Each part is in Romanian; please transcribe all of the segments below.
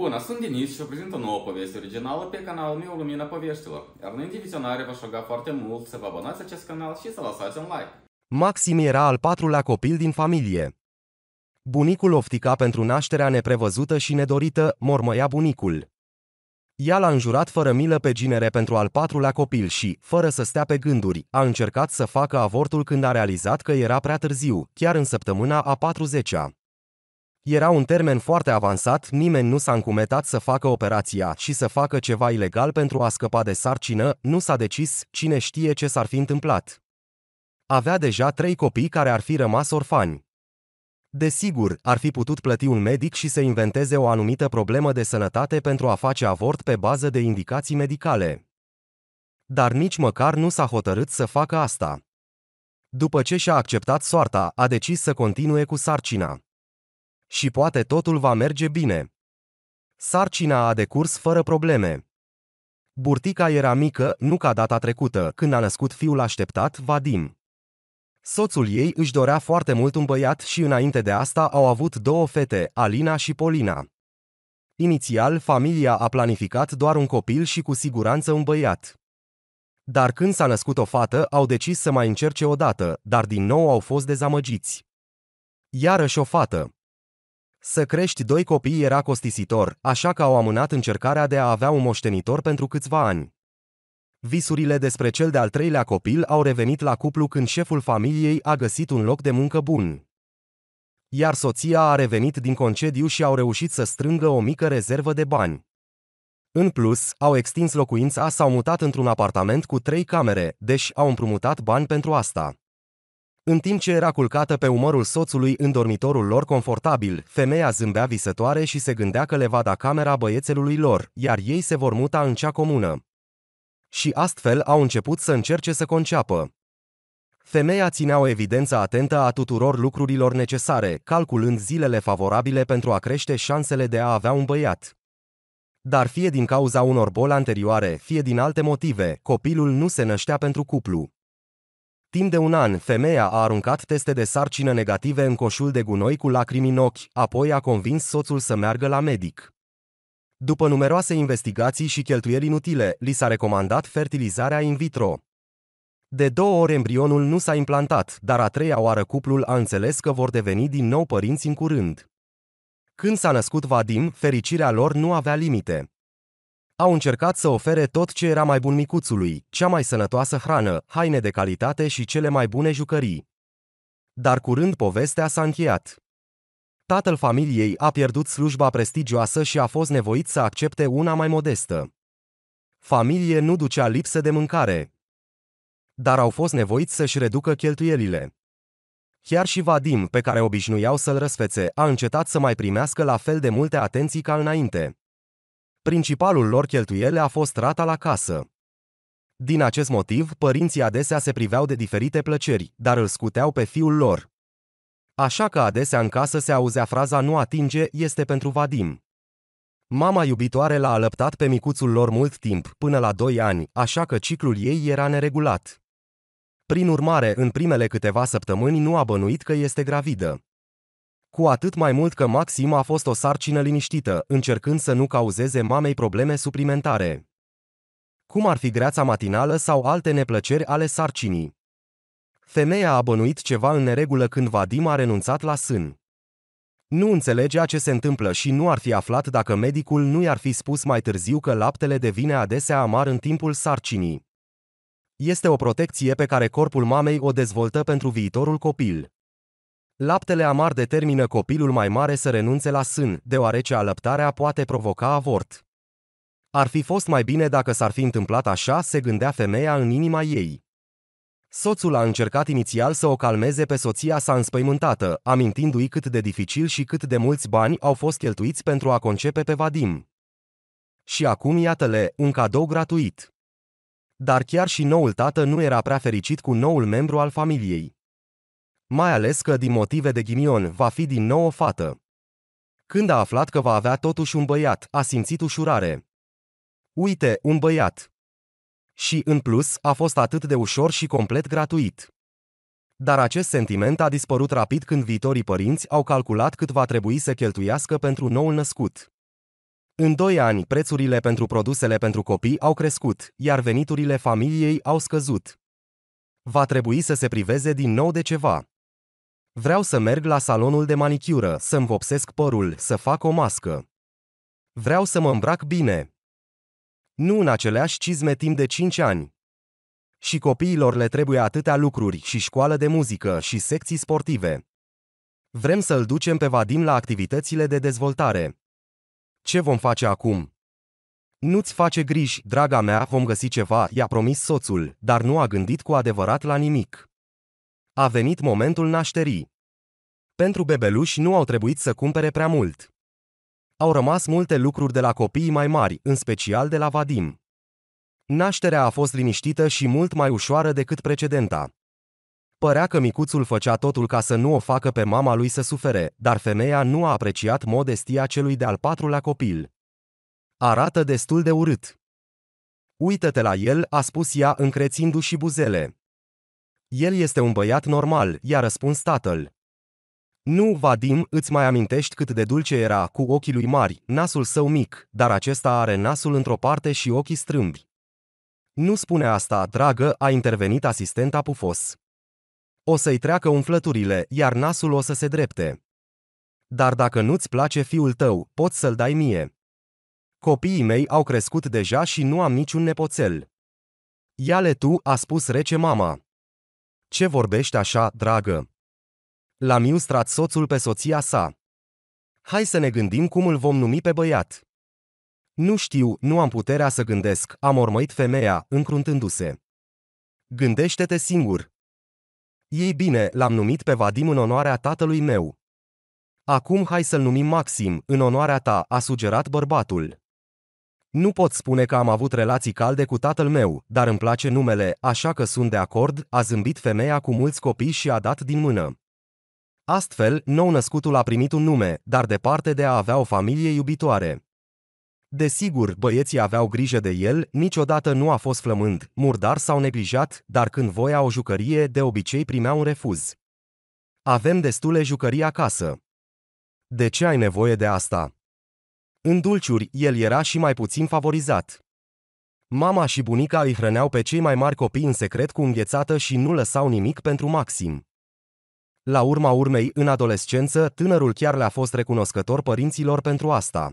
Bună, sunt Denis și prezint o nouă poveste originală pe canalul meu Lumina Poveștilor. Iar în vizionare vă aș foarte mult să vă abonați acest canal și să lăsați un like. Maxim era al patrulea copil din familie. Bunicul oftica pentru nașterea neprevăzută și nedorită, mormăia bunicul. Ea l-a înjurat fără milă pe ginere pentru al patrulea copil și, fără să stea pe gânduri, a încercat să facă avortul când a realizat că era prea târziu, chiar în săptămâna a 40-a. Era un termen foarte avansat, nimeni nu s-a încumetat să facă operația și să facă ceva ilegal pentru a scăpa de sarcină, nu s-a decis, cine știe ce s-ar fi întâmplat. Avea deja trei copii care ar fi rămas orfani. Desigur, ar fi putut plăti un medic și să inventeze o anumită problemă de sănătate pentru a face avort pe bază de indicații medicale. Dar nici măcar nu s-a hotărât să facă asta. După ce și-a acceptat soarta, a decis să continue cu sarcina și poate totul va merge bine. Sarcina a decurs fără probleme. Burtica era mică, nu ca data trecută, când a născut fiul așteptat, Vadim. Soțul ei își dorea foarte mult un băiat și înainte de asta au avut două fete, Alina și Polina. Inițial, familia a planificat doar un copil și cu siguranță un băiat. Dar când s-a născut o fată, au decis să mai încerce o dată, dar din nou au fost dezamăgiți. Iarăși o fată. Să crești doi copii era costisitor, așa că au amânat încercarea de a avea un moștenitor pentru câțiva ani. Visurile despre cel de-al treilea copil au revenit la cuplu când șeful familiei a găsit un loc de muncă bun. Iar soția a revenit din concediu și au reușit să strângă o mică rezervă de bani. În plus, au extins locuința, s-au mutat într-un apartament cu trei camere, deci au împrumutat bani pentru asta. În timp ce era culcată pe umărul soțului în dormitorul lor confortabil, femeia zâmbea visătoare și se gândea că le va da camera băiețelului lor, iar ei se vor muta în cea comună. Și astfel au început să încerce să conceapă. Femeia ținea o evidență atentă a tuturor lucrurilor necesare, calculând zilele favorabile pentru a crește șansele de a avea un băiat. Dar fie din cauza unor boli anterioare, fie din alte motive, copilul nu se năștea pentru cuplu. Timp de un an, femeia a aruncat teste de sarcină negative în coșul de gunoi cu lacrimi în ochi, apoi a convins soțul să meargă la medic. După numeroase investigații și cheltuieli inutile, li s-a recomandat fertilizarea in vitro. De două ori embrionul nu s-a implantat, dar a treia oară cuplul a înțeles că vor deveni din nou părinți în curând. Când s-a născut Vadim, fericirea lor nu avea limite. Au încercat să ofere tot ce era mai bun micuțului, cea mai sănătoasă hrană, haine de calitate și cele mai bune jucării. Dar curând povestea s-a încheiat. Tatăl familiei a pierdut slujba prestigioasă și a fost nevoit să accepte una mai modestă. Familie nu ducea lipsă de mâncare, dar au fost nevoiți să-și reducă cheltuielile. Chiar și Vadim, pe care obișnuiau să-l răsfețe, a încetat să mai primească la fel de multe atenții ca înainte. Principalul lor cheltuiele a fost rata la casă. Din acest motiv, părinții adesea se priveau de diferite plăceri, dar îl scuteau pe fiul lor. Așa că adesea în casă se auzea fraza nu atinge este pentru Vadim. Mama iubitoare l-a alăptat pe micuțul lor mult timp, până la 2 ani, așa că ciclul ei era neregulat. Prin urmare, în primele câteva săptămâni nu a bănuit că este gravidă. Cu atât mai mult că Maxim a fost o sarcină liniștită, încercând să nu cauzeze mamei probleme suplimentare. Cum ar fi greața matinală sau alte neplăceri ale sarcinii. Femeia a bănuit ceva în neregulă când Vadim a renunțat la sân. Nu înțelegea ce se întâmplă și nu ar fi aflat dacă medicul nu i-ar fi spus mai târziu că laptele devine adesea amar în timpul sarcinii. Este o protecție pe care corpul mamei o dezvoltă pentru viitorul copil. Laptele amar determină copilul mai mare să renunțe la sân, deoarece alăptarea poate provoca avort. Ar fi fost mai bine dacă s-ar fi întâmplat așa, se gândea femeia în inima ei. Soțul a încercat inițial să o calmeze pe soția sa înspăimântată, amintindu-i cât de dificil și cât de mulți bani au fost cheltuiți pentru a concepe pe Vadim. Și acum iată-le, un cadou gratuit. Dar chiar și noul tată nu era prea fericit cu noul membru al familiei mai ales că din motive de ghimion, va fi din nou o fată. Când a aflat că va avea totuși un băiat, a simțit ușurare. Uite, un băiat! Și, în plus, a fost atât de ușor și complet gratuit. Dar acest sentiment a dispărut rapid când viitorii părinți au calculat cât va trebui să cheltuiască pentru noul născut. În doi ani, prețurile pentru produsele pentru copii au crescut, iar veniturile familiei au scăzut. Va trebui să se priveze din nou de ceva. Vreau să merg la salonul de manicură, să-mi vopsesc părul, să fac o mască. Vreau să mă îmbrac bine. Nu în aceleași cizme timp de 5 ani. Și copiilor le trebuie atâtea lucruri, și școală de muzică, și secții sportive. Vrem să-l ducem pe Vadim la activitățile de dezvoltare. Ce vom face acum? Nu-ți face griji, draga mea, vom găsi ceva, i-a promis soțul, dar nu a gândit cu adevărat la nimic. A venit momentul nașterii. Pentru bebeluși nu au trebuit să cumpere prea mult. Au rămas multe lucruri de la copiii mai mari, în special de la Vadim. Nașterea a fost liniștită și mult mai ușoară decât precedenta. Părea că micuțul făcea totul ca să nu o facă pe mama lui să sufere, dar femeia nu a apreciat modestia celui de-al patrulea copil. Arată destul de urât. Uită-te la el, a spus ea încrețindu-și buzele. El este un băiat normal, i-a răspuns tatăl. Nu, Vadim, îți mai amintești cât de dulce era, cu ochii lui mari, nasul său mic, dar acesta are nasul într-o parte și ochii strâmbi. Nu spune asta, dragă, a intervenit asistenta pufos. O să-i treacă umflăturile, iar nasul o să se drepte. Dar dacă nu-ți place fiul tău, poți să-l dai mie. Copiii mei au crescut deja și nu am niciun nepoțel. Ia-le tu, a spus rece mama. Ce vorbești așa, dragă? L-am ilustrat soțul pe soția sa. Hai să ne gândim cum îl vom numi pe băiat. Nu știu, nu am puterea să gândesc, am mormăit femeia, încruntându-se. Gândește-te singur. Ei bine, l-am numit pe Vadim în onoarea tatălui meu. Acum hai să-l numim Maxim, în onoarea ta, a sugerat bărbatul. Nu pot spune că am avut relații calde cu tatăl meu, dar îmi place numele, așa că sunt de acord, a zâmbit femeia cu mulți copii și a dat din mână. Astfel, nou-născutul a primit un nume, dar departe de a avea o familie iubitoare. Desigur, băieții aveau grijă de el, niciodată nu a fost flămând, murdar sau neglijat, dar când voia o jucărie, de obicei primea un refuz. Avem destule jucării acasă. De ce ai nevoie de asta? În dulciuri, el era și mai puțin favorizat. Mama și bunica îi hrăneau pe cei mai mari copii în secret cu înghețată și nu lăsau nimic pentru Maxim. La urma urmei, în adolescență, tânărul chiar le-a fost recunoscător părinților pentru asta.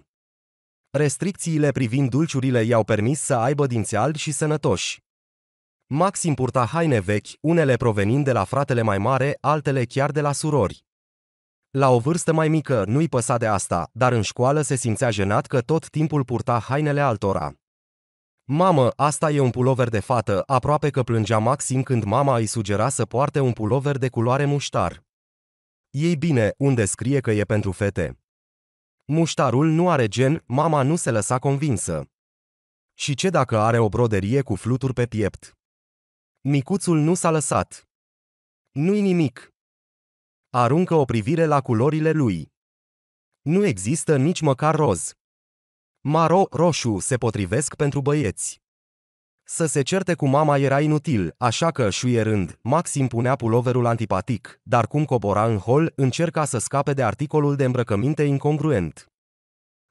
Restricțiile privind dulciurile i-au permis să aibă dinți albi și sănătoși. Maxim purta haine vechi, unele provenind de la fratele mai mare, altele chiar de la surori. La o vârstă mai mică nu-i păsa de asta, dar în școală se simțea jenat că tot timpul purta hainele altora. Mamă, asta e un pulover de fată, aproape că plângea Maxim când mama îi sugera să poarte un pulover de culoare muștar. Ei bine, unde scrie că e pentru fete. Muștarul nu are gen, mama nu se lăsa convinsă. Și ce dacă are o broderie cu fluturi pe piept? Micuțul nu s-a lăsat. Nu-i nimic aruncă o privire la culorile lui. Nu există nici măcar roz. Maro, roșu se potrivesc pentru băieți. Să se certe cu mama era inutil, așa că, șuierând, Max impunea puloverul antipatic, dar cum cobora în hol, încerca să scape de articolul de îmbrăcăminte incongruent.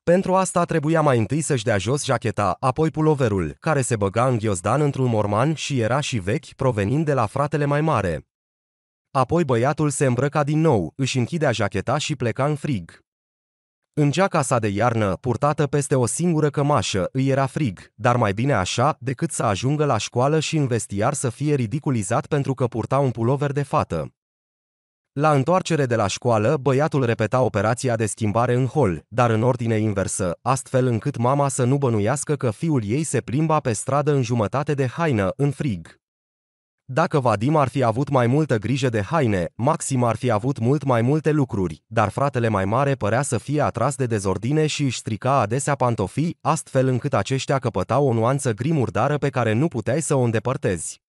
Pentru asta trebuia mai întâi să-și dea jos jacheta, apoi puloverul, care se băga în ghiozdan într-un morman și era și vechi, provenind de la fratele mai mare. Apoi băiatul se îmbrăca din nou, își închidea jacheta și pleca în frig. În geaca sa de iarnă, purtată peste o singură cămașă, îi era frig, dar mai bine așa decât să ajungă la școală și în vestiar să fie ridiculizat pentru că purta un pulover de fată. La întoarcere de la școală, băiatul repeta operația de schimbare în hol, dar în ordine inversă, astfel încât mama să nu bănuiască că fiul ei se plimba pe stradă în jumătate de haină, în frig. Dacă Vadim ar fi avut mai multă grijă de haine, Maxim ar fi avut mult mai multe lucruri, dar fratele mai mare părea să fie atras de dezordine și își strica adesea pantofii, astfel încât aceștia căpătau o nuanță grimurdară pe care nu puteai să o îndepărtezi.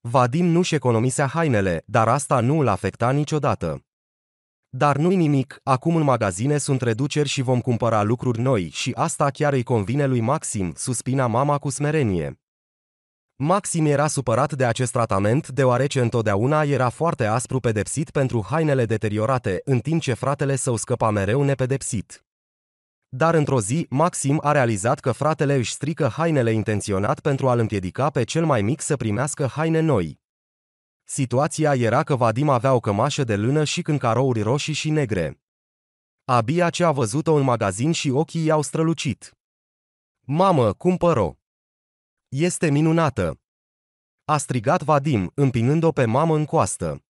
Vadim nu-și economisea hainele, dar asta nu îl afecta niciodată. Dar nu-i nimic, acum în magazine sunt reduceri și vom cumpăra lucruri noi și asta chiar îi convine lui Maxim, suspina mama cu smerenie. Maxim era supărat de acest tratament deoarece întotdeauna era foarte aspru pedepsit pentru hainele deteriorate, în timp ce fratele său scăpa mereu nepedepsit. Dar într-o zi, Maxim a realizat că fratele își strică hainele intenționat pentru a-l împiedica pe cel mai mic să primească haine noi. Situația era că Vadim avea o cămașă de lână și câncarouri roșii și negre. Abia ce a văzut-o în magazin și ochii i-au strălucit. Mamă, cumpăr-o! Este minunată! A strigat Vadim, împinând-o pe mamă în coastă.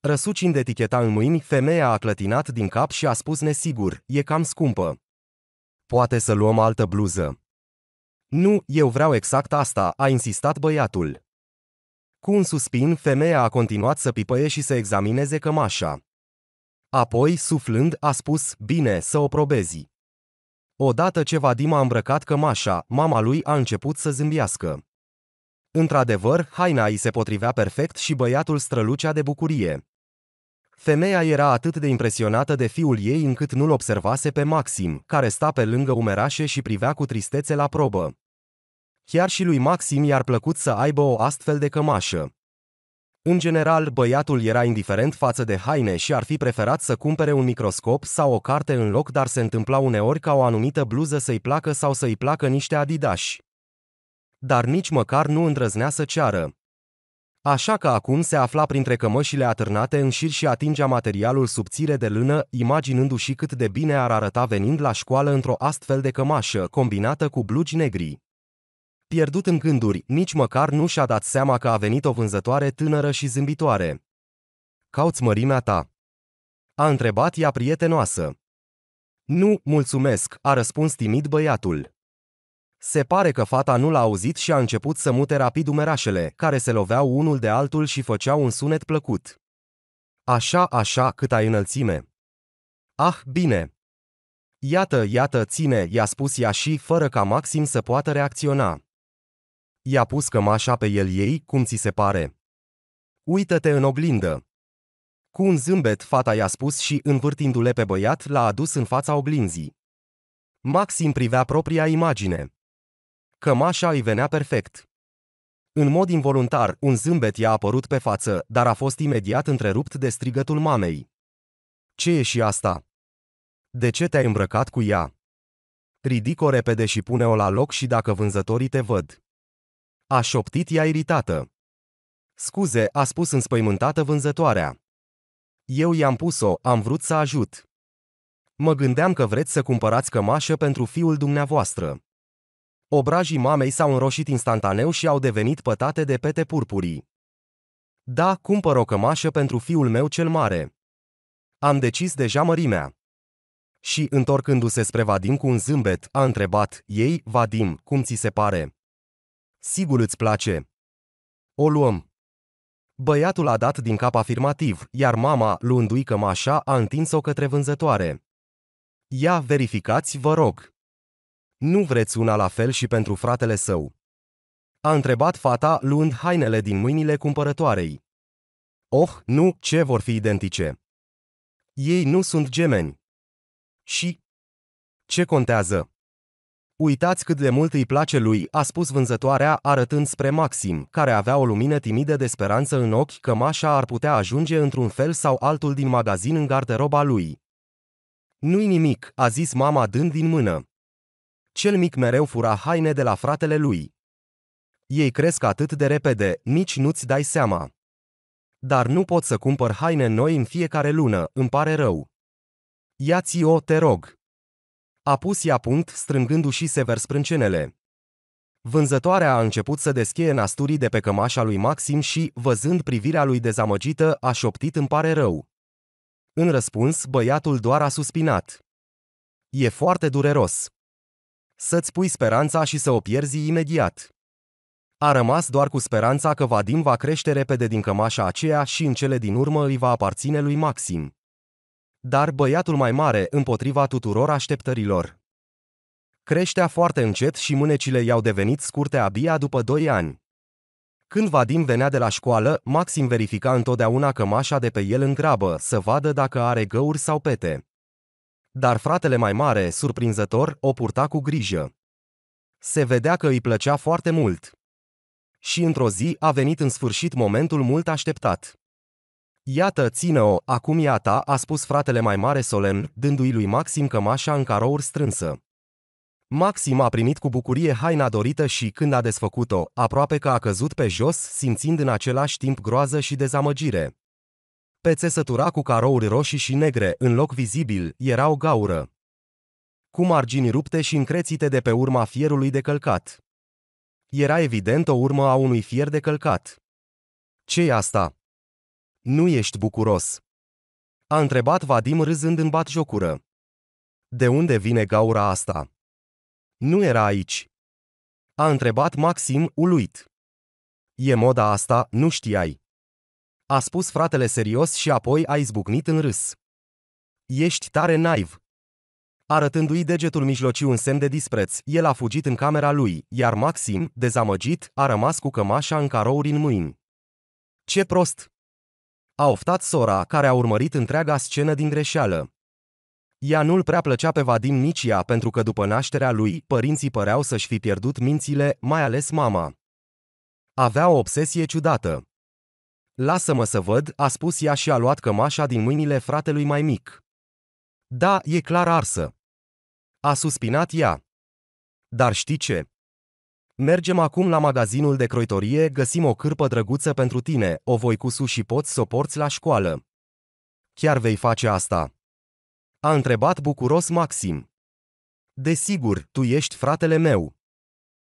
Răsucind eticheta în mâini, femeia a clătinat din cap și a spus nesigur, e cam scumpă. Poate să luăm altă bluză. Nu, eu vreau exact asta, a insistat băiatul. Cu un suspin, femeia a continuat să pipăie și să examineze cămașa. Apoi, suflând, a spus, bine, să o probezi. Odată ce Vadim a îmbrăcat cămașa, mama lui a început să zâmbească. Într-adevăr, haina îi se potrivea perfect și băiatul strălucea de bucurie. Femeia era atât de impresionată de fiul ei încât nu-l observase pe Maxim, care sta pe lângă umerașe și privea cu tristețe la probă. Chiar și lui Maxim i-ar plăcut să aibă o astfel de cămașă. În general, băiatul era indiferent față de haine și ar fi preferat să cumpere un microscop sau o carte în loc, dar se întâmpla uneori ca o anumită bluză să-i placă sau să-i placă niște adidași. Dar nici măcar nu îndrăznea să ceară. Așa că acum se afla printre cămășile atârnate în șir și atingea materialul subțire de lână, imaginându-și cât de bine ar arăta venind la școală într-o astfel de cămașă, combinată cu blugi negri pierdut în gânduri, nici măcar nu și-a dat seama că a venit o vânzătoare tânără și zâmbitoare. Cauți mărimea ta. A întrebat ea prietenoasă. Nu, mulțumesc, a răspuns timid băiatul. Se pare că fata nu l-a auzit și a început să mute rapid umerașele, care se loveau unul de altul și făceau un sunet plăcut. Așa, așa, cât ai înălțime. Ah, bine. Iată, iată, ține, i-a spus ea și, fără ca Maxim să poată reacționa. I-a pus cămașa pe el ei, cum ți se pare. Uită-te în oglindă. Cu un zâmbet, fata i-a spus și, învârtindu-le pe băiat, l-a adus în fața oglinzii. Maxim privea propria imagine. Cămașa îi venea perfect. În mod involuntar, un zâmbet i-a apărut pe față, dar a fost imediat întrerupt de strigătul mamei. Ce e și asta? De ce te-ai îmbrăcat cu ea? Ridic-o repede și pune-o la loc și dacă vânzătorii te văd. A șoptit ea iritată. Scuze, a spus înspăimântată vânzătoarea. Eu i-am pus-o, am vrut să ajut. Mă gândeam că vreți să cumpărați cămașă pentru fiul dumneavoastră. Obrajii mamei s-au înroșit instantaneu și au devenit pătate de pete purpurii. Da, cumpăr o cămașă pentru fiul meu cel mare. Am decis deja mărimea. Și, întorcându-se spre Vadim cu un zâmbet, a întrebat, ei, Vadim, cum ți se pare? Sigur îți place. O luăm. Băiatul a dat din cap afirmativ, iar mama, luându-i cămașa, a întins-o către vânzătoare. Ia verificați, vă rog. Nu vreți una la fel și pentru fratele său? A întrebat fata, luând hainele din mâinile cumpărătoarei. Oh, nu, ce vor fi identice? Ei nu sunt gemeni. Și? Ce contează? Uitați cât de mult îi place lui, a spus vânzătoarea, arătând spre Maxim, care avea o lumină timidă de speranță în ochi că mașa ar putea ajunge într-un fel sau altul din magazin în garderoba lui. Nu-i nimic, a zis mama dând din mână. Cel mic mereu fura haine de la fratele lui. Ei cresc atât de repede, nici nu-ți dai seama. Dar nu pot să cumpăr haine noi în fiecare lună, îmi pare rău. Ia-ți-o, te rog. A pus ea punct strângându-și sever sprâncenele. Vânzătoarea a început să deschie nasturii de pe cămașa lui Maxim și, văzând privirea lui dezamăgită, a șoptit îmi pare rău. În răspuns, băiatul doar a suspinat. E foarte dureros. Să-ți pui speranța și să o pierzi imediat. A rămas doar cu speranța că Vadim va crește repede din cămașa aceea și în cele din urmă îi va aparține lui Maxim dar băiatul mai mare împotriva tuturor așteptărilor. Creștea foarte încet și mânecile i-au devenit scurte abia după doi ani. Când Vadim venea de la școală, Maxim verifica întotdeauna cămașa de pe el în grabă, să vadă dacă are găuri sau pete. Dar fratele mai mare, surprinzător, o purta cu grijă. Se vedea că îi plăcea foarte mult. Și într-o zi a venit în sfârșit momentul mult așteptat. Iată, țină-o, acum e a ta, a spus fratele mai mare solemn, dându-i lui Maxim cămașa în carouri strânsă. Maxim a primit cu bucurie haina dorită și, când a desfăcut-o, aproape că a căzut pe jos, simțind în același timp groază și dezamăgire. Pe țesătura cu carouri roșii și negre, în loc vizibil, era o gaură. Cu margini rupte și încrețite de pe urma fierului de călcat. Era evident o urmă a unui fier de călcat. ce e asta?" Nu ești bucuros. A întrebat Vadim râzând în jocură. De unde vine gaura asta? Nu era aici. A întrebat Maxim, uluit. E moda asta, nu știai. A spus fratele serios și apoi a izbucnit în râs. Ești tare naiv. Arătându-i degetul mijlociu în semn de dispreț, el a fugit în camera lui, iar Maxim, dezamăgit, a rămas cu cămașa în carouri în mâini. Ce prost! a oftat sora, care a urmărit întreaga scenă din greșeală. Ea nu-l prea plăcea pe Vadim nici ea pentru că după nașterea lui, părinții păreau să-și fi pierdut mințile, mai ales mama. Avea o obsesie ciudată. Lasă-mă să văd, a spus ea și a luat cămașa din mâinile fratelui mai mic. Da, e clar arsă. A suspinat ea. Dar știi ce? Mergem acum la magazinul de croitorie, găsim o cârpă drăguță pentru tine, o voi cusu și poți să o porți la școală. Chiar vei face asta? A întrebat bucuros Maxim. Desigur, tu ești fratele meu.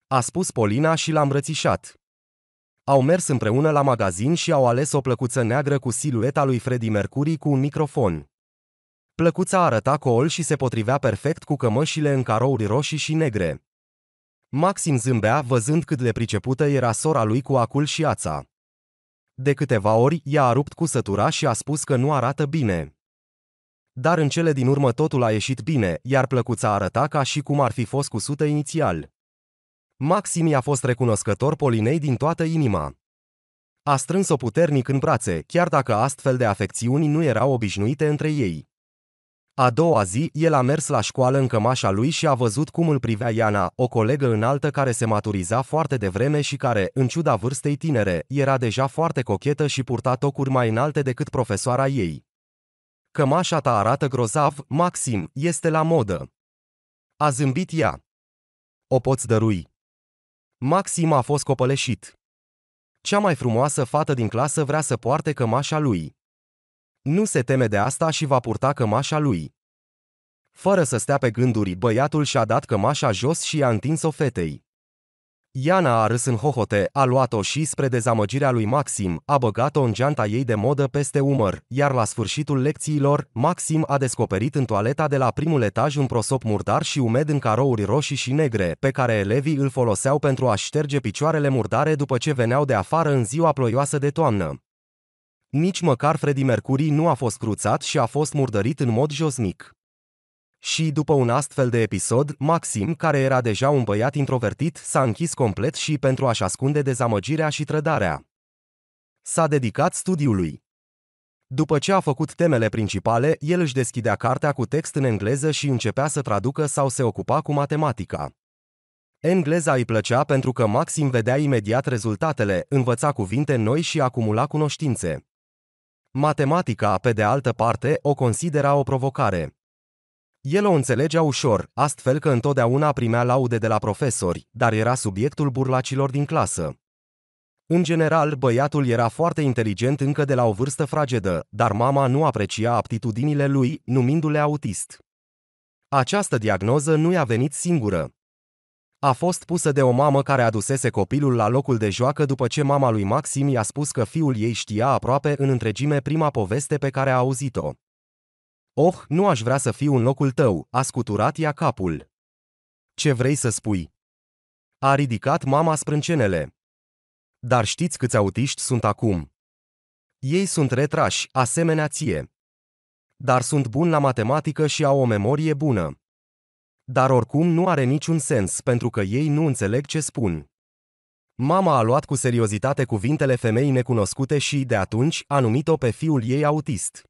A spus Polina și l-a îmbrățișat. Au mers împreună la magazin și au ales o plăcuță neagră cu silueta lui Freddie Mercury cu un microfon. Plăcuța arăta cool și se potrivea perfect cu cămășile în carouri roșii și negre. Maxim zâmbea văzând cât de pricepută era sora lui cu acul și ața. De câteva ori ea a rupt cu sătura și a spus că nu arată bine. Dar în cele din urmă totul a ieșit bine, iar plăcuța arăta ca și cum ar fi fost cu sută inițial. Maxim i-a fost recunoscător Polinei din toată inima. A strâns-o puternic în brațe, chiar dacă astfel de afecțiuni nu erau obișnuite între ei. A doua zi, el a mers la școală în cămașa lui și a văzut cum îl privea Iana, o colegă înaltă care se maturiza foarte devreme și care, în ciuda vârstei tinere, era deja foarte cochetă și purta tocuri mai înalte decât profesoara ei. Cămașa ta arată grozav, Maxim, este la modă. A zâmbit ea. O poți dărui. Maxim a fost copăleșit. Cea mai frumoasă fată din clasă vrea să poarte cămașa lui. Nu se teme de asta și va purta cămașa lui. Fără să stea pe gânduri, băiatul și-a dat cămașa jos și i-a întins-o fetei. Iana a râs în hohote, a luat-o și, spre dezamăgirea lui Maxim, a băgat-o în geanta ei de modă peste umăr, iar la sfârșitul lecțiilor, Maxim a descoperit în toaleta de la primul etaj un prosop murdar și umed în carouri roșii și negre, pe care elevii îl foloseau pentru a șterge picioarele murdare după ce veneau de afară în ziua ploioasă de toamnă. Nici măcar Freddie Mercury nu a fost cruțat și a fost murdărit în mod josnic. Și după un astfel de episod, Maxim, care era deja un băiat introvertit, s-a închis complet și pentru a-și ascunde dezamăgirea și trădarea. S-a dedicat studiului. După ce a făcut temele principale, el își deschidea cartea cu text în engleză și începea să traducă sau se ocupa cu matematica. Engleza îi plăcea pentru că Maxim vedea imediat rezultatele, învăța cuvinte noi și acumula cunoștințe. Matematica, pe de altă parte, o considera o provocare. El o înțelegea ușor, astfel că întotdeauna primea laude de la profesori, dar era subiectul burlacilor din clasă. În general, băiatul era foarte inteligent încă de la o vârstă fragedă, dar mama nu aprecia aptitudinile lui, numindu-le autist. Această diagnoză nu i-a venit singură. A fost pusă de o mamă care adusese copilul la locul de joacă după ce mama lui Maxim i-a spus că fiul ei știa aproape în întregime prima poveste pe care a auzit-o. Oh, nu aș vrea să fiu în locul tău, a scuturat ea capul. Ce vrei să spui? A ridicat mama sprâncenele. Dar știți câți autiști sunt acum? Ei sunt retrași, asemenea ție. Dar sunt buni la matematică și au o memorie bună dar oricum nu are niciun sens pentru că ei nu înțeleg ce spun. Mama a luat cu seriozitate cuvintele femeii necunoscute și, de atunci, a numit-o pe fiul ei autist.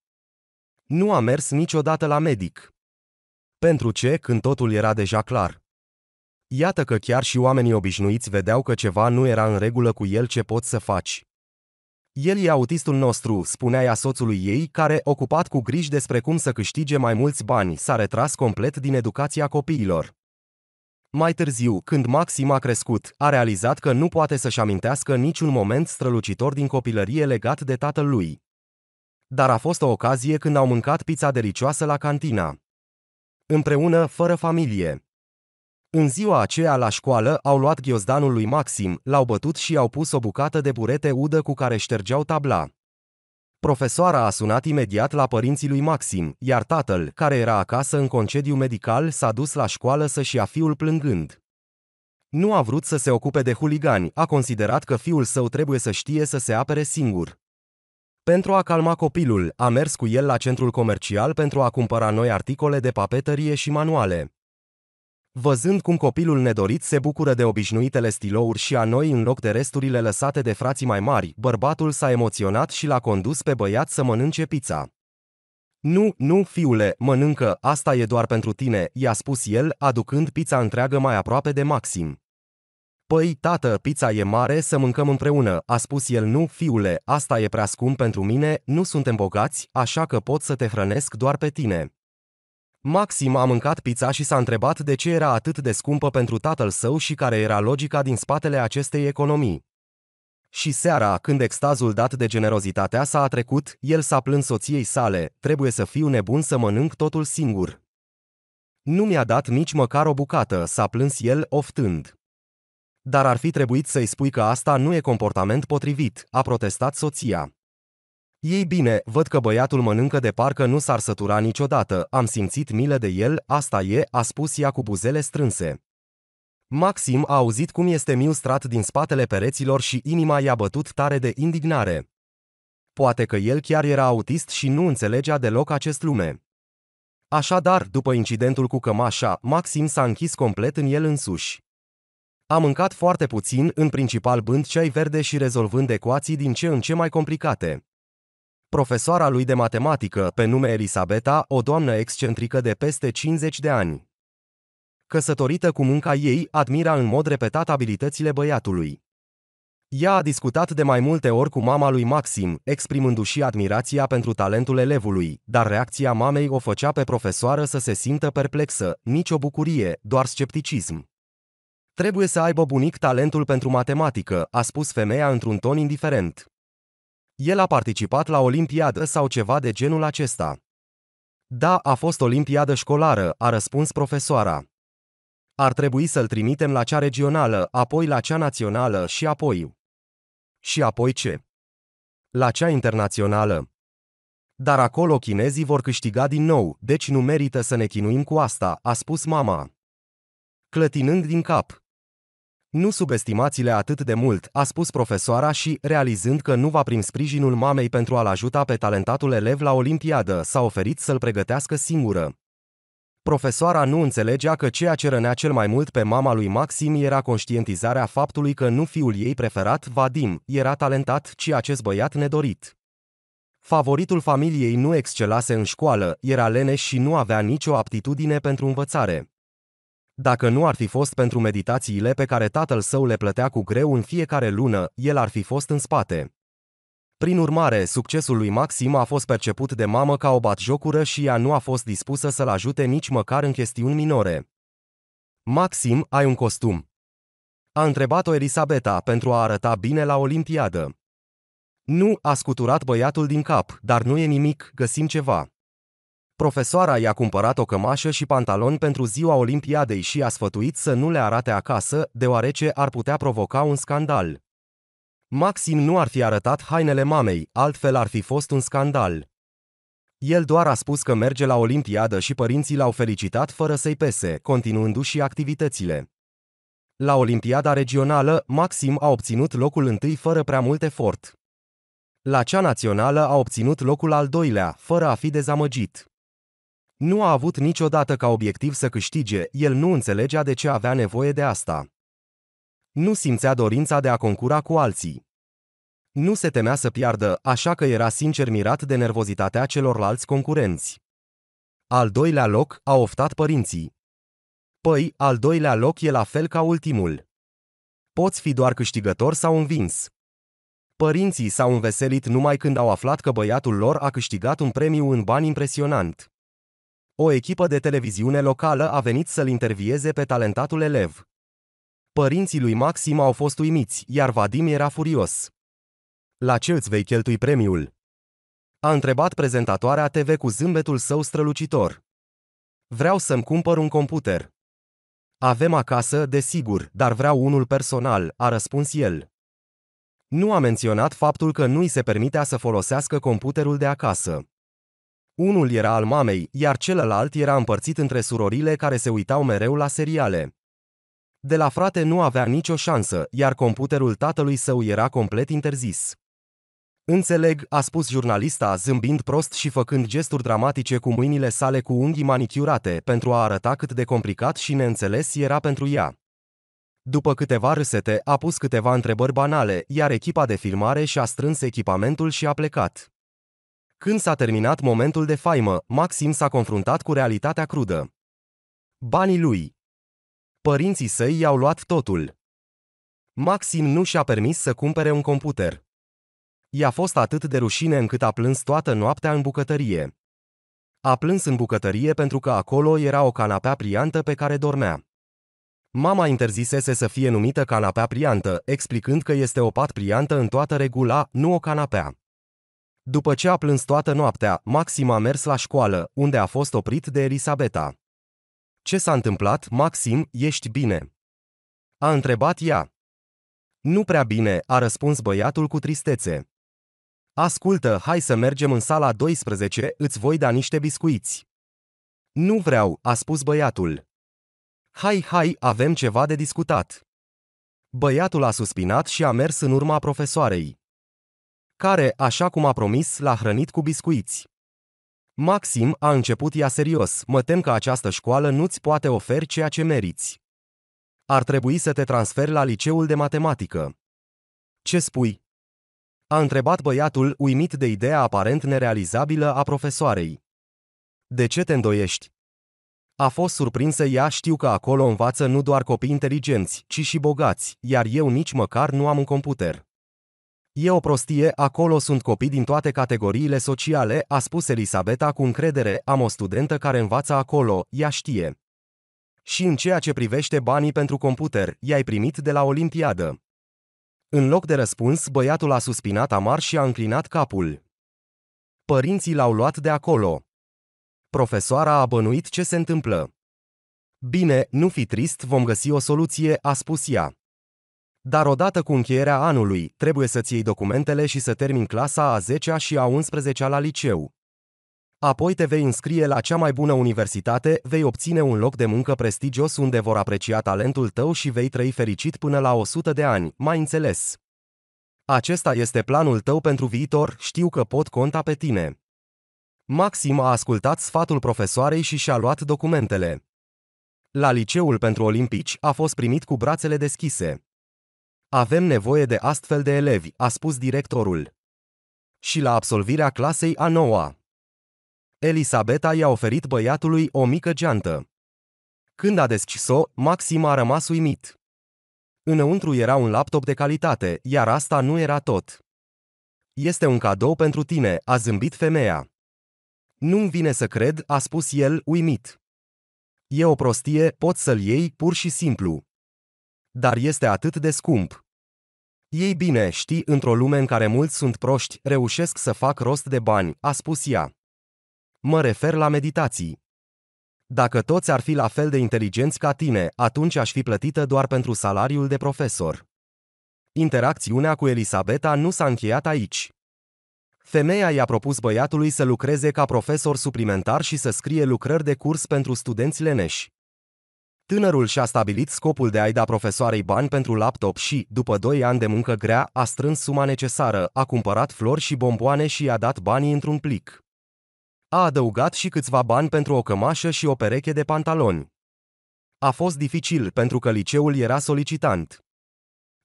Nu a mers niciodată la medic. Pentru ce, când totul era deja clar? Iată că chiar și oamenii obișnuiți vedeau că ceva nu era în regulă cu el ce poți să faci. El e autistul nostru, spunea ea soțului ei, care, ocupat cu griji despre cum să câștige mai mulți bani, s-a retras complet din educația copiilor. Mai târziu, când Maxim a crescut, a realizat că nu poate să-și amintească niciun moment strălucitor din copilărie legat de tatăl lui. Dar a fost o ocazie când au mâncat pizza delicioasă la cantina. Împreună, fără familie. În ziua aceea la școală au luat ghiozdanul lui Maxim, l-au bătut și au pus o bucată de burete udă cu care ștergeau tabla. Profesoara a sunat imediat la părinții lui Maxim, iar tatăl, care era acasă în concediu medical, s-a dus la școală să-și ia fiul plângând. Nu a vrut să se ocupe de huligani, a considerat că fiul său trebuie să știe să se apere singur. Pentru a calma copilul, a mers cu el la centrul comercial pentru a cumpăra noi articole de papetărie și manuale. Văzând cum copilul nedorit se bucură de obișnuitele stilouri și a noi în loc de resturile lăsate de frații mai mari, bărbatul s-a emoționat și l-a condus pe băiat să mănânce pizza. Nu, nu, fiule, mănâncă, asta e doar pentru tine, i-a spus el, aducând pizza întreagă mai aproape de Maxim. Păi, tată, pizza e mare, să mâncăm împreună, a spus el. Nu, fiule, asta e prea scump pentru mine, nu suntem bogați, așa că pot să te hrănesc doar pe tine. Maxim a mâncat pizza și s-a întrebat de ce era atât de scumpă pentru tatăl său și care era logica din spatele acestei economii. Și seara, când extazul dat de generozitatea s-a trecut, el s-a plâns soției sale, trebuie să fiu nebun să mănânc totul singur. Nu mi-a dat nici măcar o bucată, s-a plâns el oftând. Dar ar fi trebuit să-i spui că asta nu e comportament potrivit, a protestat soția. Ei bine, văd că băiatul mănâncă de parcă nu s-ar sătura niciodată, am simțit milă de el, asta e, a spus ea cu buzele strânse. Maxim a auzit cum este strat din spatele pereților și inima i-a bătut tare de indignare. Poate că el chiar era autist și nu înțelegea deloc acest lume. Așadar, după incidentul cu cămașa, Maxim s-a închis complet în el însuși. A mâncat foarte puțin, în principal bând ceai verde și rezolvând ecuații din ce în ce mai complicate. Profesoara lui de matematică, pe nume Elisabeta, o doamnă excentrică de peste 50 de ani. Căsătorită cu munca ei, admira în mod repetat abilitățile băiatului. Ea a discutat de mai multe ori cu mama lui Maxim, exprimându-și admirația pentru talentul elevului, dar reacția mamei o făcea pe profesoară să se simtă perplexă, nicio bucurie, doar scepticism. Trebuie să aibă bunic talentul pentru matematică, a spus femeia într-un ton indiferent. El a participat la Olimpiadă sau ceva de genul acesta. Da, a fost Olimpiadă școlară, a răspuns profesoara. Ar trebui să-l trimitem la cea regională, apoi la cea națională și apoi. Și apoi ce? La cea internațională. Dar acolo chinezii vor câștiga din nou, deci nu merită să ne chinuim cu asta, a spus mama. Clătinând din cap, nu subestimați-le atât de mult, a spus profesoara și, realizând că nu va primi sprijinul mamei pentru a-l ajuta pe talentatul elev la Olimpiadă, s-a oferit să-l pregătească singură. Profesoara nu înțelegea că ceea ce rănea cel mai mult pe mama lui Maxim era conștientizarea faptului că nu fiul ei preferat, Vadim, era talentat, ci acest băiat nedorit. Favoritul familiei nu excelase în școală, era leneș și nu avea nicio aptitudine pentru învățare. Dacă nu ar fi fost pentru meditațiile pe care tatăl său le plătea cu greu în fiecare lună, el ar fi fost în spate. Prin urmare, succesul lui Maxim a fost perceput de mamă ca o batjocură și ea nu a fost dispusă să-l ajute nici măcar în chestiuni minore. Maxim, ai un costum. A întrebat-o Elisabeta pentru a arăta bine la Olimpiadă. Nu, a scuturat băiatul din cap, dar nu e nimic, găsim ceva. Profesoara i-a cumpărat o cămașă și pantaloni pentru ziua Olimpiadei și a sfătuit să nu le arate acasă, deoarece ar putea provoca un scandal. Maxim nu ar fi arătat hainele mamei, altfel ar fi fost un scandal. El doar a spus că merge la Olimpiadă și părinții l-au felicitat fără să-i pese, continuându-și activitățile. La Olimpiada regională, Maxim a obținut locul întâi fără prea mult efort. La cea națională a obținut locul al doilea, fără a fi dezamăgit. Nu a avut niciodată ca obiectiv să câștige, el nu înțelegea de ce avea nevoie de asta. Nu simțea dorința de a concura cu alții. Nu se temea să piardă, așa că era sincer mirat de nervozitatea celorlalți concurenți. Al doilea loc a oftat părinții. Păi, al doilea loc e la fel ca ultimul. Poți fi doar câștigător sau învins. Părinții s-au înveselit numai când au aflat că băiatul lor a câștigat un premiu în bani impresionant. O echipă de televiziune locală a venit să-l intervieze pe talentatul elev. Părinții lui Maxim au fost uimiți, iar Vadim era furios. La ce îți vei cheltui premiul? A întrebat prezentatoarea TV cu zâmbetul său strălucitor. Vreau să-mi cumpăr un computer. Avem acasă, desigur, dar vreau unul personal, a răspuns el. Nu a menționat faptul că nu îi se permitea să folosească computerul de acasă. Unul era al mamei, iar celălalt era împărțit între surorile care se uitau mereu la seriale. De la frate nu avea nicio șansă, iar computerul tatălui său era complet interzis. Înțeleg, a spus jurnalista, zâmbind prost și făcând gesturi dramatice cu mâinile sale cu unghii manichiurate, pentru a arăta cât de complicat și neînțeles era pentru ea. După câteva râsete, a pus câteva întrebări banale, iar echipa de filmare și-a strâns echipamentul și a plecat. Când s-a terminat momentul de faimă, Maxim s-a confruntat cu realitatea crudă. Banii lui. Părinții săi i-au luat totul. Maxim nu și-a permis să cumpere un computer. I-a fost atât de rușine încât a plâns toată noaptea în bucătărie. A plâns în bucătărie pentru că acolo era o canapea priantă pe care dormea. Mama interzisese să fie numită canapea priantă, explicând că este o pat priantă în toată regula, nu o canapea. După ce a plâns toată noaptea, Maxim a mers la școală, unde a fost oprit de Elisabeta. Ce s-a întâmplat, Maxim, ești bine? A întrebat ea. Nu prea bine, a răspuns băiatul cu tristețe. Ascultă, hai să mergem în sala 12, îți voi da niște biscuiți. Nu vreau, a spus băiatul. Hai, hai, avem ceva de discutat. Băiatul a suspinat și a mers în urma profesoarei care, așa cum a promis, l-a hrănit cu biscuiți. Maxim a început ea serios, mă tem că această școală nu-ți poate oferi ceea ce meriți. Ar trebui să te transferi la liceul de matematică. Ce spui? A întrebat băiatul, uimit de ideea aparent nerealizabilă a profesoarei. De ce te îndoiești? A fost surprinsă ea, știu că acolo învață nu doar copii inteligenți, ci și bogați, iar eu nici măcar nu am un computer. E o prostie, acolo sunt copii din toate categoriile sociale, a spus Elisabeta cu încredere, am o studentă care învață acolo, ea știe. Și în ceea ce privește banii pentru computer, i-ai primit de la Olimpiadă. În loc de răspuns, băiatul a suspinat amar și a înclinat capul. Părinții l-au luat de acolo. Profesoara a bănuit ce se întâmplă. Bine, nu fi trist, vom găsi o soluție, a spus ea. Dar odată cu încheierea anului, trebuie să-ți iei documentele și să termin clasa a 10-a și a 11-a la liceu. Apoi te vei înscrie la cea mai bună universitate, vei obține un loc de muncă prestigios unde vor aprecia talentul tău și vei trăi fericit până la 100 de ani, mai înțeles. Acesta este planul tău pentru viitor, știu că pot conta pe tine. Maxim a ascultat sfatul profesoarei și și-a luat documentele. La liceul pentru olimpici a fost primit cu brațele deschise. Avem nevoie de astfel de elevi, a spus directorul. Și la absolvirea clasei a noua. Elisabeta i-a oferit băiatului o mică geantă. Când a deschis-o, Maxim a rămas uimit. Înăuntru era un laptop de calitate, iar asta nu era tot. Este un cadou pentru tine, a zâmbit femeia. Nu-mi vine să cred, a spus el, uimit. E o prostie, poți să-l iei, pur și simplu dar este atât de scump. Ei bine, știi, într-o lume în care mulți sunt proști, reușesc să fac rost de bani, a spus ea. Mă refer la meditații. Dacă toți ar fi la fel de inteligenți ca tine, atunci aș fi plătită doar pentru salariul de profesor. Interacțiunea cu Elisabeta nu s-a încheiat aici. Femeia i-a propus băiatului să lucreze ca profesor suplimentar și să scrie lucrări de curs pentru studenți leneși. Tânărul și-a stabilit scopul de a-i da profesoarei bani pentru laptop și, după 2 ani de muncă grea, a strâns suma necesară, a cumpărat flori și bomboane și i-a dat banii într-un plic. A adăugat și câțiva bani pentru o cămașă și o pereche de pantaloni. A fost dificil pentru că liceul era solicitant.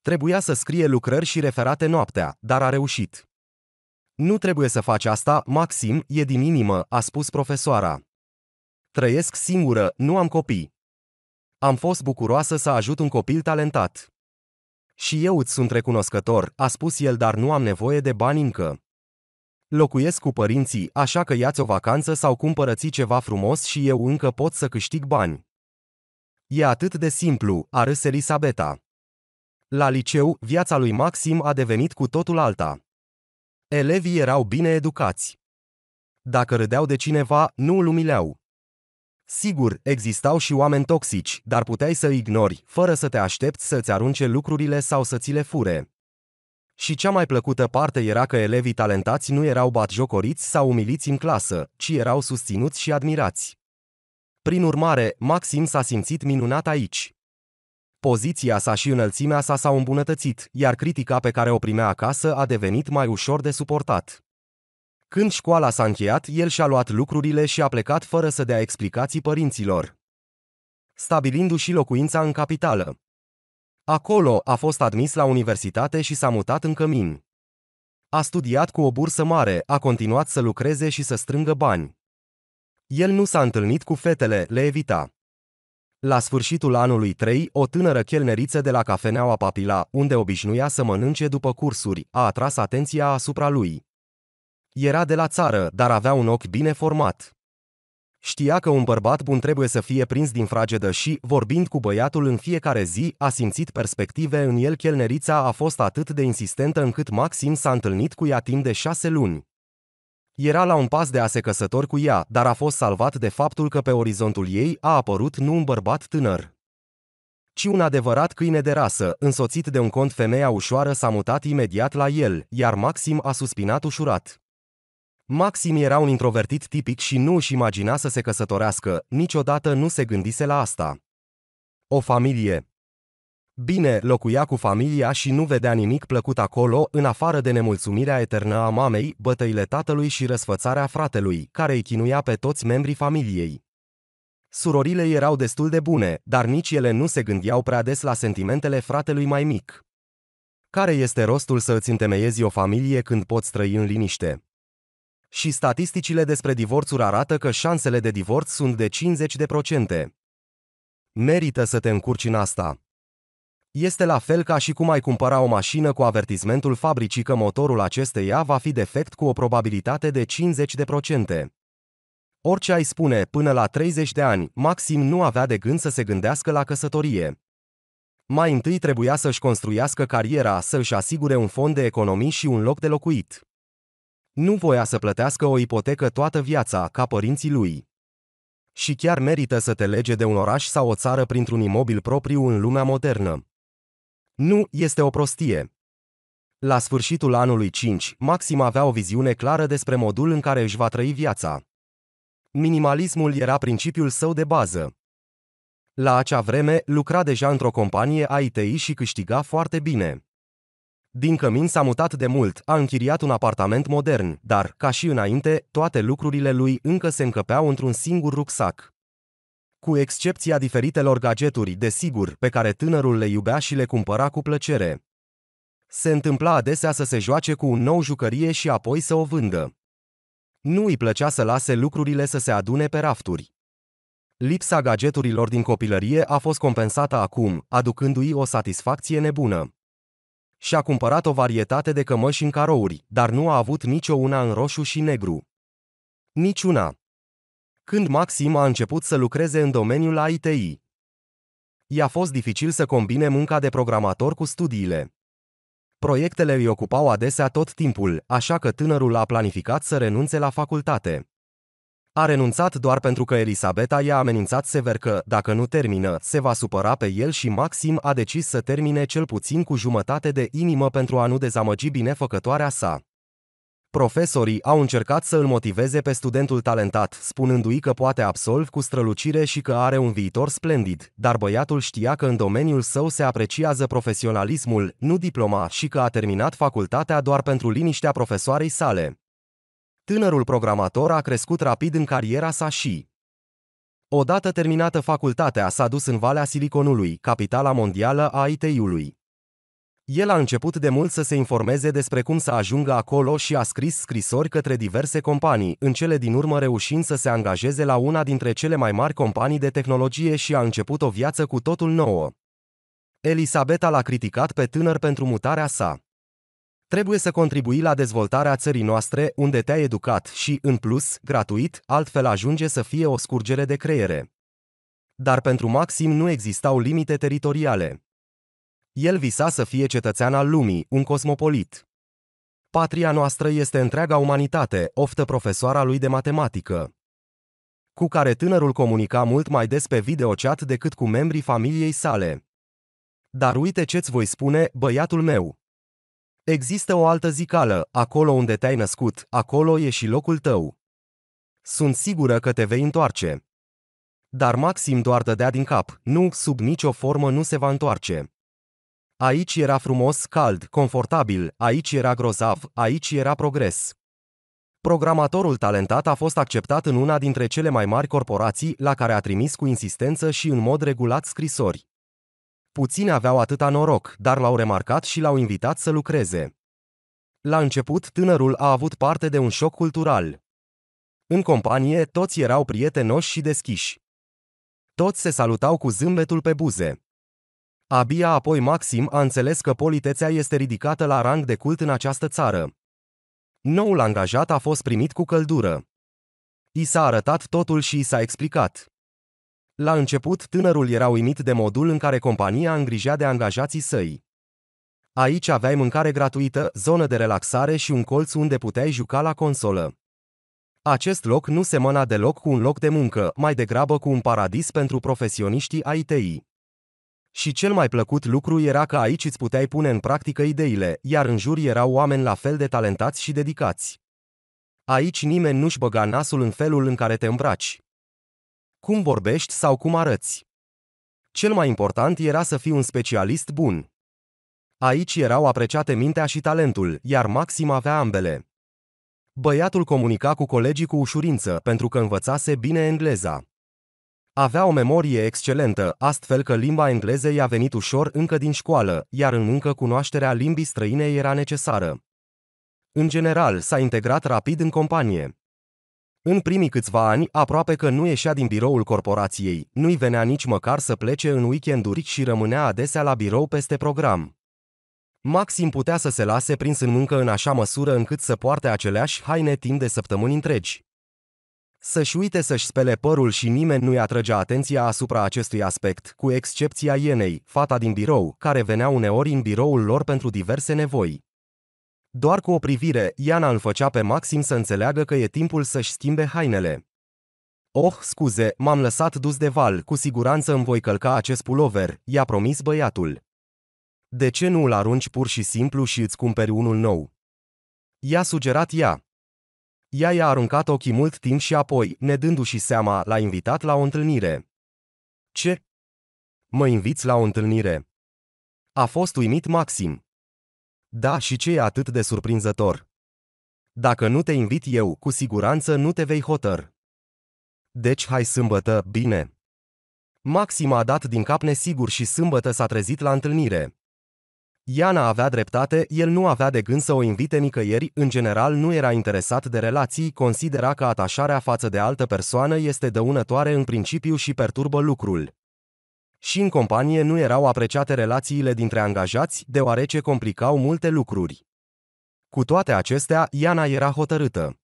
Trebuia să scrie lucrări și referate noaptea, dar a reușit. Nu trebuie să faci asta, Maxim, e din inimă, a spus profesoara. Trăiesc singură, nu am copii. Am fost bucuroasă să ajut un copil talentat. Și eu îți sunt recunoscător, a spus el, dar nu am nevoie de bani încă. Locuiesc cu părinții, așa că iați o vacanță sau cumpărăți ceva frumos și eu încă pot să câștig bani. E atât de simplu, a râs Elisabeta. La liceu, viața lui Maxim a devenit cu totul alta. Elevii erau bine educați. Dacă râdeau de cineva, nu îl umileau. Sigur, existau și oameni toxici, dar puteai să ignori, fără să te aștepți să-ți arunce lucrurile sau să ți le fure. Și cea mai plăcută parte era că elevii talentați nu erau batjocoriți sau umiliți în clasă, ci erau susținuți și admirați. Prin urmare, Maxim s-a simțit minunat aici. Poziția sa și înălțimea sa s-au îmbunătățit, iar critica pe care o primea acasă a devenit mai ușor de suportat. Când școala s-a încheiat, el și-a luat lucrurile și a plecat fără să dea explicații părinților, stabilindu-și locuința în capitală. Acolo a fost admis la universitate și s-a mutat în cămin. A studiat cu o bursă mare, a continuat să lucreze și să strângă bani. El nu s-a întâlnit cu fetele, le evita. La sfârșitul anului 3, o tânără chelneriță de la cafeneaua Papila, unde obișnuia să mănânce după cursuri, a atras atenția asupra lui. Era de la țară, dar avea un ochi bine format. Știa că un bărbat bun trebuie să fie prins din fragedă și, vorbind cu băiatul în fiecare zi, a simțit perspective în el. Chelnerița a fost atât de insistentă încât Maxim s-a întâlnit cu ea timp de șase luni. Era la un pas de a se căsători cu ea, dar a fost salvat de faptul că pe orizontul ei a apărut nu un bărbat tânăr, ci un adevărat câine de rasă, însoțit de un cont femeia ușoară s-a mutat imediat la el, iar Maxim a suspinat ușurat. Maxim era un introvertit tipic și nu își imagina să se căsătorească, niciodată nu se gândise la asta. O familie. Bine, locuia cu familia și nu vedea nimic plăcut acolo, în afară de nemulțumirea eternă a mamei, bătăile tatălui și răsfățarea fratelui, care îi chinuia pe toți membrii familiei. Surorile erau destul de bune, dar nici ele nu se gândeau prea des la sentimentele fratelui mai mic. Care este rostul să îți întemeiezi o familie când poți trăi în liniște? și statisticile despre divorțuri arată că șansele de divorț sunt de 50%. Merită să te încurci în asta. Este la fel ca și cum ai cumpăra o mașină cu avertismentul fabricii că motorul acesteia va fi defect cu o probabilitate de 50%. Orice ai spune, până la 30 de ani, Maxim nu avea de gând să se gândească la căsătorie. Mai întâi trebuia să-și construiască cariera, să-și asigure un fond de economii și un loc de locuit. Nu voia să plătească o ipotecă toată viața, ca părinții lui. Și chiar merită să te lege de un oraș sau o țară printr-un imobil propriu în lumea modernă. Nu, este o prostie. La sfârșitul anului 5, Maxim avea o viziune clară despre modul în care își va trăi viața. Minimalismul era principiul său de bază. La acea vreme, lucra deja într-o companie IT și câștiga foarte bine. Din cămin s-a mutat de mult, a închiriat un apartament modern, dar, ca și înainte, toate lucrurile lui încă se încăpeau într-un singur rucsac. Cu excepția diferitelor gadgeturi, desigur, pe care tânărul le iubea și le cumpăra cu plăcere. Se întâmpla adesea să se joace cu un nou jucărie și apoi să o vândă. Nu îi plăcea să lase lucrurile să se adune pe rafturi. Lipsa gadgeturilor din copilărie a fost compensată acum, aducându-i o satisfacție nebună și-a cumpărat o varietate de cămăși în carouri, dar nu a avut nicio una în roșu și negru. Niciuna. Când Maxim a început să lucreze în domeniul ITI, i-a fost dificil să combine munca de programator cu studiile. Proiectele îi ocupau adesea tot timpul, așa că tânărul a planificat să renunțe la facultate. A renunțat doar pentru că Elisabeta i-a amenințat sever că, dacă nu termină, se va supăra pe el și Maxim a decis să termine cel puțin cu jumătate de inimă pentru a nu dezamăgi binefăcătoarea sa. Profesorii au încercat să îl motiveze pe studentul talentat, spunându-i că poate absolv cu strălucire și că are un viitor splendid, dar băiatul știa că în domeniul său se apreciază profesionalismul, nu diploma, și că a terminat facultatea doar pentru liniștea profesoarei sale. Tânărul programator a crescut rapid în cariera sa și, Odată terminată facultatea, s-a dus în Valea Siliconului, capitala mondială a IT-ului. El a început de mult să se informeze despre cum să ajungă acolo și a scris scrisori către diverse companii, în cele din urmă reușind să se angajeze la una dintre cele mai mari companii de tehnologie și a început o viață cu totul nouă. Elisabeta l-a criticat pe tânăr pentru mutarea sa. Trebuie să contribui la dezvoltarea țării noastre, unde te-ai educat și, în plus, gratuit, altfel ajunge să fie o scurgere de creiere. Dar pentru Maxim nu existau limite teritoriale. El visa să fie cetățean al lumii, un cosmopolit. Patria noastră este întreaga umanitate, oftă profesoara lui de matematică. Cu care tânărul comunica mult mai des pe videochat decât cu membrii familiei sale. Dar uite ce-ți voi spune, băiatul meu. Există o altă zicală, acolo unde te-ai născut, acolo e și locul tău. Sunt sigură că te vei întoarce. Dar Maxim doar dădea din cap, nu, sub nicio formă nu se va întoarce. Aici era frumos, cald, confortabil, aici era grozav, aici era progres. Programatorul talentat a fost acceptat în una dintre cele mai mari corporații la care a trimis cu insistență și în mod regulat scrisori. Puțini aveau atâta noroc, dar l-au remarcat și l-au invitat să lucreze. La început, tânărul a avut parte de un șoc cultural. În companie, toți erau prietenoși și deschiși. Toți se salutau cu zâmbetul pe buze. Abia apoi Maxim a înțeles că politețea este ridicată la rang de cult în această țară. Noul angajat a fost primit cu căldură. I s-a arătat totul și i s-a explicat. La început, tânărul era uimit de modul în care compania îngrija de angajații săi. Aici aveai mâncare gratuită, zonă de relaxare și un colț unde puteai juca la consolă. Acest loc nu semăna deloc cu un loc de muncă, mai degrabă cu un paradis pentru profesioniștii it Și cel mai plăcut lucru era că aici îți puteai pune în practică ideile, iar în jur erau oameni la fel de talentați și dedicați. Aici nimeni nu-și băga nasul în felul în care te îmbraci cum vorbești sau cum arăți. Cel mai important era să fii un specialist bun. Aici erau apreciate mintea și talentul, iar Maxim avea ambele. Băiatul comunica cu colegii cu ușurință, pentru că învățase bine engleza. Avea o memorie excelentă, astfel că limba engleză i-a venit ușor încă din școală, iar în încă cunoașterea limbii străine era necesară. În general, s-a integrat rapid în companie. În primii câțiva ani, aproape că nu ieșea din biroul corporației, nu-i venea nici măcar să plece în weekenduri și rămânea adesea la birou peste program. Maxim putea să se lase prins în muncă în așa măsură încât să poarte aceleași haine timp de săptămâni întregi. Să-și uite să-și spele părul și nimeni nu-i atrăgea atenția asupra acestui aspect, cu excepția Ienei, fata din birou, care venea uneori în biroul lor pentru diverse nevoi. Doar cu o privire, Iana îl făcea pe Maxim să înțeleagă că e timpul să-și schimbe hainele. Oh, scuze, m-am lăsat dus de val, cu siguranță îmi voi călca acest pulover, i-a promis băiatul. De ce nu îl arunci pur și simplu și îți cumperi unul nou? I-a sugerat ea. Ea i-a aruncat ochii mult timp și apoi, nedându-și seama, l-a invitat la o întâlnire. Ce? Mă inviți la o întâlnire. A fost uimit Maxim. Da, și ce e atât de surprinzător? Dacă nu te invit eu, cu siguranță nu te vei hotăr. Deci hai sâmbătă, bine. Maxim a dat din cap nesigur și sâmbătă s-a trezit la întâlnire. Iana avea dreptate, el nu avea de gând să o invite nicăieri, în general nu era interesat de relații, considera că atașarea față de altă persoană este dăunătoare în principiu și perturbă lucrul și în companie nu erau apreciate relațiile dintre angajați, deoarece complicau multe lucruri. Cu toate acestea, Iana era hotărâtă.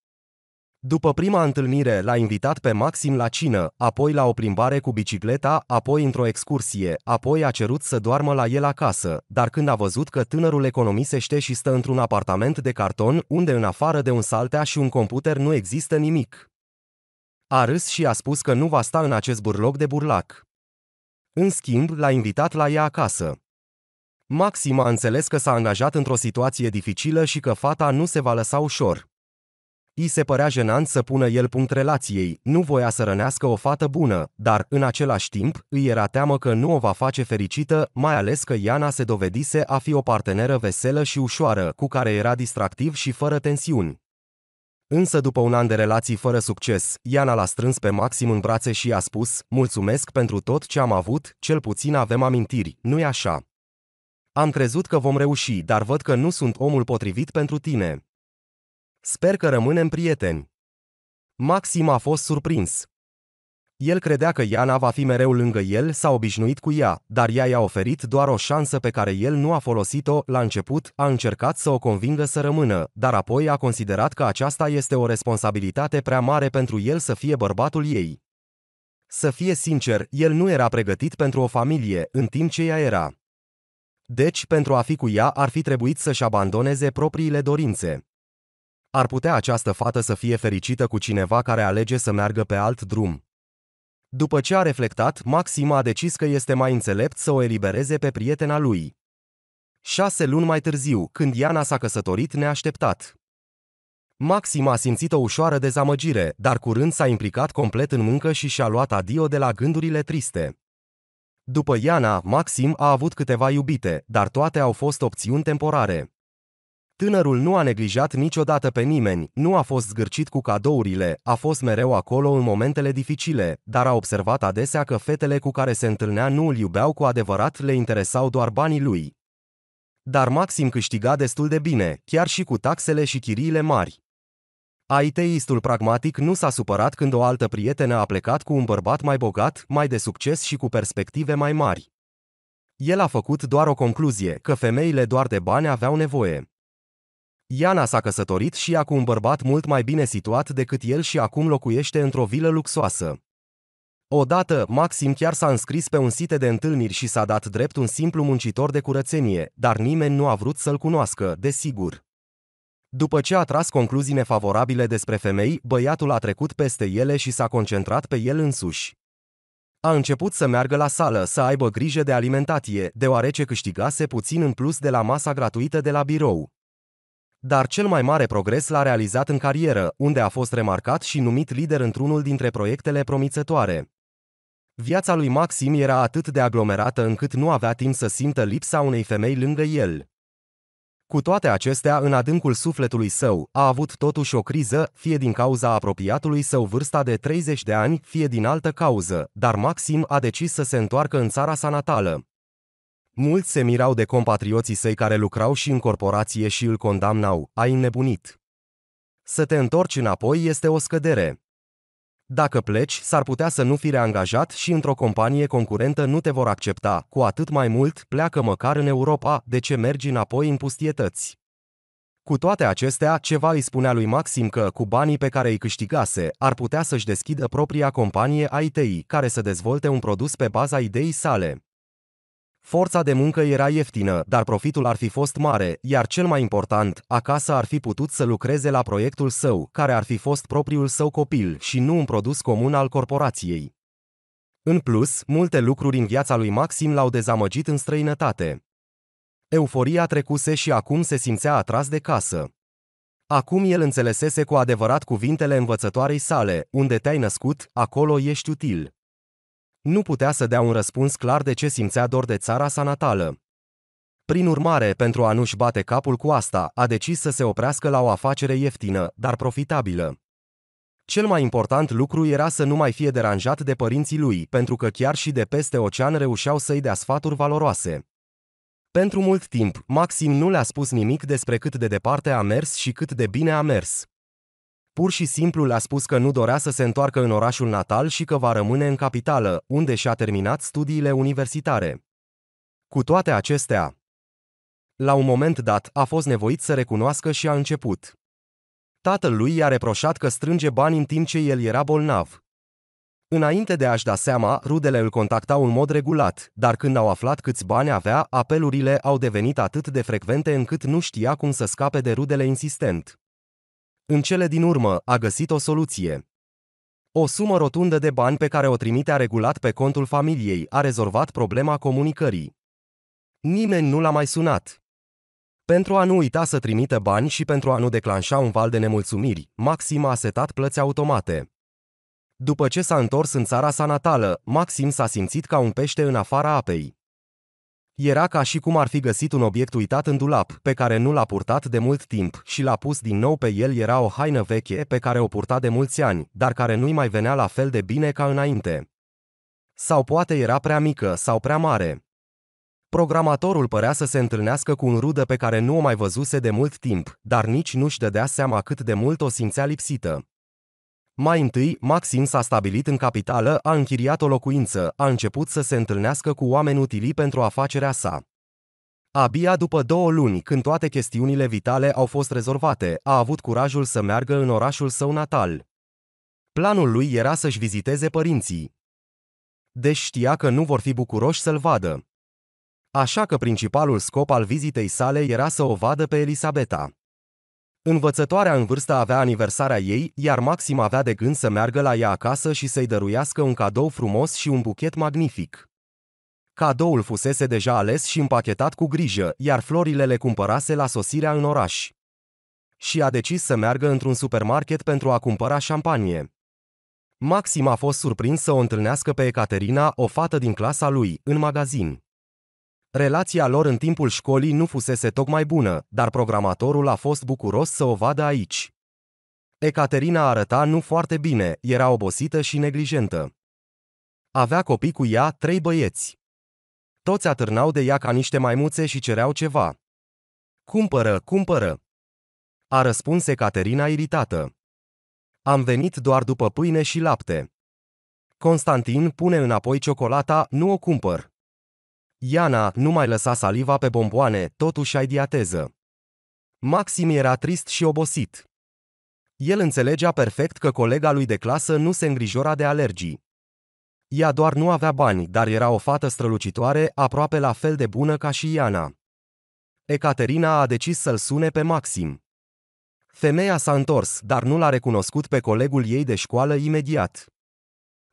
După prima întâlnire, l-a invitat pe Maxim la cină, apoi la o plimbare cu bicicleta, apoi într-o excursie, apoi a cerut să doarmă la el acasă, dar când a văzut că tânărul economisește și stă într-un apartament de carton, unde în afară de un saltea și un computer nu există nimic. A râs și a spus că nu va sta în acest burloc de burlac. În schimb, l-a invitat la ea acasă. Maxim a înțeles că s-a angajat într-o situație dificilă și că fata nu se va lăsa ușor. I se părea jenant să pună el punct relației, nu voia să rănească o fată bună, dar în același timp îi era teamă că nu o va face fericită, mai ales că Iana se dovedise a fi o parteneră veselă și ușoară, cu care era distractiv și fără tensiuni. Însă după un an de relații fără succes, Iana l-a strâns pe Maxim în brațe și i-a spus, mulțumesc pentru tot ce am avut, cel puțin avem amintiri, nu-i așa? Am crezut că vom reuși, dar văd că nu sunt omul potrivit pentru tine. Sper că rămânem prieteni. Maxim a fost surprins. El credea că Iana va fi mereu lângă el, s-a obișnuit cu ea, dar ea i-a oferit doar o șansă pe care el nu a folosit-o la început, a încercat să o convingă să rămână, dar apoi a considerat că aceasta este o responsabilitate prea mare pentru el să fie bărbatul ei. Să fie sincer, el nu era pregătit pentru o familie, în timp ce ea era. Deci, pentru a fi cu ea, ar fi trebuit să-și abandoneze propriile dorințe. Ar putea această fată să fie fericită cu cineva care alege să meargă pe alt drum, după ce a reflectat, Maxim a decis că este mai înțelept să o elibereze pe prietena lui. Șase luni mai târziu, când Iana s-a căsătorit neașteptat. Maxim a simțit o ușoară dezamăgire, dar curând s-a implicat complet în muncă și și-a luat adio de la gândurile triste. După Iana, Maxim a avut câteva iubite, dar toate au fost opțiuni temporare. Tânărul nu a neglijat niciodată pe nimeni, nu a fost zgârcit cu cadourile, a fost mereu acolo în momentele dificile, dar a observat adesea că fetele cu care se întâlnea nu îl iubeau cu adevărat, le interesau doar banii lui. Dar Maxim câștiga destul de bine, chiar și cu taxele și chiriile mari. Aiteistul pragmatic nu s-a supărat când o altă prietenă a plecat cu un bărbat mai bogat, mai de succes și cu perspective mai mari. El a făcut doar o concluzie, că femeile doar de bani aveau nevoie. Iana s-a căsătorit și ea cu un bărbat mult mai bine situat decât el și acum locuiește într-o vilă luxoasă. Odată, Maxim chiar s-a înscris pe un site de întâlniri și s-a dat drept un simplu muncitor de curățenie, dar nimeni nu a vrut să-l cunoască, desigur. După ce a tras concluzii nefavorabile despre femei, băiatul a trecut peste ele și s-a concentrat pe el însuși. A început să meargă la sală, să aibă grijă de alimentație, deoarece câștigase puțin în plus de la masa gratuită de la birou. Dar cel mai mare progres l-a realizat în carieră, unde a fost remarcat și numit lider într-unul dintre proiectele promițătoare. Viața lui Maxim era atât de aglomerată încât nu avea timp să simtă lipsa unei femei lângă el. Cu toate acestea, în adâncul sufletului său, a avut totuși o criză, fie din cauza apropiatului său vârsta de 30 de ani, fie din altă cauză, dar Maxim a decis să se întoarcă în țara sa natală. Mulți se mirau de compatrioții săi care lucrau și în corporație și îl condamnau, ai înnebunit. Să te întorci înapoi este o scădere. Dacă pleci, s-ar putea să nu fi reangajat și într-o companie concurentă nu te vor accepta, cu atât mai mult pleacă măcar în Europa, de ce mergi înapoi în pustietăți? Cu toate acestea, ceva îi spunea lui Maxim că, cu banii pe care îi câștigase, ar putea să-și deschidă propria companie ITI, care să dezvolte un produs pe baza ideii sale. Forța de muncă era ieftină, dar profitul ar fi fost mare, iar cel mai important, acasă ar fi putut să lucreze la proiectul său, care ar fi fost propriul său copil și nu un produs comun al corporației. În plus, multe lucruri în viața lui Maxim l-au dezamăgit în străinătate. Euforia trecuse și acum se simțea atras de casă. Acum el înțelesese cu adevărat cuvintele învățătoarei sale, unde te-ai născut, acolo ești util. Nu putea să dea un răspuns clar de ce simțea dor de țara sa natală. Prin urmare, pentru a nu-și bate capul cu asta, a decis să se oprească la o afacere ieftină, dar profitabilă. Cel mai important lucru era să nu mai fie deranjat de părinții lui, pentru că chiar și de peste ocean reușeau să-i dea sfaturi valoroase. Pentru mult timp, Maxim nu le-a spus nimic despre cât de departe a mers și cât de bine a mers. Pur și simplu le-a spus că nu dorea să se întoarcă în orașul natal și că va rămâne în capitală, unde și-a terminat studiile universitare. Cu toate acestea, la un moment dat a fost nevoit să recunoască și a început. Tatăl lui i-a reproșat că strânge bani în timp ce el era bolnav. Înainte de a-și da seama, rudele îl contactau în mod regulat, dar când au aflat câți bani avea, apelurile au devenit atât de frecvente încât nu știa cum să scape de rudele insistent. În cele din urmă, a găsit o soluție. O sumă rotundă de bani pe care o trimitea regulat pe contul familiei a rezolvat problema comunicării. Nimeni nu l-a mai sunat. Pentru a nu uita să trimită bani și pentru a nu declanșa un val de nemulțumiri, Maxim a setat plăți automate. După ce s-a întors în țara sa natală, Maxim s-a simțit ca un pește în afara apei. Era ca și cum ar fi găsit un obiect uitat în dulap, pe care nu l-a purtat de mult timp, și l-a pus din nou pe el era o haină veche pe care o purta de mulți ani, dar care nu-i mai venea la fel de bine ca înainte. Sau poate era prea mică sau prea mare. Programatorul părea să se întâlnească cu un rudă pe care nu o mai văzuse de mult timp, dar nici nu-și dădea seama cât de mult o simțea lipsită. Mai întâi, Maxim s-a stabilit în capitală, a închiriat o locuință, a început să se întâlnească cu oameni utili pentru afacerea sa. Abia după două luni, când toate chestiunile vitale au fost rezolvate, a avut curajul să meargă în orașul său natal. Planul lui era să-și viziteze părinții. Deci știa că nu vor fi bucuroși să-l vadă. Așa că principalul scop al vizitei sale era să o vadă pe Elisabeta. Învățătoarea în vârstă avea aniversarea ei, iar Maxim avea de gând să meargă la ea acasă și să-i dăruiască un cadou frumos și un buchet magnific. Cadoul fusese deja ales și împachetat cu grijă, iar florile le cumpărase la sosirea în oraș. Și a decis să meargă într-un supermarket pentru a cumpăra șampanie. Maxim a fost surprins să o întâlnească pe Ecaterina, o fată din clasa lui, în magazin. Relația lor în timpul școlii nu fusese tocmai bună, dar programatorul a fost bucuros să o vadă aici. Ecaterina arăta nu foarte bine, era obosită și neglijentă. Avea copii cu ea, trei băieți. Toți atârnau de ea ca niște maimuțe și cereau ceva. Cumpără, cumpără! A răspuns Ecaterina iritată. Am venit doar după pâine și lapte. Constantin pune înapoi ciocolata, nu o cumpăr. Iana, nu mai lăsa saliva pe bomboane, totuși ai diateză. Maxim era trist și obosit. El înțelegea perfect că colega lui de clasă nu se îngrijora de alergii. Ea doar nu avea bani, dar era o fată strălucitoare, aproape la fel de bună ca și Iana. Ecaterina a decis să-l sune pe Maxim. Femeia s-a întors, dar nu l-a recunoscut pe colegul ei de școală imediat.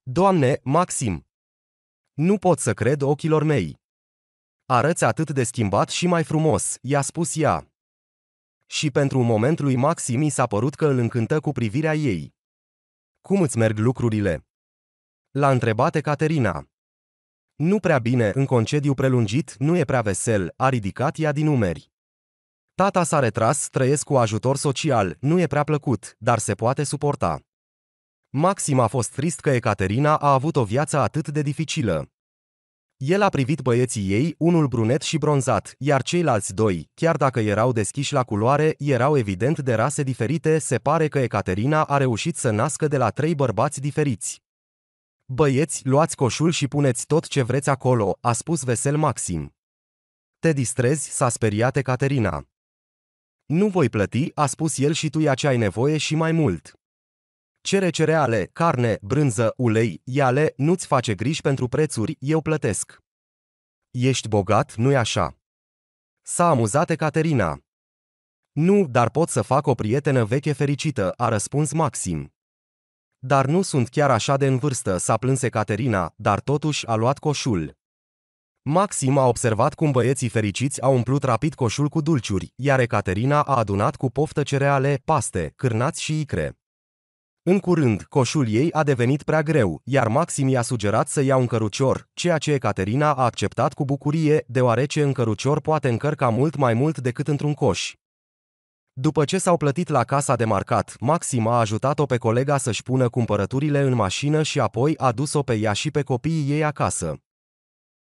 Doamne, Maxim! Nu pot să cred ochilor mei. Arăți atât de schimbat și mai frumos, i-a spus ea. Și pentru un moment lui Maxim i s-a părut că îl încântă cu privirea ei. Cum îți merg lucrurile? L-a întrebat Caterina. Nu prea bine, în concediu prelungit, nu e prea vesel, a ridicat ea din umeri. Tata s-a retras, trăiesc cu ajutor social, nu e prea plăcut, dar se poate suporta. Maxim a fost trist că Ecaterina a avut o viață atât de dificilă. El a privit băieții ei, unul brunet și bronzat, iar ceilalți doi, chiar dacă erau deschiși la culoare, erau evident de rase diferite, se pare că Ecaterina a reușit să nască de la trei bărbați diferiți. Băieți, luați coșul și puneți tot ce vreți acolo, a spus vesel Maxim. Te distrezi, s-a speriat Ecaterina. Nu voi plăti, a spus el și tu ia ce ai nevoie și mai mult. Cere cereale, carne, brânză, ulei, iale, nu-ți face griji pentru prețuri, eu plătesc. Ești bogat, nu-i așa? S-a amuzat Caterina. Nu, dar pot să fac o prietenă veche fericită, a răspuns Maxim. Dar nu sunt chiar așa de în vârstă, s-a plâns Caterina, dar totuși a luat coșul. Maxim a observat cum băieții fericiți au umplut rapid coșul cu dulciuri, iar Caterina a adunat cu poftă cereale, paste, cârnați și icre. În curând, coșul ei a devenit prea greu, iar Maxim i-a sugerat să ia un cărucior, ceea ce Ecaterina a acceptat cu bucurie, deoarece în cărucior poate încărca mult mai mult decât într-un coș. După ce s-au plătit la casa de marcat, Maxim a ajutat-o pe colega să-și pună cumpărăturile în mașină și apoi a dus-o pe ea și pe copiii ei acasă.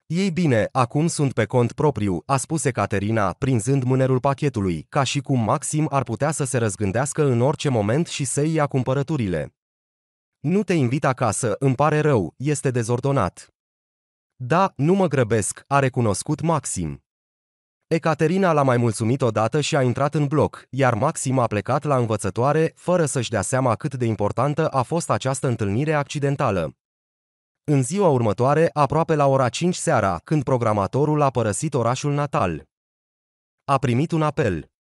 Ei bine, acum sunt pe cont propriu, a spus Caterina, prinzând mânerul pachetului, ca și cum Maxim ar putea să se răzgândească în orice moment și să ia cumpărăturile. Nu te invit acasă, îmi pare rău, este dezordonat. Da, nu mă grăbesc, a recunoscut Maxim. Ecaterina l-a mai mulțumit odată și a intrat în bloc, iar Maxim a plecat la învățătoare, fără să-și dea seama cât de importantă a fost această întâlnire accidentală. În ziua următoare, aproape la ora 5 seara, când programatorul a părăsit orașul natal, a primit un apel.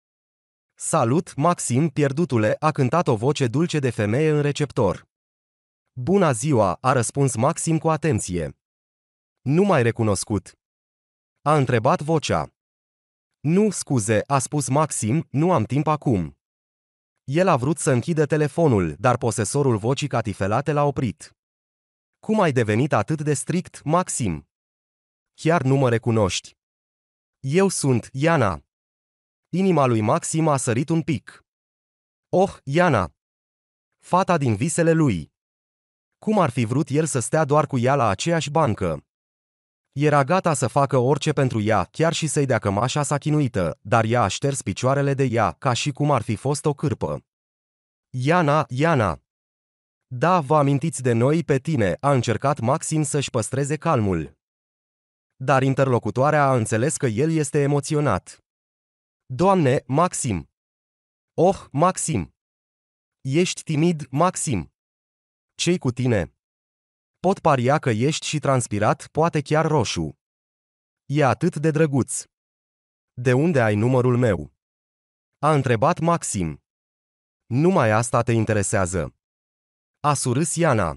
Salut, Maxim, pierdutule, a cântat o voce dulce de femeie în receptor. Bună ziua, a răspuns Maxim cu atenție. Nu mai recunoscut. A întrebat vocea. Nu, scuze, a spus Maxim, nu am timp acum. El a vrut să închidă telefonul, dar posesorul vocii catifelate l-a oprit. Cum ai devenit atât de strict, Maxim? Chiar nu mă recunoști. Eu sunt Iana. Inima lui Maxim a sărit un pic. Oh, Iana! Fata din visele lui. Cum ar fi vrut el să stea doar cu ea la aceeași bancă? Era gata să facă orice pentru ea, chiar și să-i dea cămașa sa chinuită, dar ea a șters picioarele de ea, ca și cum ar fi fost o cârpă. Iana, Iana! Da, vă amintiți de noi pe tine, a încercat Maxim să-și păstreze calmul. Dar interlocutoarea a înțeles că el este emoționat. Doamne, Maxim! Oh, Maxim! Ești timid, Maxim! Cei cu tine? Pot paria că ești și transpirat, poate chiar roșu. E atât de drăguț. De unde ai numărul meu? A întrebat Maxim. Numai asta te interesează. A surâs Iana.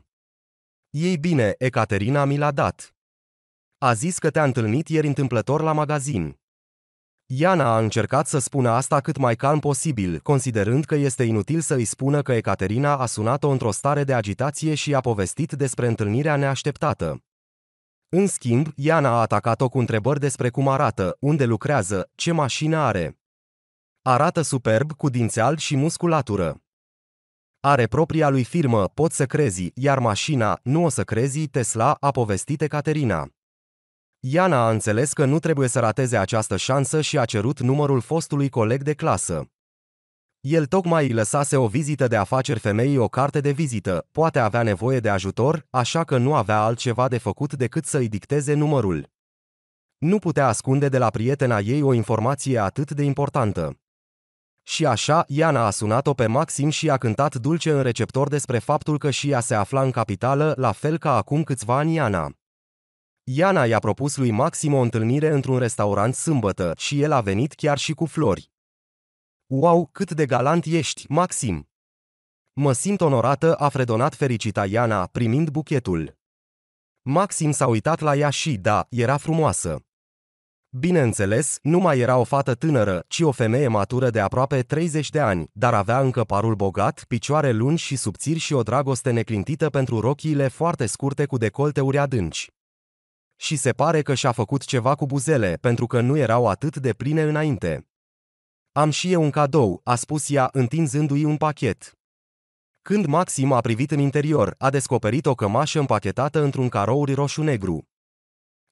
Ei bine, Ecaterina mi l-a dat. A zis că te-a întâlnit ieri întâmplător la magazin. Iana a încercat să spună asta cât mai calm posibil, considerând că este inutil să îi spună că Ecaterina a sunat-o într-o stare de agitație și a povestit despre întâlnirea neașteptată. În schimb, Iana a atacat-o cu întrebări despre cum arată, unde lucrează, ce mașină are. Arată superb, cu dinți și musculatură. Are propria lui firmă, pot să crezi, iar mașina, nu o să crezi, Tesla, a povestit Caterina. Iana a înțeles că nu trebuie să rateze această șansă și a cerut numărul fostului coleg de clasă. El tocmai îi lăsase o vizită de afaceri femeii o carte de vizită, poate avea nevoie de ajutor, așa că nu avea altceva de făcut decât să îi dicteze numărul. Nu putea ascunde de la prietena ei o informație atât de importantă. Și așa, Iana a sunat-o pe Maxim și a cântat dulce în receptor despre faptul că și ea se afla în capitală, la fel ca acum câțiva ani Iana. Iana i-a propus lui Maxim o întâlnire într-un restaurant sâmbătă și el a venit chiar și cu flori. Wow, cât de galant ești, Maxim! Mă simt onorată, a fredonat fericita Iana, primind buchetul. Maxim s-a uitat la ea și, da, era frumoasă. Bineînțeles, nu mai era o fată tânără, ci o femeie matură de aproape 30 de ani, dar avea încă parul bogat, picioare lungi și subțiri și o dragoste neclintită pentru rochiile foarte scurte cu decolteuri adânci. Și se pare că și-a făcut ceva cu buzele, pentru că nu erau atât de pline înainte. Am și eu un cadou, a spus ea, întinzându-i un pachet. Când Maxim a privit în interior, a descoperit o cămașă împachetată într-un carouri roșu-negru.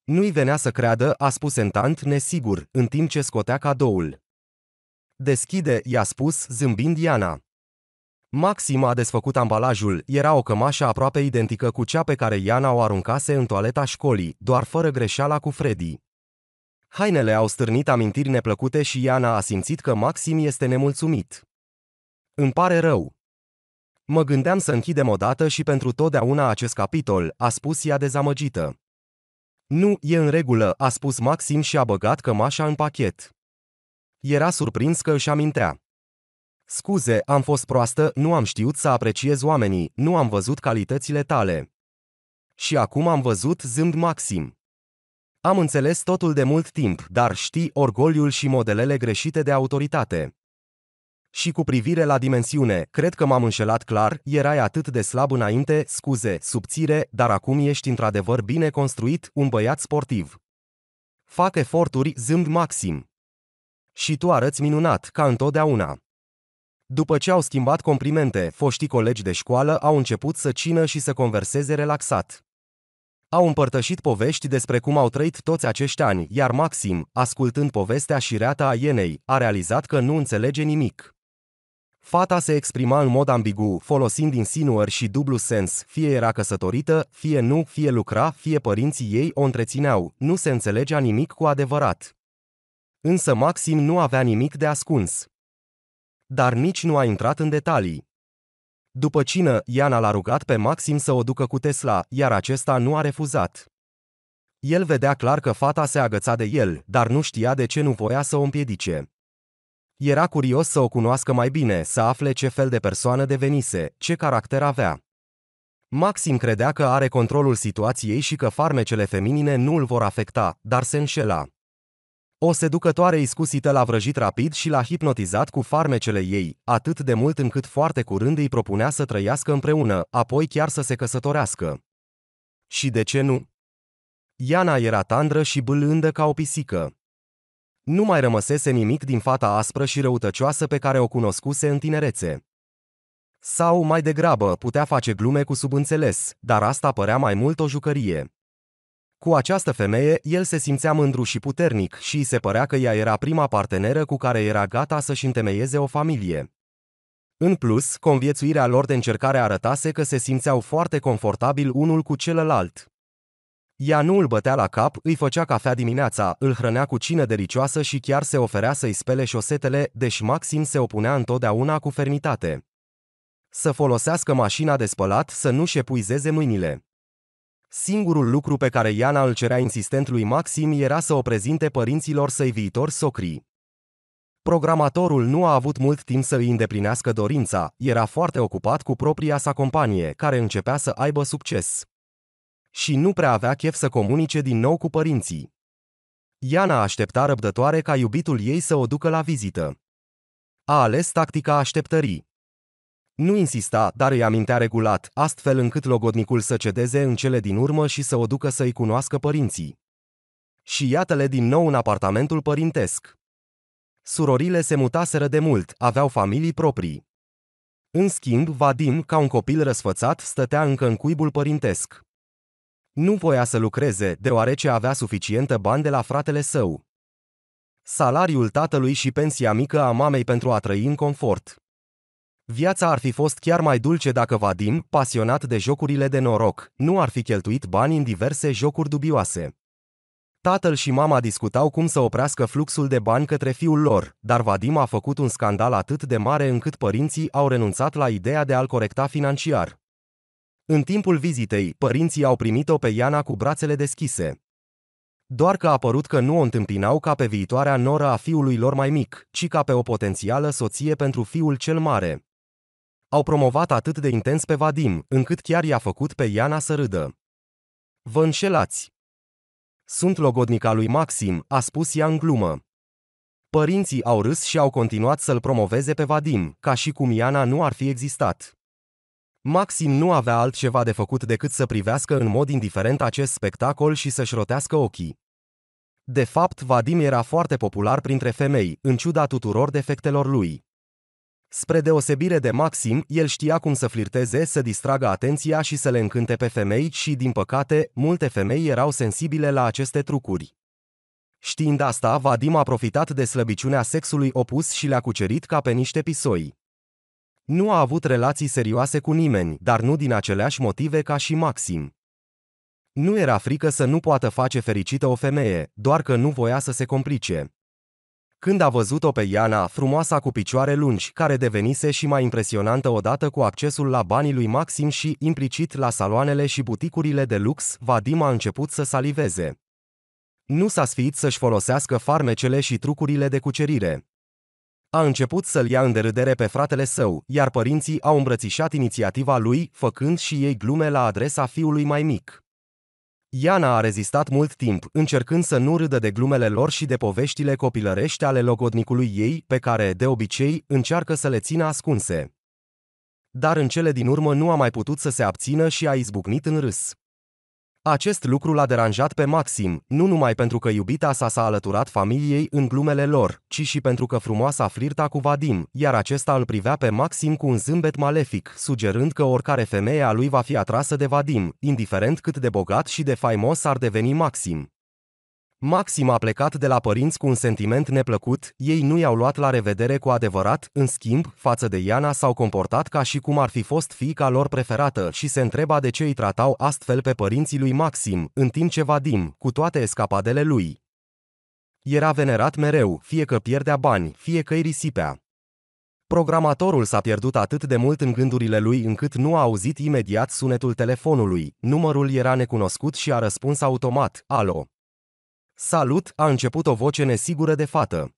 Nu-i venea să creadă, a spus entant nesigur, în timp ce scotea cadoul. Deschide, i-a spus, zâmbind Iana. Maxim a desfăcut ambalajul, era o cămașă aproape identică cu cea pe care Iana o aruncase în toaleta școlii, doar fără greșeala cu Freddy. Hainele au stârnit amintiri neplăcute și Iana a simțit că Maxim este nemulțumit. Îmi pare rău. Mă gândeam să închidem odată și pentru totdeauna acest capitol, a spus ea dezamăgită. Nu, e în regulă, a spus Maxim și a băgat cămașa în pachet. Era surprins că își amintea. Scuze, am fost proastă, nu am știut să apreciez oamenii, nu am văzut calitățile tale. Și acum am văzut zâmb Maxim. Am înțeles totul de mult timp, dar știi orgoliul și modelele greșite de autoritate. Și cu privire la dimensiune, cred că m-am înșelat clar, erai atât de slab înainte, scuze, subțire, dar acum ești într-adevăr bine construit, un băiat sportiv. Fac eforturi, zâmb maxim. Și tu arăți minunat, ca întotdeauna. După ce au schimbat complimente, foștii colegi de școală au început să cină și să converseze relaxat. Au împărtășit povești despre cum au trăit toți acești ani, iar Maxim, ascultând povestea și reata a Ienei, a realizat că nu înțelege nimic. Fata se exprima în mod ambigu, folosind insinuări și dublu sens, fie era căsătorită, fie nu, fie lucra, fie părinții ei o întrețineau, nu se înțelegea nimic cu adevărat. Însă Maxim nu avea nimic de ascuns. Dar nici nu a intrat în detalii. După cină, Iana l-a rugat pe Maxim să o ducă cu Tesla, iar acesta nu a refuzat. El vedea clar că fata se agăța de el, dar nu știa de ce nu voia să o împiedice. Era curios să o cunoască mai bine, să afle ce fel de persoană devenise, ce caracter avea. Maxim credea că are controlul situației și că farmecele feminine nu îl vor afecta, dar se înșela. O seducătoare iscusită l-a vrăjit rapid și l-a hipnotizat cu farmecele ei, atât de mult încât foarte curând îi propunea să trăiască împreună, apoi chiar să se căsătorească. Și de ce nu? Iana era tandră și bâlândă ca o pisică. Nu mai rămăsese nimic din fata aspră și răutăcioasă pe care o cunoscuse în tinerețe. Sau, mai degrabă, putea face glume cu subînțeles, dar asta părea mai mult o jucărie. Cu această femeie, el se simțea mândru și puternic și îi se părea că ea era prima parteneră cu care era gata să-și întemeieze o familie. În plus, conviețuirea lor de încercare arătase că se simțeau foarte confortabil unul cu celălalt. Ea nu îl bătea la cap, îi făcea cafea dimineața, îl hrănea cu cină delicioasă și chiar se oferea să-i spele șosetele, deși Maxim se opunea întotdeauna cu fermitate. Să folosească mașina de spălat, să nu-și puizeze mâinile. Singurul lucru pe care Iana îl cerea insistent lui Maxim era să o prezinte părinților săi viitor socri. Programatorul nu a avut mult timp să îi îndeplinească dorința, era foarte ocupat cu propria sa companie, care începea să aibă succes și nu prea avea chef să comunice din nou cu părinții. Iana aștepta răbdătoare ca iubitul ei să o ducă la vizită. A ales tactica așteptării. Nu insista, dar îi amintea regulat, astfel încât logodnicul să cedeze în cele din urmă și să o ducă să-i cunoască părinții. Și iată-le din nou în apartamentul părintesc. Surorile se mutaseră de mult, aveau familii proprii. În schimb, Vadim, ca un copil răsfățat, stătea încă în cuibul părintesc. Nu voia să lucreze, deoarece avea suficientă bani de la fratele său. Salariul tatălui și pensia mică a mamei pentru a trăi în confort. Viața ar fi fost chiar mai dulce dacă Vadim, pasionat de jocurile de noroc, nu ar fi cheltuit bani în diverse jocuri dubioase. Tatăl și mama discutau cum să oprească fluxul de bani către fiul lor, dar Vadim a făcut un scandal atât de mare încât părinții au renunțat la ideea de a-l corecta financiar. În timpul vizitei, părinții au primit-o pe Iana cu brațele deschise. Doar că a părut că nu o întâmpinau ca pe viitoarea noră a fiului lor mai mic, ci ca pe o potențială soție pentru fiul cel mare. Au promovat atât de intens pe Vadim, încât chiar i-a făcut pe Iana să râdă. Vă înșelați! Sunt logodnica lui Maxim, a spus ea în glumă. Părinții au râs și au continuat să-l promoveze pe Vadim, ca și cum Iana nu ar fi existat. Maxim nu avea altceva de făcut decât să privească în mod indiferent acest spectacol și să-și rotească ochii. De fapt, Vadim era foarte popular printre femei, în ciuda tuturor defectelor lui. Spre deosebire de Maxim, el știa cum să flirteze, să distragă atenția și să le încânte pe femei și, din păcate, multe femei erau sensibile la aceste trucuri. Știind asta, Vadim a profitat de slăbiciunea sexului opus și le-a cucerit ca pe niște pisoi. Nu a avut relații serioase cu nimeni, dar nu din aceleași motive ca și Maxim. Nu era frică să nu poată face fericită o femeie, doar că nu voia să se complice. Când a văzut-o pe Iana, frumoasa cu picioare lungi, care devenise și mai impresionantă odată cu accesul la banii lui Maxim și, implicit, la saloanele și buticurile de lux, Vadim a început să saliveze. Nu s-a sfiit să-și folosească farmecele și trucurile de cucerire. A început să-l ia în derâdere pe fratele său, iar părinții au îmbrățișat inițiativa lui, făcând și ei glume la adresa fiului mai mic. Iana a rezistat mult timp, încercând să nu râdă de glumele lor și de poveștile copilărești ale logodnicului ei, pe care, de obicei, încearcă să le țină ascunse. Dar în cele din urmă nu a mai putut să se abțină și a izbucnit în râs. Acest lucru l-a deranjat pe Maxim, nu numai pentru că iubita sa s-a alăturat familiei în glumele lor, ci și pentru că frumoasa flirta cu Vadim, iar acesta îl privea pe Maxim cu un zâmbet malefic, sugerând că oricare femeie a lui va fi atrasă de Vadim, indiferent cât de bogat și de faimos ar deveni Maxim. Maxim a plecat de la părinți cu un sentiment neplăcut, ei nu i-au luat la revedere cu adevărat, în schimb, față de Iana s-au comportat ca și cum ar fi fost fiica lor preferată și se întreba de ce îi tratau astfel pe părinții lui Maxim, în timp ce Vadim, cu toate escapadele lui, era venerat mereu, fie că pierdea bani, fie că îi risipea. Programatorul s-a pierdut atât de mult în gândurile lui încât nu a auzit imediat sunetul telefonului, numărul era necunoscut și a răspuns automat, alo. Salut, a început o voce nesigură de fată.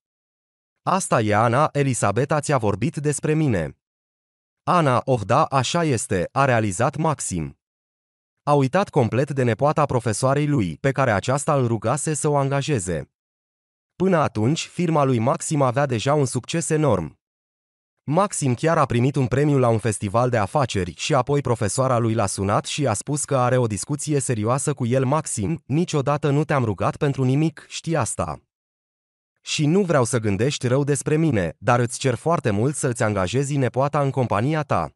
Asta e Ana, Elisabeta ți-a vorbit despre mine. Ana, oh da, așa este, a realizat Maxim. A uitat complet de nepoata profesoarei lui, pe care aceasta îl rugase să o angajeze. Până atunci, firma lui Maxim avea deja un succes enorm, Maxim chiar a primit un premiu la un festival de afaceri și apoi profesoara lui l-a sunat și a spus că are o discuție serioasă cu el Maxim, niciodată nu te-am rugat pentru nimic, știi asta. Și nu vreau să gândești rău despre mine, dar îți cer foarte mult să-ți angajezi nepoata în compania ta.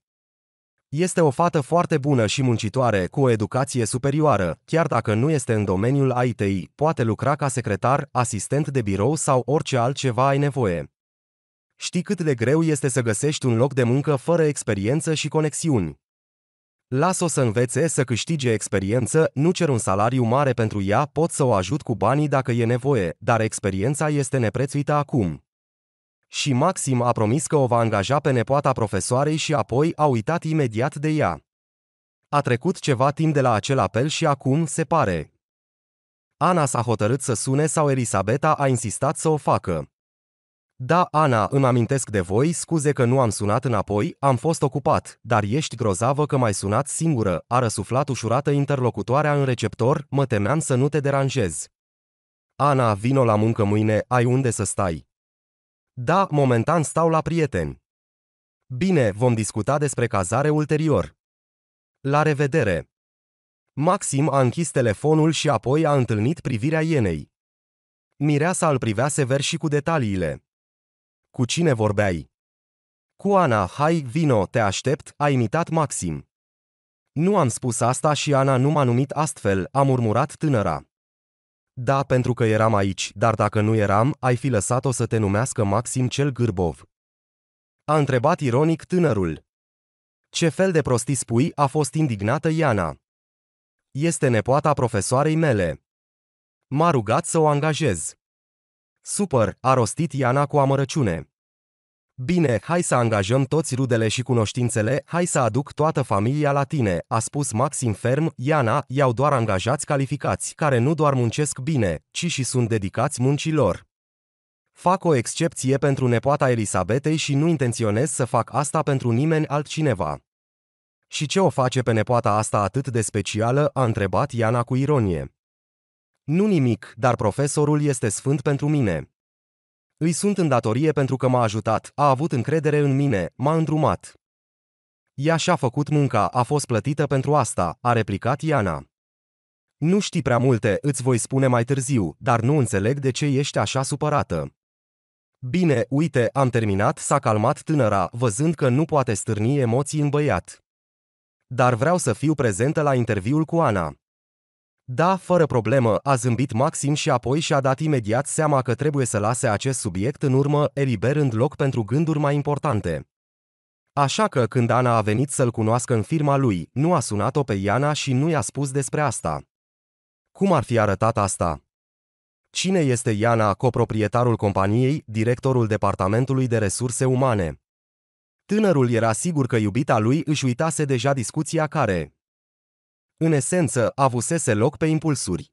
Este o fată foarte bună și muncitoare, cu o educație superioară, chiar dacă nu este în domeniul ITI, poate lucra ca secretar, asistent de birou sau orice altceva ai nevoie. Știi cât de greu este să găsești un loc de muncă fără experiență și conexiuni. Las-o să învețe să câștige experiență, nu cer un salariu mare pentru ea, pot să o ajut cu banii dacă e nevoie, dar experiența este neprețuită acum. Și Maxim a promis că o va angaja pe nepoata profesoarei și apoi a uitat imediat de ea. A trecut ceva timp de la acel apel și acum, se pare. Ana s-a hotărât să sune sau Elisabeta a insistat să o facă. Da, Ana, îmi amintesc de voi, scuze că nu am sunat înapoi, am fost ocupat, dar ești grozavă că mai sunat singură, a răsuflat ușurată interlocutoarea în receptor, mă temeam să nu te deranjez. Ana, vino la muncă mâine, ai unde să stai. Da, momentan stau la prieteni. Bine, vom discuta despre cazare ulterior. La revedere! Maxim a închis telefonul și apoi a întâlnit privirea Ienei. Mireasa îl privea sever și cu detaliile. Cu cine vorbeai? Cu Ana, hai, vino, te aștept, a imitat Maxim. Nu am spus asta și Ana nu m-a numit astfel, a murmurat tânăra. Da, pentru că eram aici, dar dacă nu eram, ai fi lăsat-o să te numească Maxim cel Gârbov. A întrebat ironic tânărul. Ce fel de prostii spui, a fost indignată Iana. Este nepoata profesoarei mele. M-a rugat să o angajez. Super, a rostit Iana cu amărăciune. Bine, hai să angajăm toți rudele și cunoștințele, hai să aduc toată familia la tine, a spus Maxim ferm, Iana, iau doar angajați calificați, care nu doar muncesc bine, ci și sunt dedicați muncii lor. Fac o excepție pentru nepoata Elisabetei și nu intenționez să fac asta pentru nimeni altcineva. Și ce o face pe nepoata asta atât de specială, a întrebat Iana cu ironie. Nu nimic, dar profesorul este sfânt pentru mine. Îi sunt în datorie pentru că m-a ajutat, a avut încredere în mine, m-a îndrumat. Ea și-a făcut munca, a fost plătită pentru asta, a replicat Iana. Nu știi prea multe, îți voi spune mai târziu, dar nu înțeleg de ce ești așa supărată. Bine, uite, am terminat, s-a calmat tânăra, văzând că nu poate stârni emoții în băiat. Dar vreau să fiu prezentă la interviul cu Ana. Da, fără problemă, a zâmbit Maxim și apoi și-a dat imediat seama că trebuie să lase acest subiect în urmă, eliberând loc pentru gânduri mai importante. Așa că când Ana a venit să-l cunoască în firma lui, nu a sunat-o pe Iana și nu i-a spus despre asta. Cum ar fi arătat asta? Cine este Iana, coproprietarul companiei, directorul departamentului de resurse umane? Tânărul era sigur că iubita lui își uitase deja discuția care, în esență, avusese loc pe impulsuri.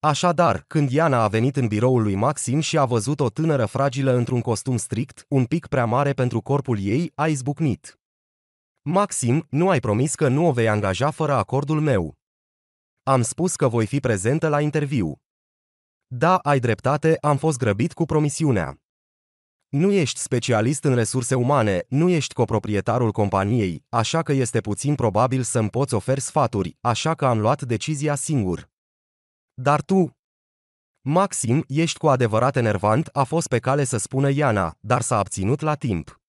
Așadar, când Iana a venit în biroul lui Maxim și a văzut o tânără fragilă într-un costum strict, un pic prea mare pentru corpul ei, a izbucnit. Maxim, nu ai promis că nu o vei angaja fără acordul meu. Am spus că voi fi prezentă la interviu. Da, ai dreptate, am fost grăbit cu promisiunea. Nu ești specialist în resurse umane, nu ești coproprietarul companiei, așa că este puțin probabil să-mi poți oferi sfaturi, așa că am luat decizia singur. Dar tu... Maxim, ești cu adevărat enervant, a fost pe cale să spună Iana, dar s-a abținut la timp.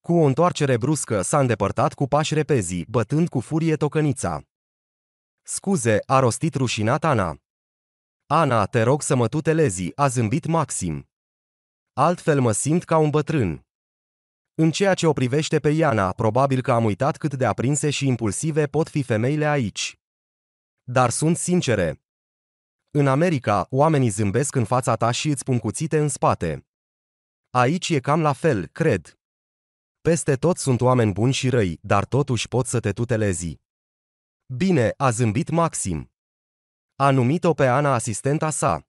Cu o întoarcere bruscă s-a îndepărtat cu pași repezi, bătând cu furie tocănița. Scuze, a rostit rușinat Ana. Ana, te rog să mă tutelezi, a zâmbit Maxim altfel mă simt ca un bătrân. În ceea ce o privește pe Iana, probabil că am uitat cât de aprinse și impulsive pot fi femeile aici. Dar sunt sincere. În America, oamenii zâmbesc în fața ta și îți pun cuțite în spate. Aici e cam la fel, cred. Peste tot sunt oameni buni și răi, dar totuși pot să te tutelezi. Bine, a zâmbit Maxim. A numit-o pe Ana asistenta sa.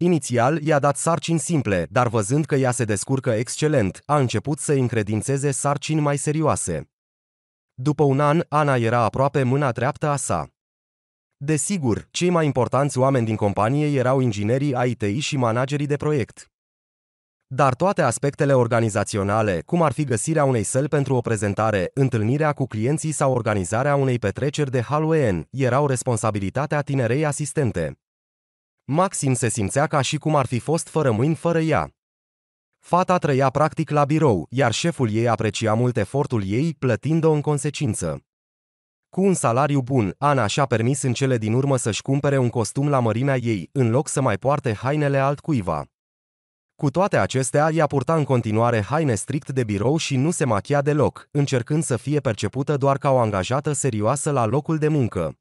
Inițial i-a dat sarcini simple, dar văzând că ea se descurcă excelent, a început să încredințeze sarcini mai serioase. După un an, Ana era aproape mâna dreaptă a sa. Desigur, cei mai importanți oameni din companie erau inginerii IT și managerii de proiect. Dar toate aspectele organizaționale, cum ar fi găsirea unei săli pentru o prezentare, întâlnirea cu clienții sau organizarea unei petreceri de Halloween, erau responsabilitatea tinerei asistente. Maxim se simțea ca și cum ar fi fost fără mâini fără ea. Fata trăia practic la birou, iar șeful ei aprecia mult efortul ei, plătind-o în consecință. Cu un salariu bun, Ana și-a permis în cele din urmă să-și cumpere un costum la mărimea ei, în loc să mai poarte hainele altcuiva. Cu toate acestea, ea purta în continuare haine strict de birou și nu se machia deloc, încercând să fie percepută doar ca o angajată serioasă la locul de muncă.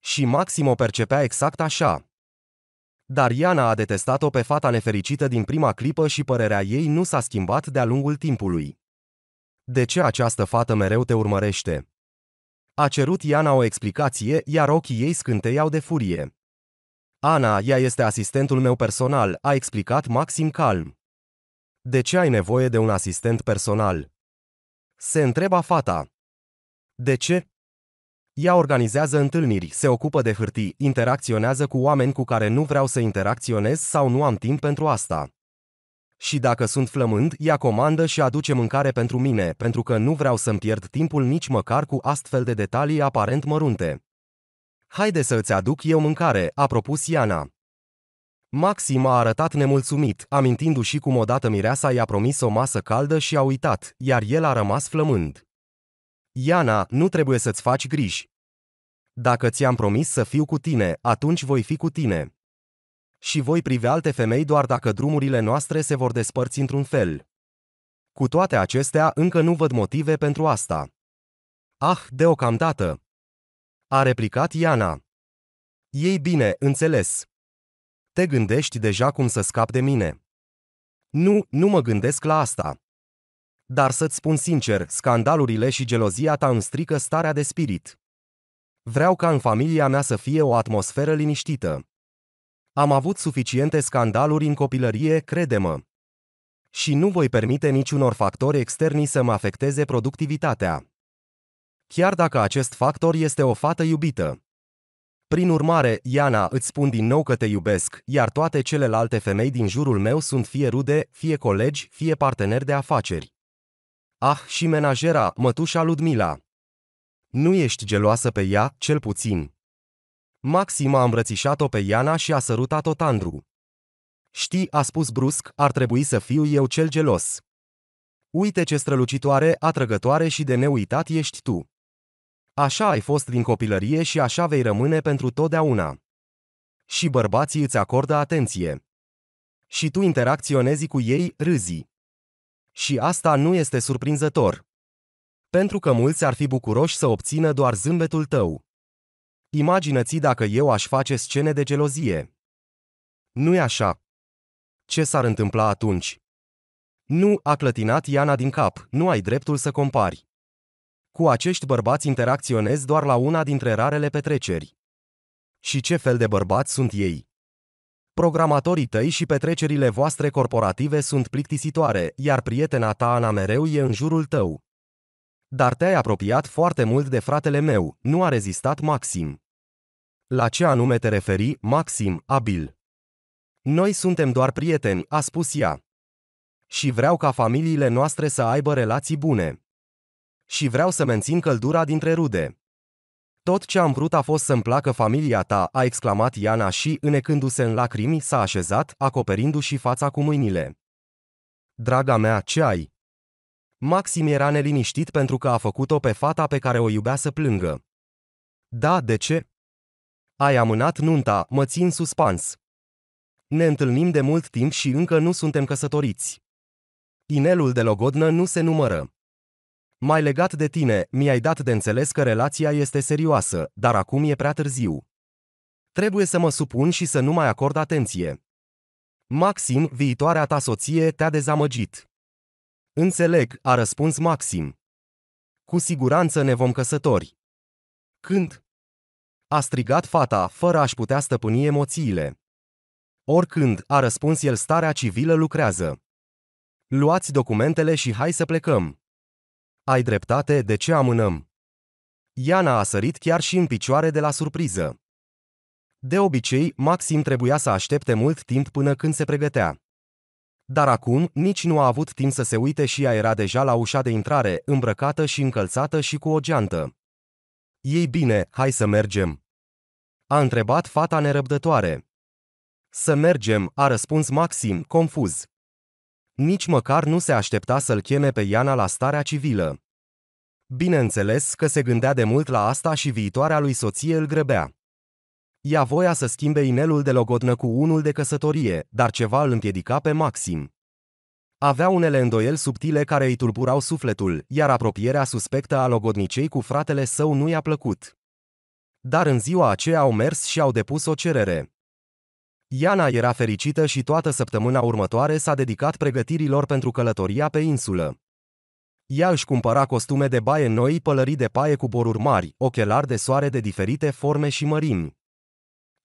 Și Maxim o percepea exact așa, dar Iana a detestat-o pe fata nefericită din prima clipă și părerea ei nu s-a schimbat de-a lungul timpului. De ce această fată mereu te urmărește? A cerut Iana o explicație, iar ochii ei scânteiau de furie. Ana, ea este asistentul meu personal, a explicat Maxim calm. De ce ai nevoie de un asistent personal? Se întreba fata. De ce? Ea organizează întâlniri, se ocupă de hârtii, interacționează cu oameni cu care nu vreau să interacționez sau nu am timp pentru asta. Și dacă sunt flămând, ea comandă și aduce mâncare pentru mine, pentru că nu vreau să-mi pierd timpul nici măcar cu astfel de detalii aparent mărunte. Haide să îți aduc eu mâncare, a propus Iana. Maxim a arătat nemulțumit, amintindu-și cum odată mireasa i-a promis o masă caldă și a uitat, iar el a rămas flămând. Iana, nu trebuie să-ți faci griji. Dacă ți-am promis să fiu cu tine, atunci voi fi cu tine. Și voi privi alte femei doar dacă drumurile noastre se vor despărți într-un fel. Cu toate acestea, încă nu văd motive pentru asta. Ah, deocamdată! A replicat Iana. Ei bine, înțeles. Te gândești deja cum să scap de mine. Nu, nu mă gândesc la asta. Dar să-ți spun sincer, scandalurile și gelozia ta îmi strică starea de spirit. Vreau ca în familia mea să fie o atmosferă liniștită. Am avut suficiente scandaluri în copilărie, crede-mă. Și nu voi permite niciunor factori externi să mă afecteze productivitatea. Chiar dacă acest factor este o fată iubită. Prin urmare, Iana, îți spun din nou că te iubesc, iar toate celelalte femei din jurul meu sunt fie rude, fie colegi, fie parteneri de afaceri. Ah, și menajera, mătușa Ludmila. Nu ești geloasă pe ea, cel puțin. Maxim a îmbrățișat-o pe Iana și a sărutat-o tandru. Știi, a spus brusc, ar trebui să fiu eu cel gelos. Uite ce strălucitoare, atrăgătoare și de neuitat ești tu. Așa ai fost din copilărie și așa vei rămâne pentru totdeauna. Și bărbații îți acordă atenție. Și tu interacționezi cu ei, râzi. Și asta nu este surprinzător. Pentru că mulți ar fi bucuroși să obțină doar zâmbetul tău. Imagină-ți dacă eu aș face scene de gelozie. Nu-i așa. Ce s-ar întâmpla atunci? Nu, a clătinat Iana din cap, nu ai dreptul să compari. Cu acești bărbați interacționez doar la una dintre rarele petreceri. Și ce fel de bărbați sunt ei? Programatorii tăi și petrecerile voastre corporative sunt plictisitoare, iar prietena ta Ana mereu e în jurul tău. Dar te-ai apropiat foarte mult de fratele meu, nu a rezistat Maxim. La ce anume te referi, Maxim, Abil? Noi suntem doar prieteni, a spus ea. Și vreau ca familiile noastre să aibă relații bune. Și vreau să mențin căldura dintre rude. Tot ce am vrut a fost să-mi placă familia ta, a exclamat Iana și, înecându-se în lacrimi, s-a așezat, acoperindu-și fața cu mâinile. Draga mea, ce ai? Maxim era neliniștit pentru că a făcut-o pe fata pe care o iubea să plângă. Da, de ce? Ai amânat nunta, mă țin suspans. Ne întâlnim de mult timp și încă nu suntem căsătoriți. Inelul de logodnă nu se numără. Mai legat de tine, mi-ai dat de înțeles că relația este serioasă, dar acum e prea târziu. Trebuie să mă supun și să nu mai acord atenție. Maxim, viitoarea ta soție te-a dezamăgit. Înțeleg, a răspuns Maxim. Cu siguranță ne vom căsători. Când? A strigat fata, fără a-și putea stăpâni emoțiile. Oricând, a răspuns el, starea civilă lucrează. Luați documentele și hai să plecăm. Ai dreptate, de ce amânăm? Iana a sărit chiar și în picioare de la surpriză. De obicei, Maxim trebuia să aștepte mult timp până când se pregătea. Dar acum, nici nu a avut timp să se uite și ea era deja la ușa de intrare, îmbrăcată și încălțată și cu o geantă. Ei bine, hai să mergem. A întrebat fata nerăbdătoare. Să mergem, a răspuns Maxim, confuz nici măcar nu se aștepta să-l cheme pe Iana la starea civilă. Bineînțeles că se gândea de mult la asta și viitoarea lui soție îl grăbea. Ea voia să schimbe inelul de logodnă cu unul de căsătorie, dar ceva îl împiedica pe Maxim. Avea unele îndoieli subtile care îi tulburau sufletul, iar apropierea suspectă a logodnicei cu fratele său nu i-a plăcut. Dar în ziua aceea au mers și au depus o cerere. Iana era fericită și toată săptămâna următoare s-a dedicat pregătirilor pentru călătoria pe insulă. Ea își cumpăra costume de baie noi, pălării de paie cu boruri mari, ochelari de soare de diferite forme și mărimi.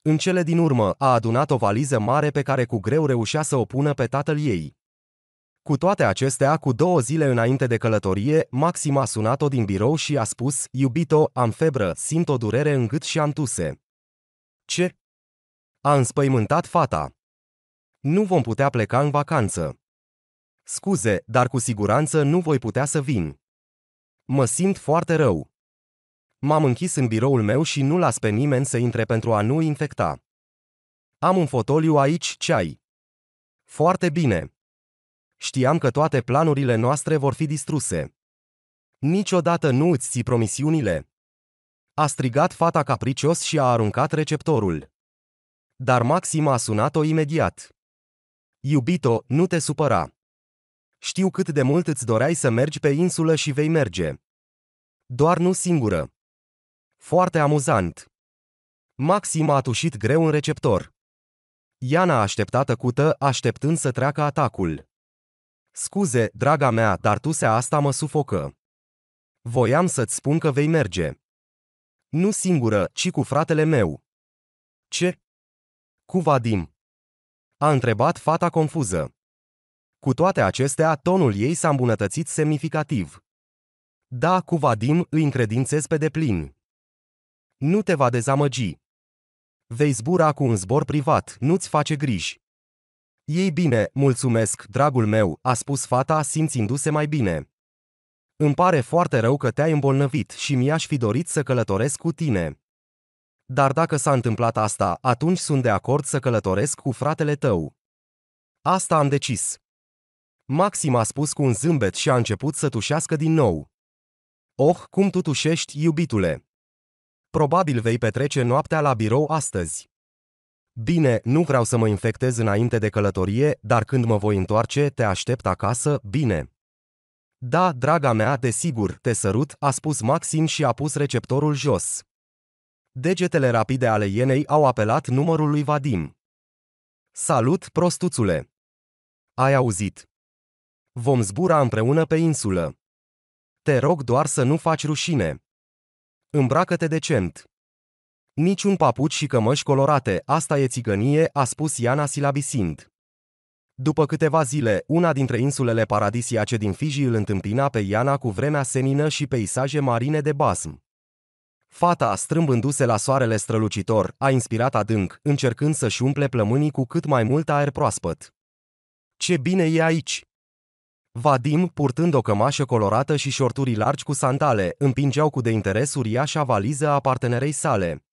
În cele din urmă, a adunat o valiză mare pe care cu greu reușea să o pună pe tatăl ei. Cu toate acestea, cu două zile înainte de călătorie, Maxim a sunat-o din birou și a spus, Iubito, am febră, simt o durere în gât și am tuse. Ce? A înspăimântat fata. Nu vom putea pleca în vacanță. Scuze, dar cu siguranță nu voi putea să vin. Mă simt foarte rău. M-am închis în biroul meu și nu las pe nimeni să intre pentru a nu infecta. Am un fotoliu aici, ce ai? Foarte bine. Știam că toate planurile noastre vor fi distruse. Niciodată nu îți ții promisiunile. A strigat fata capricios și a aruncat receptorul dar Maxim a sunat-o imediat. Iubito, nu te supăra. Știu cât de mult îți doreai să mergi pe insulă și vei merge. Doar nu singură. Foarte amuzant. Maxim a tușit greu în receptor. Iana așteptat tăcută, așteptând să treacă atacul. Scuze, draga mea, dar tu se asta mă sufocă. Voiam să-ți spun că vei merge. Nu singură, ci cu fratele meu. Ce? cu Vadim? A întrebat fata confuză. Cu toate acestea, tonul ei s-a îmbunătățit semnificativ. Da, cu Vadim îi încredințez pe deplin. Nu te va dezamăgi. Vei zbura cu un zbor privat, nu-ți face griji. Ei bine, mulțumesc, dragul meu, a spus fata, simțindu-se mai bine. Îmi pare foarte rău că te-ai îmbolnăvit și mi-aș fi dorit să călătoresc cu tine. Dar dacă s-a întâmplat asta, atunci sunt de acord să călătoresc cu fratele tău. Asta am decis. Maxim a spus cu un zâmbet și a început să tușească din nou. Oh, cum tu tușești, iubitule! Probabil vei petrece noaptea la birou astăzi. Bine, nu vreau să mă infectez înainte de călătorie, dar când mă voi întoarce, te aștept acasă, bine. Da, draga mea, desigur, te sărut, a spus Maxim și a pus receptorul jos. Degetele rapide ale ienei au apelat numărul lui Vadim. Salut, prostuțule! Ai auzit? Vom zbura împreună pe insulă. Te rog doar să nu faci rușine. Îmbracă-te decent. Niciun papuci și cămăși colorate, asta e țigănie, a spus Iana silabisind. După câteva zile, una dintre insulele paradisiace din Fiji îl întâmpina pe Iana cu vremea senină și peisaje marine de basm. Fata, strâmbându-se la soarele strălucitor, a inspirat adânc, încercând să-și umple plămânii cu cât mai mult aer proaspăt. Ce bine e aici! Vadim, purtând o cămașă colorată și șorturi largi cu sandale, împingeau cu de interes uriașa valiză a partenerei sale.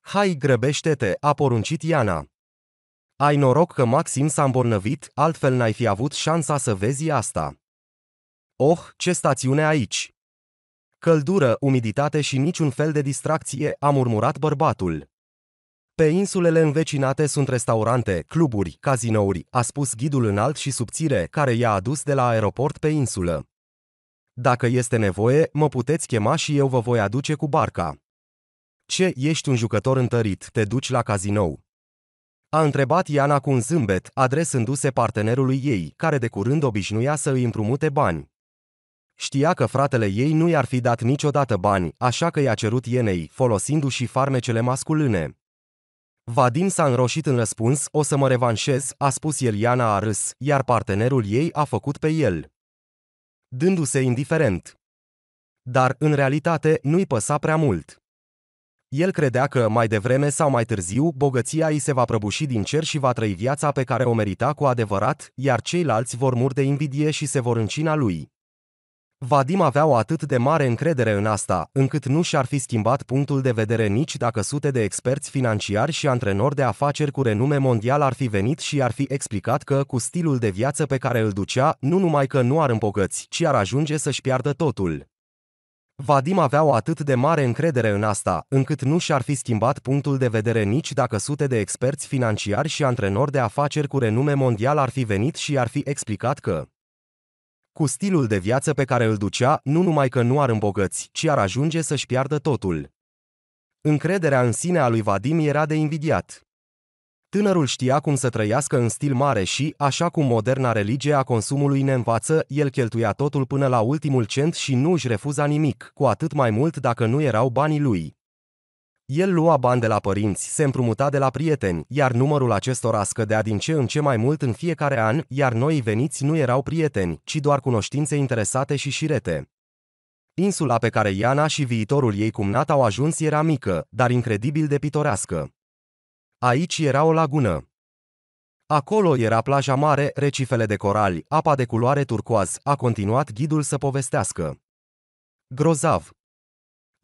Hai, grăbește-te, a poruncit Iana. Ai noroc că Maxim s-a îmbornăvit, altfel n-ai fi avut șansa să vezi asta. Oh, ce stațiune aici! Căldură, umiditate și niciun fel de distracție, a murmurat bărbatul. Pe insulele învecinate sunt restaurante, cluburi, cazinouri, a spus ghidul înalt și subțire care i-a adus de la aeroport pe insulă. Dacă este nevoie, mă puteți chema și eu vă voi aduce cu barca. Ce, ești un jucător întărit, te duci la cazinou. A întrebat Iana cu un zâmbet, adresându-se partenerului ei, care de curând obișnuia să îi împrumute bani. Știa că fratele ei nu i-ar fi dat niciodată bani, așa că i-a cerut ienei, folosindu-și farmecele masculine. Vadim s-a înroșit în răspuns, o să mă revanșez, a spus el Iana a râs, iar partenerul ei a făcut pe el. Dându-se indiferent. Dar, în realitate, nu-i păsa prea mult. El credea că, mai devreme sau mai târziu, bogăția îi se va prăbuși din cer și va trăi viața pe care o merita cu adevărat, iar ceilalți vor muri de invidie și se vor încina lui. Vadim avea o atât de mare încredere în asta, încât nu și-ar fi schimbat punctul de vedere nici dacă sute de experți financiari și antrenori de afaceri cu renume mondial ar fi venit și ar fi explicat că, cu stilul de viață pe care îl ducea, nu numai că nu ar împogăți, ci ar ajunge să-și piardă totul. Vadim avea o atât de mare încredere în asta, încât nu și-ar fi schimbat punctul de vedere nici dacă sute de experți financiari și antrenori de afaceri cu renume mondial ar fi venit și ar fi explicat că, cu stilul de viață pe care îl ducea, nu numai că nu ar îmbogăți, ci ar ajunge să-și piardă totul. Încrederea în sine a lui Vadim era de invidiat. Tânărul știa cum să trăiască în stil mare și, așa cum moderna religie a consumului ne învață, el cheltuia totul până la ultimul cent și nu își refuza nimic, cu atât mai mult dacă nu erau banii lui. El lua bani de la părinți, se împrumuta de la prieteni, iar numărul acestora scădea din ce în ce mai mult în fiecare an, iar noi veniți nu erau prieteni, ci doar cunoștințe interesate și șirete. Insula pe care Iana și viitorul ei cumnat au ajuns era mică, dar incredibil de pitorească. Aici era o lagună. Acolo era plaja mare, recifele de corali, apa de culoare turcoaz, a continuat ghidul să povestească. Grozav,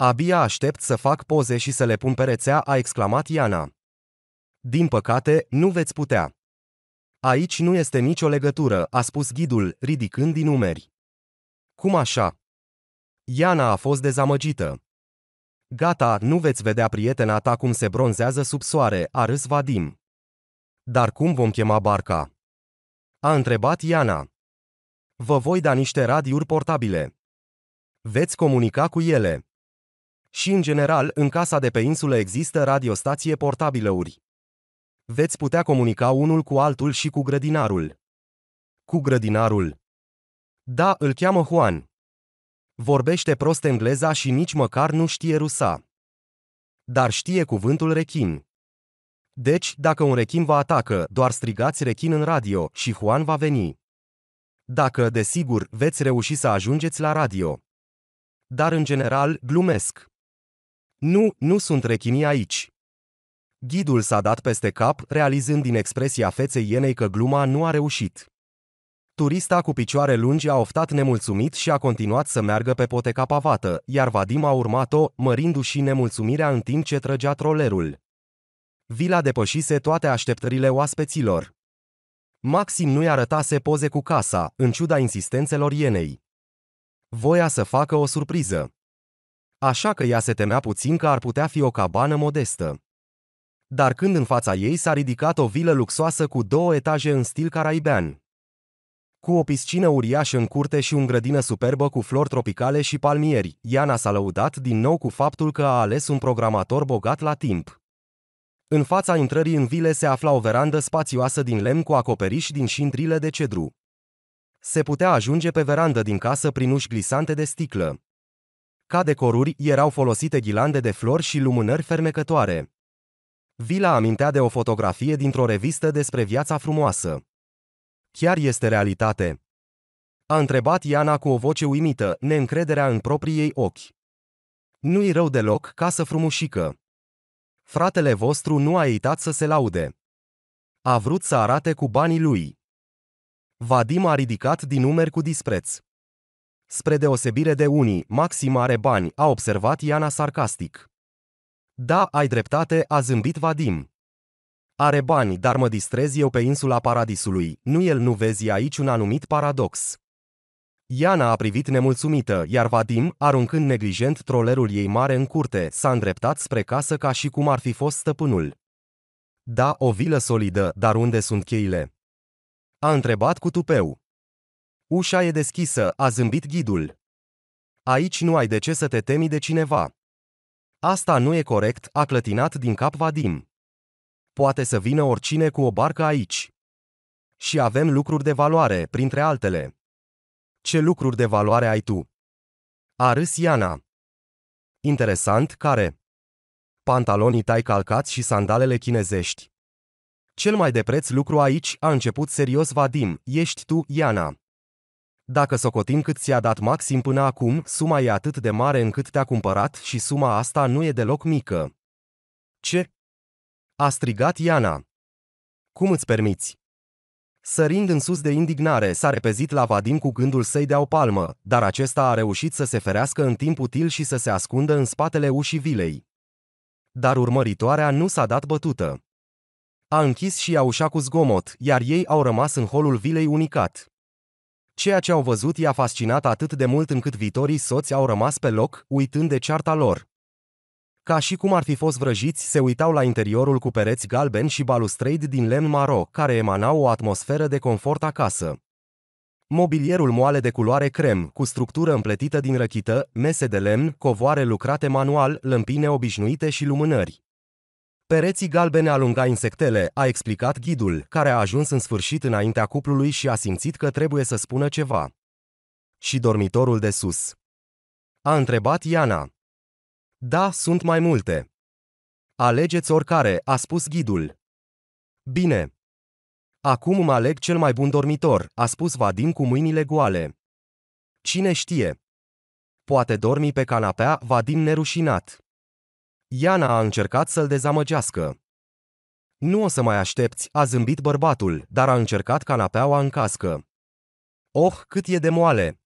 Abia aștept să fac poze și să le pun pe rețea, a exclamat Iana. Din păcate, nu veți putea. Aici nu este nicio legătură, a spus ghidul, ridicând din umeri. Cum așa? Iana a fost dezamăgită. Gata, nu veți vedea prietena ta cum se bronzează sub soare, a râs Vadim. Dar cum vom chema barca? A întrebat Iana. Vă voi da niște radiuri portabile. Veți comunica cu ele. Și în general, în casa de pe insulă există radiostație portabilă uri. Veți putea comunica unul cu altul și cu grădinarul. Cu grădinarul. Da, îl cheamă Juan. Vorbește prost engleza și nici măcar nu știe rusa. Dar știe cuvântul rechin. Deci, dacă un rechin vă atacă, doar strigați rechin în radio și Juan va veni. Dacă, desigur, veți reuși să ajungeți la radio. Dar în general, glumesc. Nu, nu sunt rechinii aici. Ghidul s-a dat peste cap, realizând din expresia feței Ienei că gluma nu a reușit. Turista cu picioare lungi a oftat nemulțumit și a continuat să meargă pe poteca pavată, iar Vadim a urmat-o, mărindu-și nemulțumirea în timp ce trăgea trolerul. Vila depășise toate așteptările oaspeților. Maxim nu-i arătase poze cu casa, în ciuda insistențelor Ienei. Voia să facă o surpriză așa că ea se temea puțin că ar putea fi o cabană modestă. Dar când în fața ei s-a ridicat o vilă luxoasă cu două etaje în stil caraibean, cu o piscină uriașă în curte și un grădină superbă cu flori tropicale și palmieri, Iana s-a lăudat din nou cu faptul că a ales un programator bogat la timp. În fața intrării în vile se afla o verandă spațioasă din lemn cu acoperiș din șindrile de cedru. Se putea ajunge pe verandă din casă prin uși glisante de sticlă. Ca decoruri erau folosite ghilande de flori și lumânări fermecătoare. Vila amintea de o fotografie dintr-o revistă despre viața frumoasă. Chiar este realitate. A întrebat Iana cu o voce uimită, neîncrederea în proprii ei ochi. Nu-i rău deloc, casă frumușică. Fratele vostru nu a evitat să se laude. A vrut să arate cu banii lui. Vadim a ridicat din numeri cu dispreț. Spre deosebire de unii, Maxim are bani, a observat Iana sarcastic. Da, ai dreptate, a zâmbit Vadim. Are bani, dar mă distrez eu pe insula paradisului, nu el nu vezi aici un anumit paradox. Iana a privit nemulțumită, iar Vadim, aruncând neglijent trolerul ei mare în curte, s-a îndreptat spre casă ca și cum ar fi fost stăpânul. Da, o vilă solidă, dar unde sunt cheile? A întrebat cu tupeu. Ușa e deschisă, a zâmbit ghidul. Aici nu ai de ce să te temi de cineva. Asta nu e corect, a clătinat din cap Vadim. Poate să vină oricine cu o barcă aici. Și avem lucruri de valoare, printre altele. Ce lucruri de valoare ai tu? A râs Iana. Interesant, care? Pantalonii tai calcați și sandalele chinezești. Cel mai de preț lucru aici, a început serios Vadim, ești tu, Iana. Dacă socotim cât ți-a dat maxim până acum, suma e atât de mare încât te-a cumpărat și suma asta nu e deloc mică. Ce? A strigat Iana. Cum îți permiți? Sărind în sus de indignare, s-a repezit la Vadim cu gândul să-i dea o palmă, dar acesta a reușit să se ferească în timp util și să se ascundă în spatele ușii vilei. Dar urmăritoarea nu s-a dat bătută. A închis și a ușa cu zgomot, iar ei au rămas în holul vilei unicat. Ceea ce au văzut i-a fascinat atât de mult încât viitorii soți au rămas pe loc, uitând de cearta lor. Ca și cum ar fi fost vrăjiți, se uitau la interiorul cu pereți galben și balustrăid din lemn maro, care emanau o atmosferă de confort acasă. Mobilierul moale de culoare crem, cu structură împletită din răchită, mese de lemn, covoare lucrate manual, lămpine obișnuite și lumânări. Pereții galbene alunga insectele, a explicat ghidul, care a ajuns în sfârșit înaintea cuplului și a simțit că trebuie să spună ceva. Și dormitorul de sus. A întrebat Iana. Da, sunt mai multe. Alegeți oricare, a spus ghidul. Bine. Acum îmi aleg cel mai bun dormitor, a spus Vadim cu mâinile goale. Cine știe? Poate dormi pe canapea, Vadim nerușinat. Iana a încercat să-l dezamăgească. Nu o să mai aștepți, a zâmbit bărbatul, dar a încercat canapeaua în cască. Oh, cât e de moale!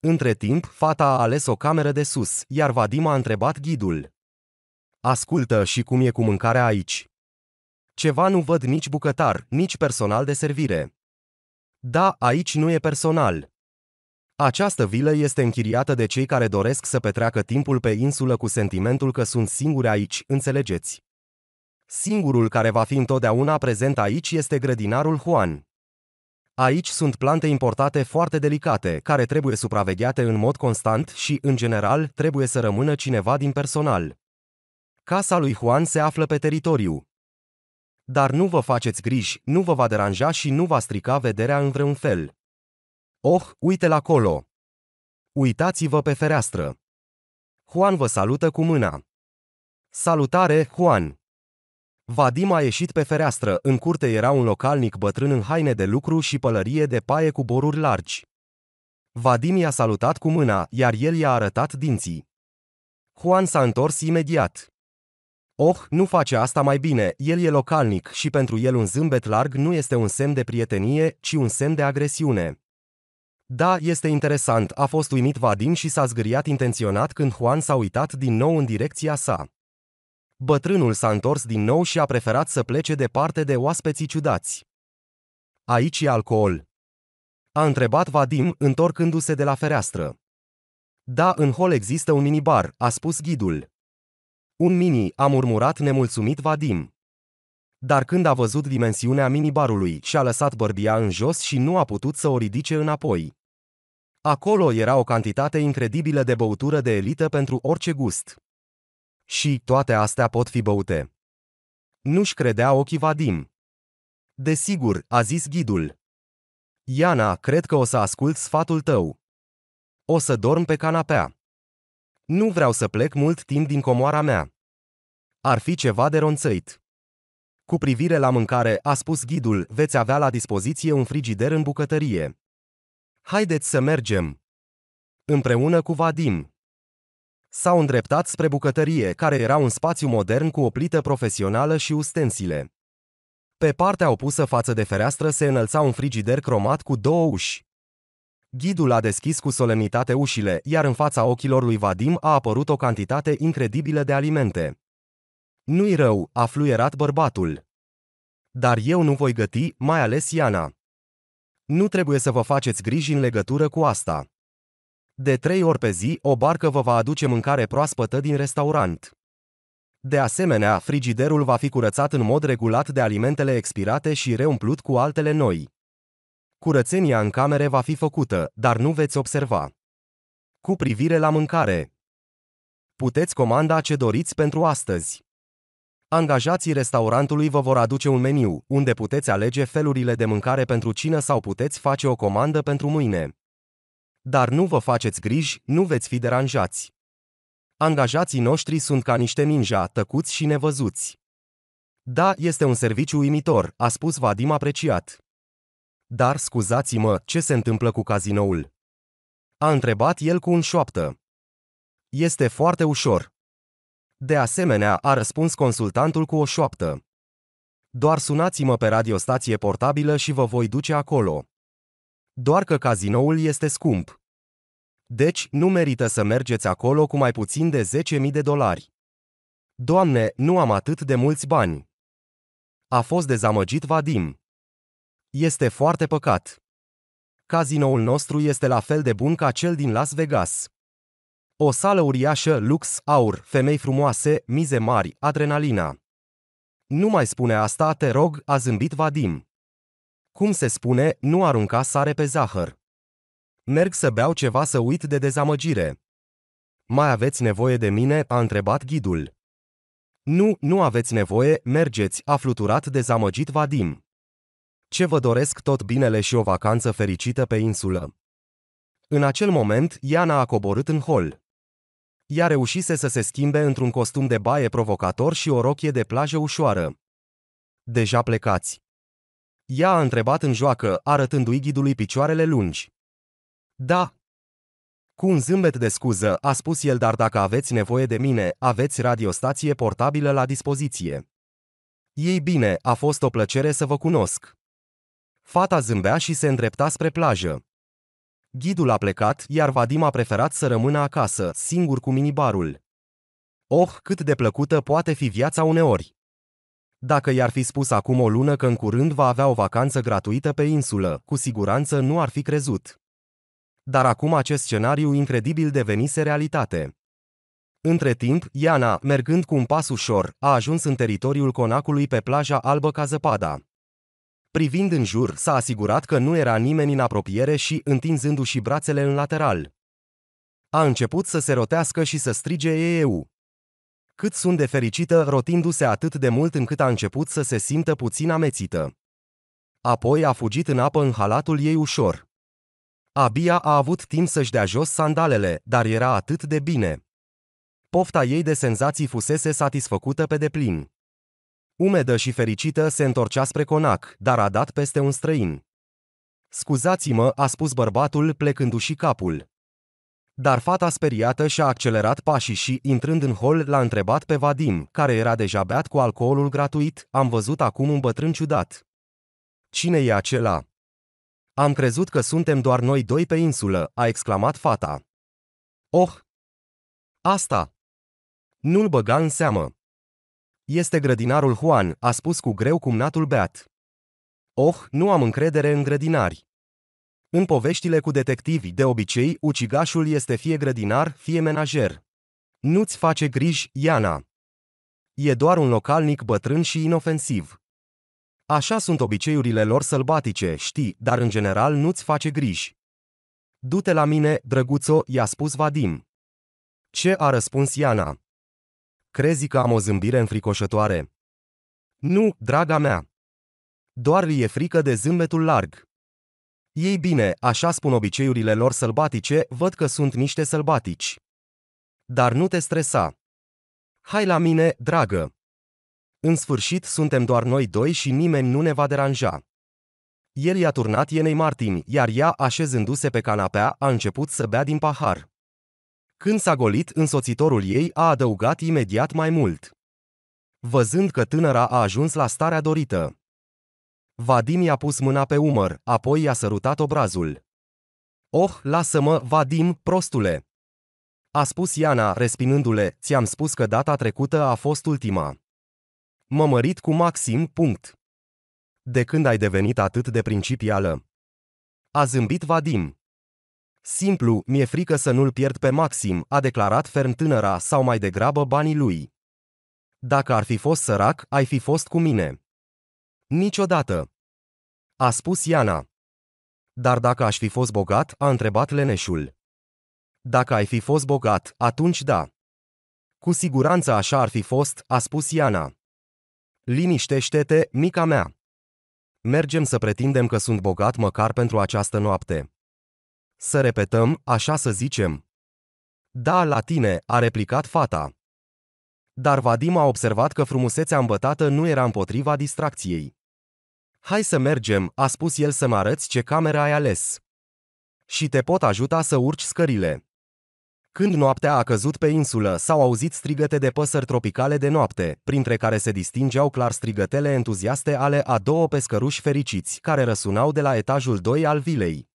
Între timp, fata a ales o cameră de sus, iar Vadim a întrebat ghidul. Ascultă și cum e cu mâncarea aici. Ceva nu văd nici bucătar, nici personal de servire. Da, aici nu e personal. Această vilă este închiriată de cei care doresc să petreacă timpul pe insulă cu sentimentul că sunt singuri aici, înțelegeți. Singurul care va fi întotdeauna prezent aici este grădinarul Juan. Aici sunt plante importate foarte delicate, care trebuie supravegheate în mod constant și, în general, trebuie să rămână cineva din personal. Casa lui Juan se află pe teritoriu. Dar nu vă faceți griji, nu vă va deranja și nu va strica vederea în vreun fel. Oh, uite la acolo! Uitați-vă pe fereastră! Juan vă salută cu mâna. Salutare, Juan! Vadim a ieșit pe fereastră, în curte era un localnic bătrân în haine de lucru și pălărie de paie cu boruri largi. Vadim i-a salutat cu mâna, iar el i-a arătat dinții. Juan s-a întors imediat. Oh, nu face asta mai bine, el e localnic și pentru el un zâmbet larg nu este un semn de prietenie, ci un semn de agresiune. Da, este interesant, a fost uimit Vadim și s-a zgâriat intenționat când Juan s-a uitat din nou în direcția sa. Bătrânul s-a întors din nou și a preferat să plece departe de oaspeții ciudați. Aici e alcool. A întrebat Vadim, întorcându-se de la fereastră. Da, în hol există un minibar, a spus ghidul. Un mini, a murmurat nemulțumit Vadim dar când a văzut dimensiunea minibarului, și-a lăsat bărbia în jos și nu a putut să o ridice înapoi. Acolo era o cantitate incredibilă de băutură de elită pentru orice gust. Și toate astea pot fi băute. Nu-și credea ochii Vadim. Desigur, a zis ghidul. Iana, cred că o să ascult sfatul tău. O să dorm pe canapea. Nu vreau să plec mult timp din comoara mea. Ar fi ceva de ronțăit. Cu privire la mâncare, a spus ghidul, veți avea la dispoziție un frigider în bucătărie. Haideți să mergem! Împreună cu Vadim. S-au îndreptat spre bucătărie, care era un spațiu modern cu o plită profesională și ustensile. Pe partea opusă față de fereastră se înălța un frigider cromat cu două uși. Ghidul a deschis cu solemnitate ușile, iar în fața ochilor lui Vadim a apărut o cantitate incredibilă de alimente. Nu-i rău, a fluierat bărbatul. Dar eu nu voi găti, mai ales Iana. Nu trebuie să vă faceți griji în legătură cu asta. De trei ori pe zi, o barcă vă va aduce mâncare proaspătă din restaurant. De asemenea, frigiderul va fi curățat în mod regulat de alimentele expirate și reumplut cu altele noi. Curățenia în camere va fi făcută, dar nu veți observa. Cu privire la mâncare, puteți comanda ce doriți pentru astăzi. Angajații restaurantului vă vor aduce un meniu, unde puteți alege felurile de mâncare pentru cină sau puteți face o comandă pentru mâine. Dar nu vă faceți griji, nu veți fi deranjați. Angajații noștri sunt ca niște ninja, tăcuți și nevăzuți. Da, este un serviciu uimitor, a spus Vadim apreciat. Dar scuzați-mă, ce se întâmplă cu cazinoul? A întrebat el cu un șoaptă. Este foarte ușor, de asemenea, a răspuns consultantul cu o șoaptă. Doar sunați-mă pe radiostație portabilă și vă voi duce acolo. Doar că cazinoul este scump. Deci, nu merită să mergeți acolo cu mai puțin de 10.000 de dolari. Doamne, nu am atât de mulți bani. A fost dezamăgit Vadim. Este foarte păcat. Cazinoul nostru este la fel de bun ca cel din Las Vegas. O sală uriașă, lux, aur, femei frumoase, mize mari, adrenalina. Nu mai spune asta, te rog, a zâmbit Vadim. Cum se spune, nu arunca sare pe zahăr. Merg să beau ceva să uit de dezamăgire. Mai aveți nevoie de mine? a întrebat ghidul. Nu, nu aveți nevoie, mergeți, a fluturat dezamăgit Vadim. Ce vă doresc tot binele și o vacanță fericită pe insulă. În acel moment, Iana a coborât în hol. Ea reușise să se schimbe într-un costum de baie provocator și o rochie de plajă ușoară. Deja plecați. Ea a întrebat în joacă, arătându-i ghidului picioarele lungi. Da. Cu un zâmbet de scuză, a spus el, dar dacă aveți nevoie de mine, aveți radiostație portabilă la dispoziție. Ei bine, a fost o plăcere să vă cunosc. Fata zâmbea și se îndrepta spre plajă. Ghidul a plecat, iar Vadim a preferat să rămână acasă, singur cu minibarul. Oh, cât de plăcută poate fi viața uneori! Dacă i-ar fi spus acum o lună că în curând va avea o vacanță gratuită pe insulă, cu siguranță nu ar fi crezut. Dar acum acest scenariu incredibil devenise realitate. Între timp, Iana, mergând cu un pas ușor, a ajuns în teritoriul conacului pe plaja albă ca zăpada. Privind în jur, s-a asigurat că nu era nimeni în apropiere și întinzându-și brațele în lateral. A început să se rotească și să strige EEU. Cât sunt de fericită rotindu-se atât de mult încât a început să se simtă puțin amețită. Apoi a fugit în apă în halatul ei ușor. Abia a avut timp să-și dea jos sandalele, dar era atât de bine. Pofta ei de senzații fusese satisfăcută pe deplin. Umedă și fericită se întorcea spre conac, dar a dat peste un străin. Scuzați-mă, a spus bărbatul, plecându-și capul. Dar fata speriată și-a accelerat pașii și, intrând în hol, l-a întrebat pe Vadim, care era deja beat cu alcoolul gratuit, am văzut acum un bătrân ciudat. Cine e acela? Am crezut că suntem doar noi doi pe insulă, a exclamat fata. Oh! Asta! Nu-l băga în seamă. Este grădinarul Juan, a spus cu greu cumnatul beat. Oh, nu am încredere în grădinari. În poveștile cu detectivi, de obicei, ucigașul este fie grădinar, fie menajer. Nu-ți face griji, Iana. E doar un localnic bătrân și inofensiv. Așa sunt obiceiurile lor sălbatice, știi, dar în general nu-ți face griji. Du-te la mine, drăguțo, i-a spus Vadim. Ce a răspuns Iana? Crezi că am o zâmbire înfricoșătoare? Nu, draga mea. Doar li e frică de zâmbetul larg. Ei bine, așa spun obiceiurile lor sălbatice, văd că sunt niște sălbatici. Dar nu te stresa. Hai la mine, dragă. În sfârșit suntem doar noi doi și nimeni nu ne va deranja. El i-a turnat Ienei Martin, iar ea, așezându-se pe canapea, a început să bea din pahar. Când s-a golit, însoțitorul ei a adăugat imediat mai mult. Văzând că tânăra a ajuns la starea dorită, Vadim i-a pus mâna pe umăr, apoi i-a sărutat obrazul. Oh, lasă-mă, Vadim, prostule! A spus Iana, respinându-le, ți-am spus că data trecută a fost ultima. Mă mărit cu Maxim, punct. De când ai devenit atât de principială? A zâmbit Vadim. Simplu, mi-e frică să nu-l pierd pe Maxim, a declarat ferm tânăra sau mai degrabă banii lui. Dacă ar fi fost sărac, ai fi fost cu mine. Niciodată. A spus Iana. Dar dacă aș fi fost bogat, a întrebat leneșul. Dacă ai fi fost bogat, atunci da. Cu siguranță așa ar fi fost, a spus Iana. Liniștește-te, mica mea. Mergem să pretindem că sunt bogat măcar pentru această noapte. Să repetăm, așa să zicem. Da, la tine, a replicat fata. Dar Vadim a observat că frumusețea îmbătată nu era împotriva distracției. Hai să mergem, a spus el să-mi arăți ce cameră ai ales. Și te pot ajuta să urci scările. Când noaptea a căzut pe insulă, s-au auzit strigăte de păsări tropicale de noapte, printre care se distingeau clar strigătele entuziaste ale a două pescăruși fericiți, care răsunau de la etajul 2 al vilei.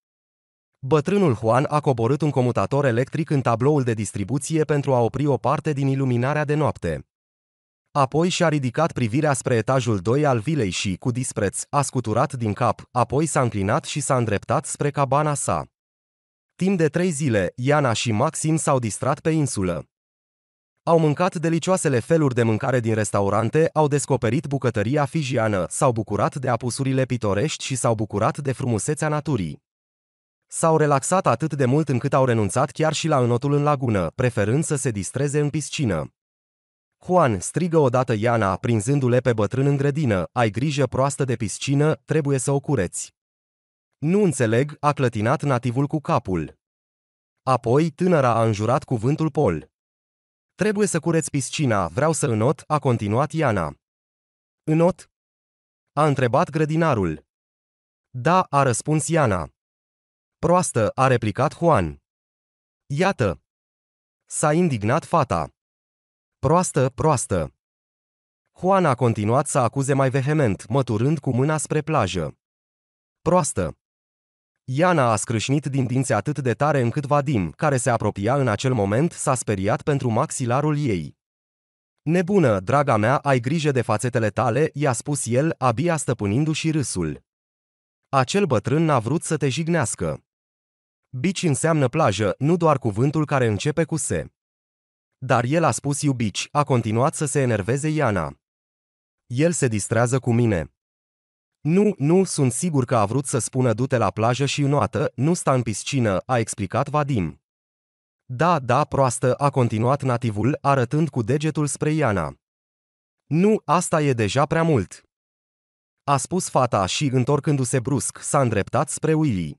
Bătrânul Juan a coborât un comutator electric în tabloul de distribuție pentru a opri o parte din iluminarea de noapte. Apoi și-a ridicat privirea spre etajul 2 al vilei și, cu dispreț, a scuturat din cap, apoi s-a înclinat și s-a îndreptat spre cabana sa. Timp de trei zile, Iana și Maxim s-au distrat pe insulă. Au mâncat delicioasele feluri de mâncare din restaurante, au descoperit bucătăria fijiană, s-au bucurat de apusurile pitorești și s-au bucurat de frumusețea naturii. S-au relaxat atât de mult încât au renunțat chiar și la înotul în lagună, preferând să se distreze în piscină. Juan strigă odată Iana, prinzându-le pe bătrân în grădină, ai grijă proastă de piscină, trebuie să o cureți. Nu înțeleg, a clătinat nativul cu capul. Apoi tânăra a înjurat cuvântul Pol. Trebuie să cureți piscina, vreau să înot, a continuat Iana. Înot? A întrebat grădinarul. Da, a răspuns Iana. Proastă, a replicat Juan. Iată! S-a indignat fata. Proastă, proastă! Juan a continuat să acuze mai vehement, măturând cu mâna spre plajă. Proastă! Iana a scrâșnit din dinți atât de tare încât Vadim, care se apropia în acel moment, s-a speriat pentru maxilarul ei. Nebună, draga mea, ai grijă de fațetele tale, i-a spus el, abia stăpânindu-și râsul. Acel bătrân n-a vrut să te jignească. Beach înseamnă plajă, nu doar cuvântul care începe cu S. Dar el a spus iubici, a continuat să se enerveze Iana. El se distrează cu mine. Nu, nu, sunt sigur că a vrut să spună du-te la plajă și noată, nu sta în piscină, a explicat Vadim. Da, da, proastă, a continuat nativul, arătând cu degetul spre Iana. Nu, asta e deja prea mult. A spus fata și, întorcându-se brusc, s-a îndreptat spre Willy.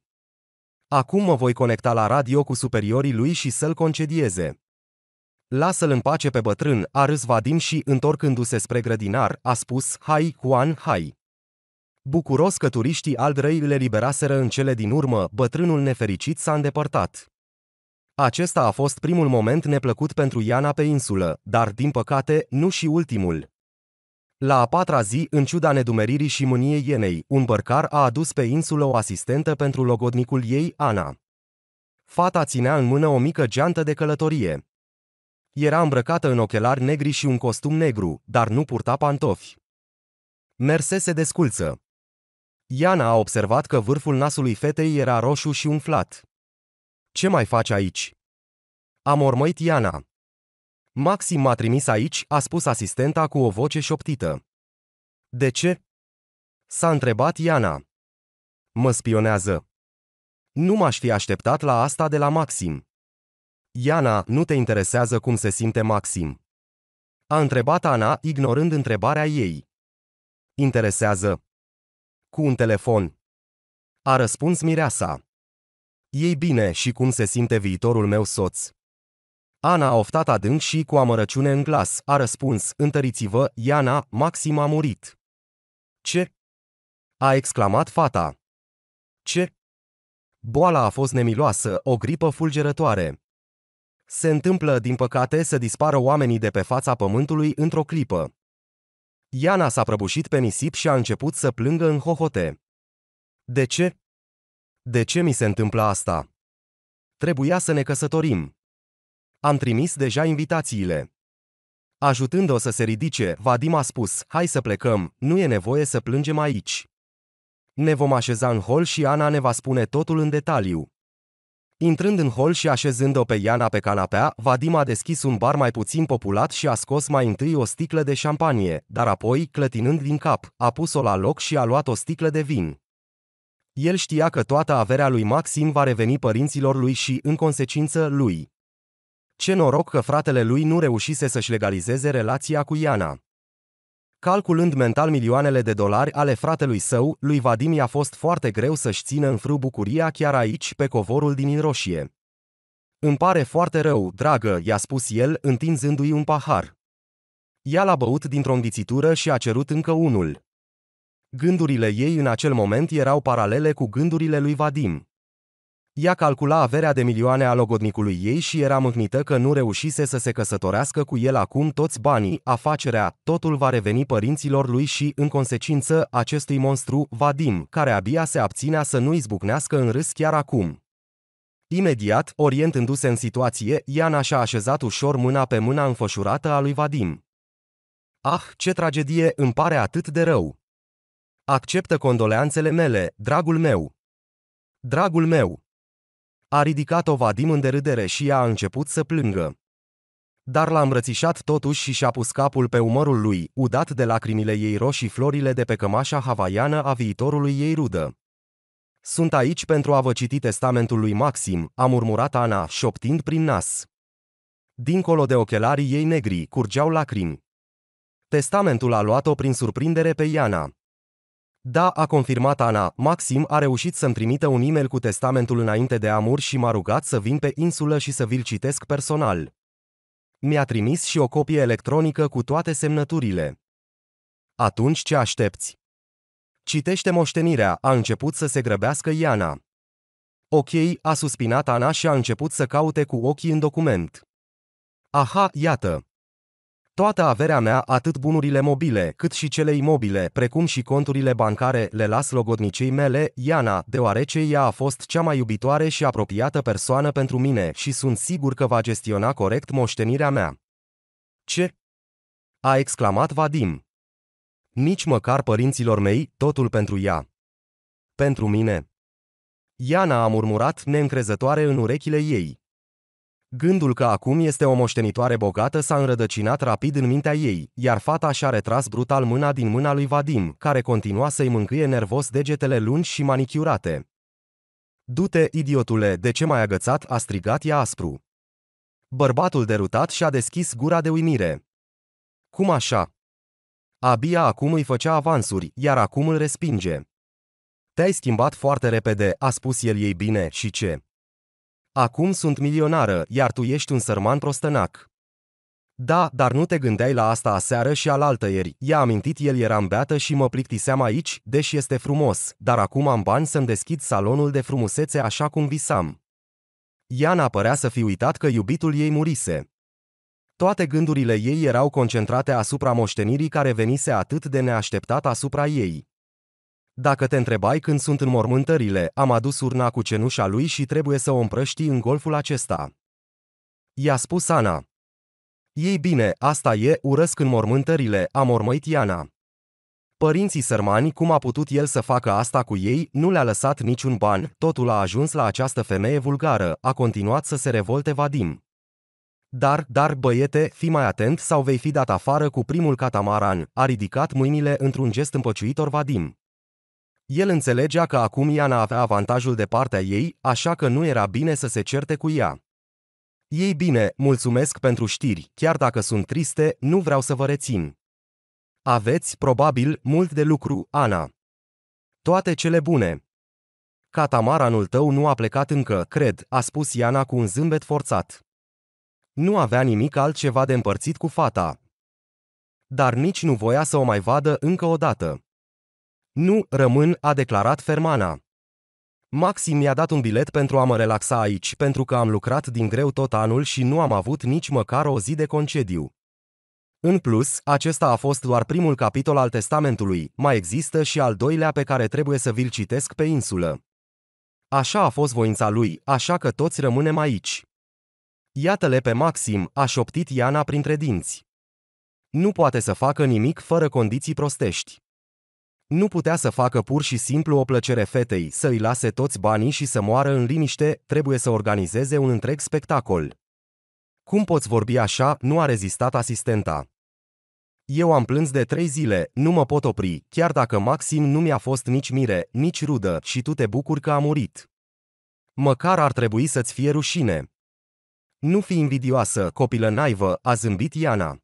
Acum mă voi conecta la radio cu superiorii lui și să-l concedieze. Lasă-l în pace pe bătrân, a râs Vadim și, întorcându-se spre grădinar, a spus, hai, Juan, hai. Bucuros că turiștii aldrăi le liberaseră în cele din urmă, bătrânul nefericit s-a îndepărtat. Acesta a fost primul moment neplăcut pentru Iana pe insulă, dar, din păcate, nu și ultimul. La a patra zi, în ciuda nedumeririi și mâniei ienei, un bărcar a adus pe insulă o asistentă pentru logodnicul ei, Ana. Fata ținea în mână o mică geantă de călătorie. Era îmbrăcată în ochelari negri și un costum negru, dar nu purta pantofi. Mersese de sculță. Iana a observat că vârful nasului fetei era roșu și umflat. Ce mai faci aici?" Am mormăit Iana. Maxim m-a trimis aici, a spus asistenta cu o voce șoptită. De ce? S-a întrebat Iana. Mă spionează. Nu m-aș fi așteptat la asta de la Maxim. Iana, nu te interesează cum se simte Maxim. A întrebat Ana, ignorând întrebarea ei. Interesează. Cu un telefon. A răspuns Mireasa. Ei bine, și cum se simte viitorul meu soț? Ana a oftat adânc și, cu amărăciune în glas, a răspuns, întăriți-vă, Iana, Maxim a murit. Ce? A exclamat fata. Ce? Boala a fost nemiloasă, o gripă fulgerătoare. Se întâmplă, din păcate, să dispară oamenii de pe fața pământului într-o clipă. Iana s-a prăbușit pe nisip și a început să plângă în hohote. De ce? De ce mi se întâmplă asta? Trebuia să ne căsătorim. Am trimis deja invitațiile. Ajutând-o să se ridice, Vadim a spus, hai să plecăm, nu e nevoie să plângem aici. Ne vom așeza în hol și Ana ne va spune totul în detaliu. Intrând în hol și așezând-o pe Iana pe canapea, Vadim a deschis un bar mai puțin populat și a scos mai întâi o sticlă de șampanie, dar apoi, clătinând din cap, a pus-o la loc și a luat o sticlă de vin. El știa că toată averea lui Maxim va reveni părinților lui și, în consecință, lui. Ce noroc că fratele lui nu reușise să-și legalizeze relația cu Iana. Calculând mental milioanele de dolari ale fratelui său, lui Vadim i-a fost foarte greu să-și țină în frâu bucuria chiar aici, pe covorul din Inroșie. Îmi pare foarte rău, dragă, i-a spus el, întinzându-i un pahar. Ea l-a băut dintr-o înghițitură și a cerut încă unul. Gândurile ei în acel moment erau paralele cu gândurile lui Vadim. Ea calcula averea de milioane a logodnicului ei și era mâhnită că nu reușise să se căsătorească cu el acum toți banii, afacerea, totul va reveni părinților lui și, în consecință, acestui monstru, Vadim, care abia se abținea să nu izbucnească în râs chiar acum. Imediat, orientându-se în situație, Iana și-a așezat ușor mâna pe mâna înfășurată a lui Vadim. Ah, ce tragedie, îmi pare atât de rău! Acceptă condoleanțele mele, dragul meu! Dragul meu! A ridicat-o Vadim în derâdere și ea a început să plângă. Dar l-a îmbrățișat totuși și și-a pus capul pe umărul lui, udat de lacrimile ei roșii florile de pe cămașa havaiană a viitorului ei rudă. Sunt aici pentru a vă citi testamentul lui Maxim, a murmurat Ana, șoptind prin nas. Dincolo de ochelarii ei negri, curgeau lacrimi. Testamentul a luat-o prin surprindere pe Iana. Da, a confirmat Ana, Maxim a reușit să-mi trimită un e-mail cu testamentul înainte de a muri și m-a rugat să vin pe insulă și să vi-l citesc personal. Mi-a trimis și o copie electronică cu toate semnăturile. Atunci ce aștepți? Citește moștenirea, a început să se grăbească Iana. Ok, a suspinat Ana și a început să caute cu ochii în document. Aha, iată, Toată averea mea, atât bunurile mobile, cât și cele imobile, precum și conturile bancare, le las logodnicei mele, Iana, deoarece ea a fost cea mai iubitoare și apropiată persoană pentru mine și sunt sigur că va gestiona corect moștenirea mea. Ce? A exclamat Vadim. Nici măcar părinților mei, totul pentru ea. Pentru mine. Iana a murmurat neîncrezătoare în urechile ei. Gândul că acum este o moștenitoare bogată s-a înrădăcinat rapid în mintea ei, iar fata și-a retras brutal mâna din mâna lui Vadim, care continua să-i mâncâie nervos degetele lungi și manichiurate. Dute, idiotule, de ce m-ai agățat?" a strigat ea aspru. Bărbatul derutat și-a deschis gura de uimire. Cum așa? Abia acum îi făcea avansuri, iar acum îl respinge. Te-ai schimbat foarte repede, a spus el ei bine, și ce? Acum sunt milionară, iar tu ești un sărman prostănac. Da, dar nu te gândeai la asta aseară și alaltă ieri. I-a amintit el era beată și mă plictiseam aici, deși este frumos, dar acum am bani să-mi deschid salonul de frumusețe așa cum visam. Iana părea să fi uitat că iubitul ei murise. Toate gândurile ei erau concentrate asupra moștenirii care venise atât de neașteptat asupra ei. Dacă te întrebai când sunt în mormântările, am adus urna cu cenușa lui și trebuie să o împrăștii în golful acesta. I-a spus Ana. Ei bine, asta e, urăsc în mormântările, am mormăit Iana. Părinții sărmani, cum a putut el să facă asta cu ei, nu le-a lăsat niciun ban, totul a ajuns la această femeie vulgară, a continuat să se revolte Vadim. Dar, dar, băiete, fi mai atent sau vei fi dat afară cu primul catamaran, a ridicat mâinile într-un gest împăciuitor Vadim. El înțelegea că acum Iana avea avantajul de partea ei, așa că nu era bine să se certe cu ea. Ei bine, mulțumesc pentru știri, chiar dacă sunt triste, nu vreau să vă rețin. Aveți, probabil, mult de lucru, Ana. Toate cele bune. Catamaranul tău nu a plecat încă, cred, a spus Iana cu un zâmbet forțat. Nu avea nimic altceva de împărțit cu fata. Dar nici nu voia să o mai vadă încă o dată. Nu rămân, a declarat Fermana. Maxim mi-a dat un bilet pentru a mă relaxa aici, pentru că am lucrat din greu tot anul și nu am avut nici măcar o zi de concediu. În plus, acesta a fost doar primul capitol al testamentului, mai există și al doilea pe care trebuie să vi-l citesc pe insulă. Așa a fost voința lui, așa că toți rămânem aici. Iată-le pe Maxim, a șoptit Iana printre dinți. Nu poate să facă nimic fără condiții prostești. Nu putea să facă pur și simplu o plăcere fetei, să îi lase toți banii și să moară în liniște, trebuie să organizeze un întreg spectacol. Cum poți vorbi așa, nu a rezistat asistenta. Eu am plâns de trei zile, nu mă pot opri, chiar dacă Maxim nu mi-a fost nici mire, nici rudă, și tu te bucuri că a murit. Măcar ar trebui să-ți fie rușine. Nu fi invidioasă, copilă naivă, a zâmbit Iana.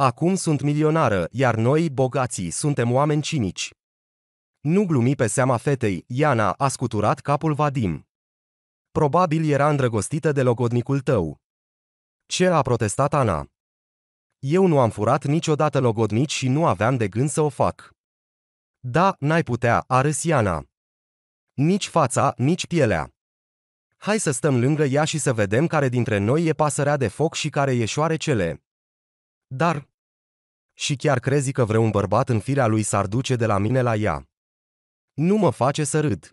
Acum sunt milionară, iar noi, bogații, suntem oameni cinici. Nu glumi pe seama fetei, Iana a scuturat capul Vadim. Probabil era îndrăgostită de logodnicul tău. Ce a protestat Ana? Eu nu am furat niciodată logodnici și nu aveam de gând să o fac. Da, n-ai putea, a râs Iana. Nici fața, nici pielea. Hai să stăm lângă ea și să vedem care dintre noi e pasărea de foc și care e șoarecele. Dar... Și chiar crezi că vreun bărbat în firea lui s-ar duce de la mine la ea. Nu mă face să râd.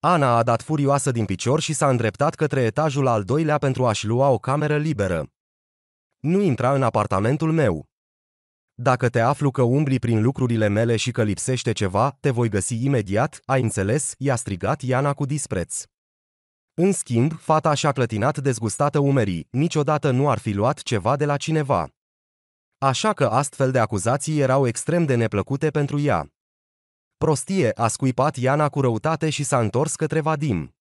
Ana a dat furioasă din picior și s-a îndreptat către etajul al doilea pentru a-și lua o cameră liberă. Nu intra în apartamentul meu. Dacă te aflu că umbli prin lucrurile mele și că lipsește ceva, te voi găsi imediat, ai înțeles, i-a strigat Iana cu dispreț. În schimb, fata și-a clătinat dezgustată umerii, niciodată nu ar fi luat ceva de la cineva. Așa că astfel de acuzații erau extrem de neplăcute pentru ea. Prostie, a scuipat Iana cu răutate și s-a întors către Vadim.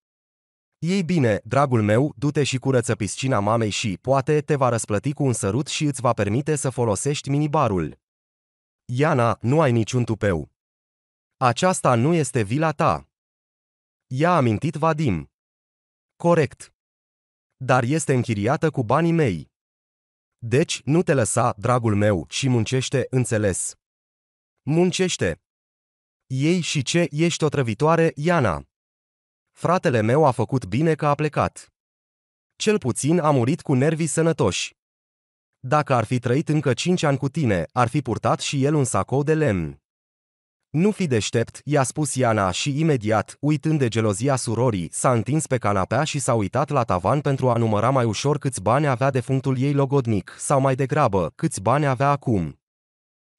Ei bine, dragul meu, du-te și curăță piscina mamei și, poate, te va răsplăti cu un sărut și îți va permite să folosești minibarul. Iana, nu ai niciun tupeu. Aceasta nu este vila ta. Ea a amintit Vadim. Corect. Dar este închiriată cu banii mei. Deci, nu te lăsa, dragul meu, și muncește, înțeles. Muncește. Ei și ce ești o trăvitoare, Iana. Fratele meu a făcut bine că a plecat. Cel puțin a murit cu nervii sănătoși. Dacă ar fi trăit încă cinci ani cu tine, ar fi purtat și el un sacou de lemn. Nu fi deștept, i-a spus Iana și imediat, uitând de gelozia surorii, s-a întins pe canapea și s-a uitat la tavan pentru a număra mai ușor câți bani avea defunctul ei logodnic, sau mai degrabă, câți bani avea acum.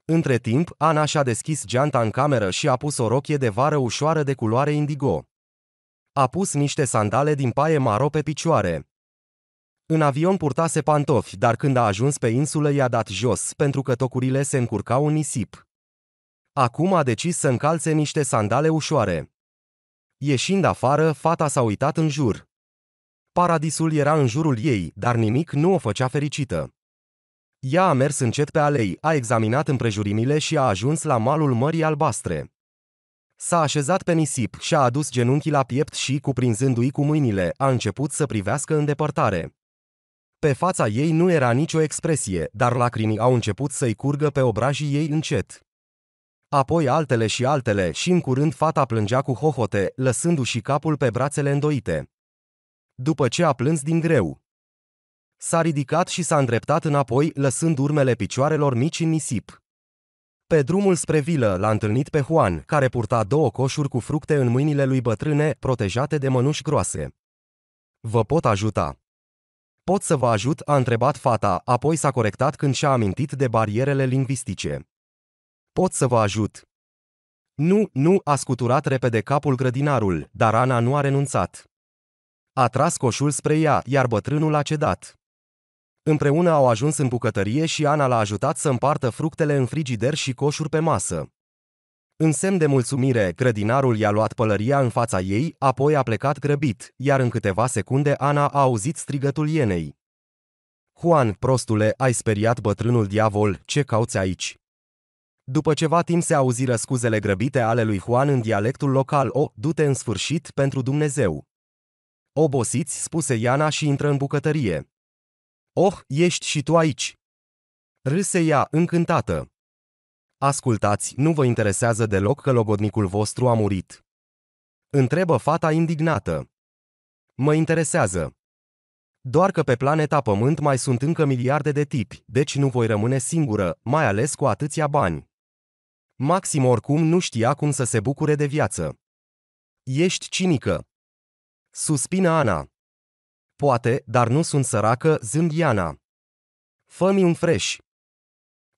Între timp, Ana și-a deschis geanta în cameră și a pus o rochie de vară ușoară de culoare indigo. A pus niște sandale din paie maro pe picioare. În avion purtase pantofi, dar când a ajuns pe insulă i-a dat jos, pentru că tocurile se încurcau în nisip. Acum a decis să încalțe niște sandale ușoare. Ieșind afară, fata s-a uitat în jur. Paradisul era în jurul ei, dar nimic nu o făcea fericită. Ea a mers încet pe alei, a examinat împrejurimile și a ajuns la malul Mării Albastre. S-a așezat pe nisip și a adus genunchii la piept și, cuprinzându-i cu mâinile, a început să privească în depărtare. Pe fața ei nu era nicio expresie, dar lacrimii au început să-i curgă pe obrajii ei încet apoi altele și altele și în curând fata plângea cu hohote, lăsându-și capul pe brațele îndoite. După ce a plâns din greu, s-a ridicat și s-a îndreptat înapoi, lăsând urmele picioarelor mici în nisip. Pe drumul spre vilă l-a întâlnit pe Juan, care purta două coșuri cu fructe în mâinile lui bătrâne, protejate de mănuși groase. Vă pot ajuta. Pot să vă ajut, a întrebat fata, apoi s-a corectat când și-a amintit de barierele lingvistice. Pot să vă ajut. Nu, nu, a scuturat repede capul grădinarul, dar Ana nu a renunțat. A tras coșul spre ea, iar bătrânul a cedat. Împreună au ajuns în bucătărie și Ana l-a ajutat să împartă fructele în frigider și coșuri pe masă. În semn de mulțumire, grădinarul i-a luat pălăria în fața ei, apoi a plecat grăbit, iar în câteva secunde Ana a auzit strigătul ienei. Juan, prostule, ai speriat bătrânul diavol, ce cauți aici? După ceva timp se auziră scuzele grăbite ale lui Juan în dialectul local, o, du-te în sfârșit pentru Dumnezeu. Obosiți, spuse Iana și intră în bucătărie. Oh, ești și tu aici! Râse ea, încântată. Ascultați, nu vă interesează deloc că logodnicul vostru a murit. Întrebă fata indignată. Mă interesează. Doar că pe planeta Pământ mai sunt încă miliarde de tipi, deci nu voi rămâne singură, mai ales cu atâția bani. Maxim oricum nu știa cum să se bucure de viață. Ești cinică. Suspină Ana. Poate, dar nu sunt săracă, zâmbi Iana. Fă-mi un freș.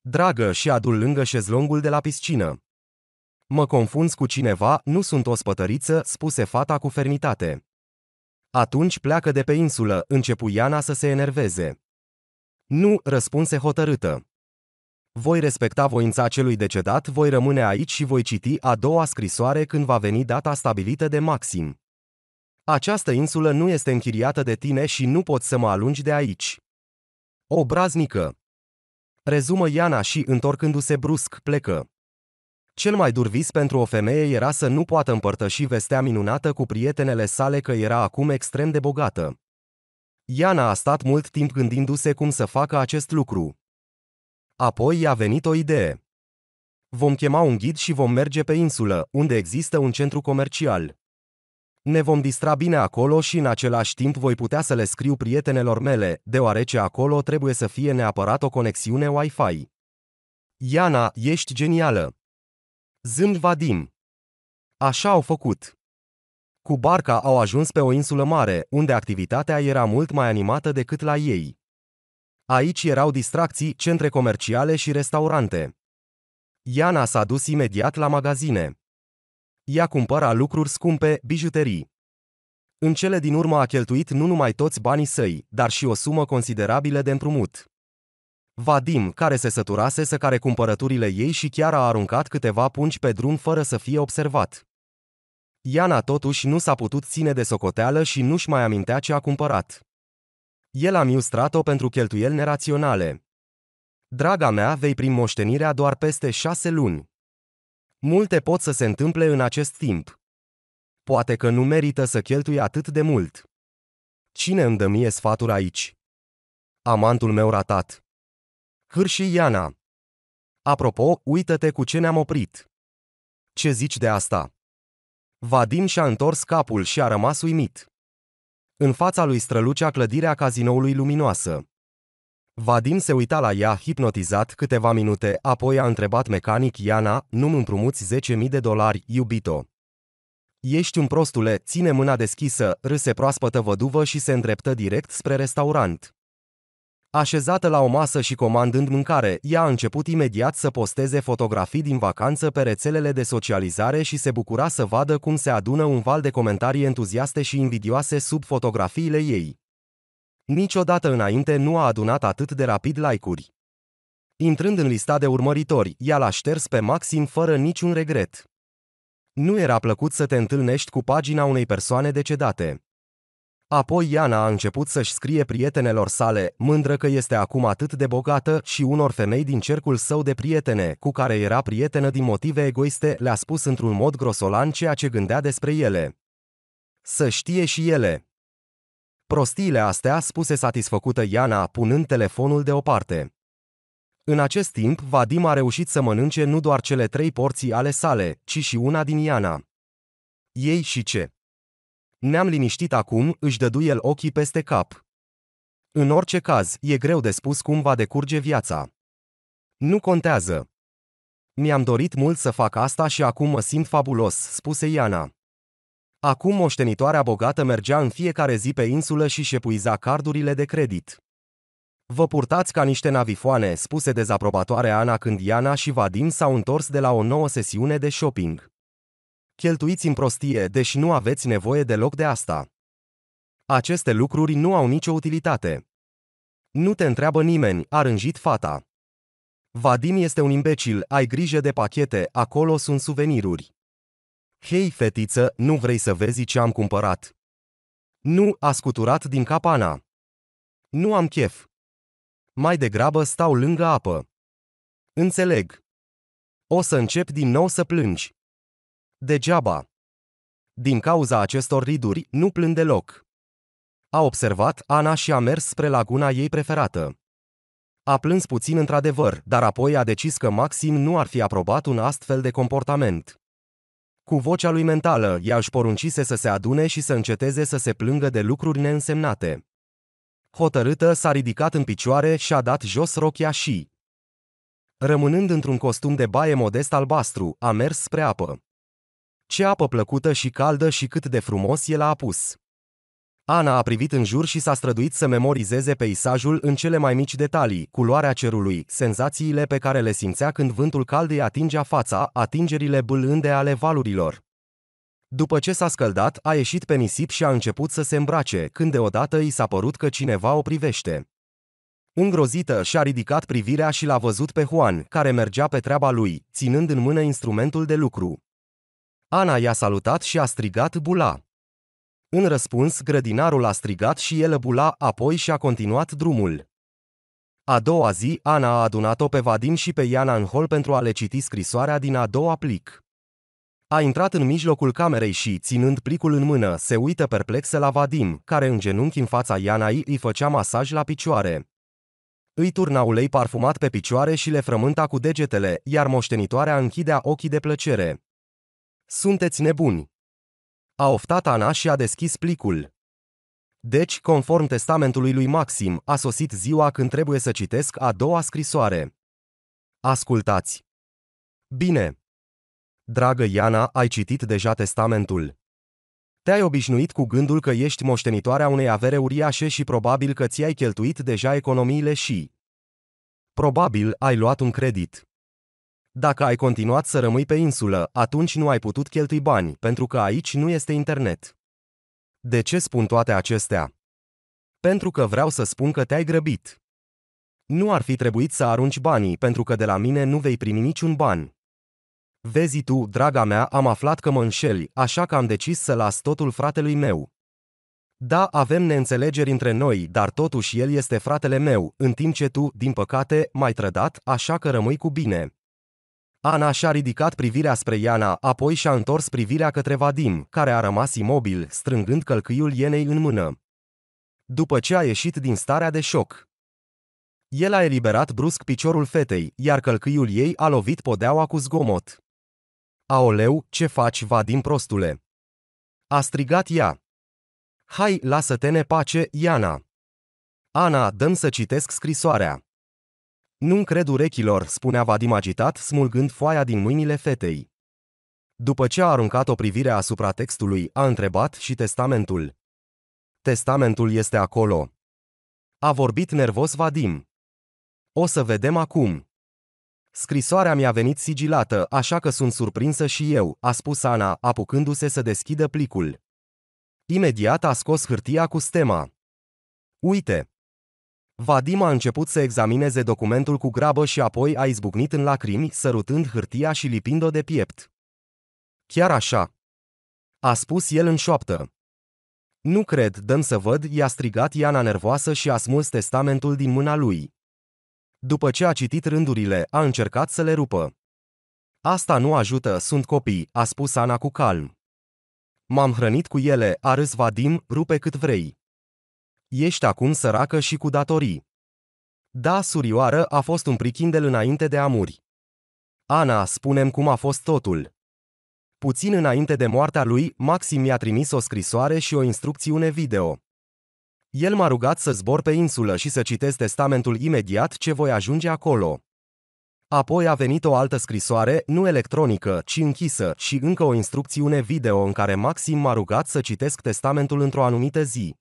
Dragă și adul lângă șezlongul de la piscină. Mă confunzi cu cineva, nu sunt o spătăriță, spuse fata cu fermitate. Atunci pleacă de pe insulă, începu Iana să se enerveze. Nu, răspunse hotărâtă. Voi respecta voința celui decedat, voi rămâne aici și voi citi a doua scrisoare când va veni data stabilită de Maxim. Această insulă nu este închiriată de tine și nu pot să mă alungi de aici. O braznică! Rezumă Iana și, întorcându-se brusc, plecă. Cel mai dur vis pentru o femeie era să nu poată împărtăși vestea minunată cu prietenele sale că era acum extrem de bogată. Iana a stat mult timp gândindu-se cum să facă acest lucru. Apoi i a venit o idee. Vom chema un ghid și vom merge pe insulă, unde există un centru comercial. Ne vom distra bine acolo și în același timp voi putea să le scriu prietenelor mele, deoarece acolo trebuie să fie neapărat o conexiune Wi-Fi. Iana, ești genială! Zâmb Vadim. Așa au făcut. Cu barca au ajuns pe o insulă mare, unde activitatea era mult mai animată decât la ei. Aici erau distracții, centre comerciale și restaurante. Iana s-a dus imediat la magazine. Ea cumpăra lucruri scumpe, bijuterii. În cele din urmă a cheltuit nu numai toți banii săi, dar și o sumă considerabilă de împrumut. Vadim, care se săturase să care cumpărăturile ei și chiar a aruncat câteva pungi pe drum fără să fie observat. Iana totuși nu s-a putut ține de socoteală și nu-și mai amintea ce a cumpărat. El a miustrat-o pentru cheltuieli neraționale. Draga mea, vei primi moștenirea doar peste șase luni. Multe pot să se întâmple în acest timp. Poate că nu merită să cheltui atât de mult. Cine îmi dă mie sfaturi aici? Amantul meu ratat. Hârșii Iana. Apropo, uită-te cu ce ne-am oprit. Ce zici de asta? Vadim și-a întors capul și a rămas uimit. În fața lui strălucea clădirea cazinoului luminoasă. Vadim se uita la ea, hipnotizat, câteva minute, apoi a întrebat mecanic Iana, nu-mi împrumuți 10.000 de dolari, iubito. Ești un prostule, ține mâna deschisă, râse proaspătă văduvă și se îndreptă direct spre restaurant. Așezată la o masă și comandând mâncare, ea a început imediat să posteze fotografii din vacanță pe rețelele de socializare și se bucura să vadă cum se adună un val de comentarii entuziaste și invidioase sub fotografiile ei. Niciodată înainte nu a adunat atât de rapid like-uri. Intrând în lista de urmăritori, ea l-a șters pe Maxim fără niciun regret. Nu era plăcut să te întâlnești cu pagina unei persoane decedate. Apoi Iana a început să-și scrie prietenelor sale, mândră că este acum atât de bogată și unor femei din cercul său de prietene, cu care era prietenă din motive egoiste, le-a spus într-un mod grosolan ceea ce gândea despre ele. Să știe și ele. Prostiile astea spuse satisfăcută Iana, punând telefonul deoparte. În acest timp, Vadim a reușit să mănânce nu doar cele trei porții ale sale, ci și una din Iana. Ei și ce? Ne-am liniștit acum, își dădu el ochii peste cap. În orice caz, e greu de spus cum va decurge viața. Nu contează. Mi-am dorit mult să fac asta și acum mă simt fabulos, spuse Iana. Acum moștenitoarea bogată mergea în fiecare zi pe insulă și șepuiza cardurile de credit. Vă purtați ca niște navifoane, spuse dezaprobatoare Ana când Iana și Vadim s-au întors de la o nouă sesiune de shopping cheltuiți în prostie, deși nu aveți nevoie deloc de asta. Aceste lucruri nu au nicio utilitate. Nu te întreabă nimeni, a rânjit fata. Vadim este un imbecil, ai grijă de pachete, acolo sunt suveniruri. Hei, fetiță, nu vrei să vezi ce am cumpărat. Nu, a scuturat din capana. Nu am chef. Mai degrabă stau lângă apă. Înțeleg. O să încep din nou să plângi degeaba. Din cauza acestor riduri, nu plâng deloc. A observat Ana și a mers spre laguna ei preferată. A plâns puțin într-adevăr, dar apoi a decis că Maxim nu ar fi aprobat un astfel de comportament. Cu vocea lui mentală, ea își poruncise să se adune și să înceteze să se plângă de lucruri neînsemnate. Hotărâtă, s-a ridicat în picioare și a dat jos rochia și, rămânând într-un costum de baie modest albastru, a mers spre apă. Ce apă plăcută și caldă și cât de frumos el a apus! Ana a privit în jur și s-a străduit să memorizeze peisajul în cele mai mici detalii, culoarea cerului, senzațiile pe care le simțea când vântul cald îi atingea fața, atingerile bâlânde ale valurilor. După ce s-a scăldat, a ieșit pe nisip și a început să se îmbrace, când deodată i s-a părut că cineva o privește. Îngrozită, și-a ridicat privirea și l-a văzut pe Juan, care mergea pe treaba lui, ținând în mână instrumentul de lucru. Ana i-a salutat și a strigat Bula. În răspuns, grădinarul a strigat și el Bula, apoi și-a continuat drumul. A doua zi, Ana a adunat-o pe Vadim și pe Iana în hol pentru a le citi scrisoarea din a doua plic. A intrat în mijlocul camerei și, ținând plicul în mână, se uită perplexă la Vadim, care în genunchi în fața Ianai îi făcea masaj la picioare. Îi turna ulei parfumat pe picioare și le frământa cu degetele, iar moștenitoarea închidea ochii de plăcere. Sunteți nebuni! A oftat Ana și a deschis plicul. Deci, conform testamentului lui Maxim, a sosit ziua când trebuie să citesc a doua scrisoare. Ascultați! Bine! Dragă Iana, ai citit deja testamentul. Te-ai obișnuit cu gândul că ești moștenitoarea unei avere uriașe și probabil că ți-ai cheltuit deja economiile și... Probabil ai luat un credit. Dacă ai continuat să rămâi pe insulă, atunci nu ai putut cheltui bani, pentru că aici nu este internet. De ce spun toate acestea? Pentru că vreau să spun că te-ai grăbit. Nu ar fi trebuit să arunci banii, pentru că de la mine nu vei primi niciun ban. Vezi tu, draga mea, am aflat că mă înșeli, așa că am decis să las totul fratelui meu. Da, avem neînțelegeri între noi, dar totuși el este fratele meu, în timp ce tu, din păcate, m-ai trădat, așa că rămâi cu bine. Ana și-a ridicat privirea spre Iana, apoi și-a întors privirea către Vadim, care a rămas imobil, strângând călcâiul Ienei în mână. După ce a ieșit din starea de șoc, el a eliberat brusc piciorul fetei, iar călcâiul ei a lovit podeaua cu zgomot. Aoleu, ce faci, Vadim prostule? A strigat ea. Hai, lasă-te pace, Iana. Ana, dăm să citesc scrisoarea. Nu-mi cred urechilor, spunea Vadim agitat, smulgând foaia din mâinile fetei. După ce a aruncat o privire asupra textului, a întrebat și testamentul. Testamentul este acolo. A vorbit nervos Vadim. O să vedem acum. Scrisoarea mi-a venit sigilată, așa că sunt surprinsă și eu, a spus Ana, apucându-se să deschidă plicul. Imediat a scos hârtia cu stema. Uite! Vadim a început să examineze documentul cu grabă și apoi a izbucnit în lacrimi, sărutând hârtia și lipind-o de piept. Chiar așa. A spus el în șoaptă. Nu cred, dăm să văd, i-a strigat Iana nervoasă și a smuls testamentul din mâna lui. După ce a citit rândurile, a încercat să le rupă. Asta nu ajută, sunt copii, a spus Ana cu calm. M-am hrănit cu ele, a râs Vadim, rupe cât vrei. Ești acum săracă și cu datorii. Da, surioară, a fost un prichindel înainte de a muri. Ana, spunem cum a fost totul. Puțin înainte de moartea lui, Maxim mi-a trimis o scrisoare și o instrucțiune video. El m-a rugat să zbor pe insulă și să citesc testamentul imediat ce voi ajunge acolo. Apoi a venit o altă scrisoare, nu electronică, ci închisă, și încă o instrucțiune video în care Maxim m-a rugat să citesc testamentul într-o anumită zi.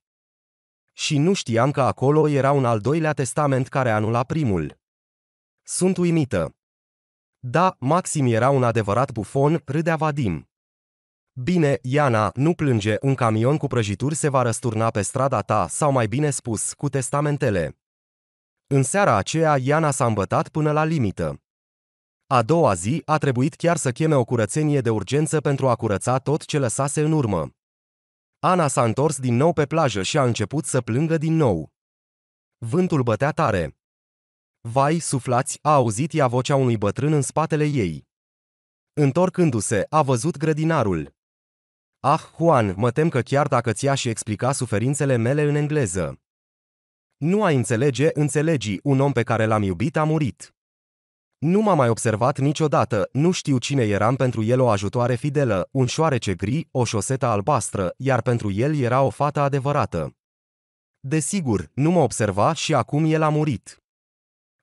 Și nu știam că acolo era un al doilea testament care anula primul. Sunt uimită. Da, Maxim era un adevărat bufon, râdea Vadim. Bine, Iana, nu plânge, un camion cu prăjituri se va răsturna pe strada ta, sau mai bine spus, cu testamentele. În seara aceea, Iana s-a îmbătat până la limită. A doua zi a trebuit chiar să cheme o curățenie de urgență pentru a curăța tot ce lăsase în urmă. Ana s-a întors din nou pe plajă și a început să plângă din nou. Vântul bătea tare. Vai, suflați, a auzit ea vocea unui bătrân în spatele ei. Întorcându-se, a văzut grădinarul. Ah, Juan, mă tem că chiar dacă ți a și explica suferințele mele în engleză. Nu ai înțelege, înțelegi, un om pe care l-am iubit a murit. Nu m-a mai observat niciodată, nu știu cine eram pentru el o ajutoare fidelă, un șoarece gri, o șosetă albastră, iar pentru el era o fată adevărată. Desigur, nu mă observa și acum el a murit.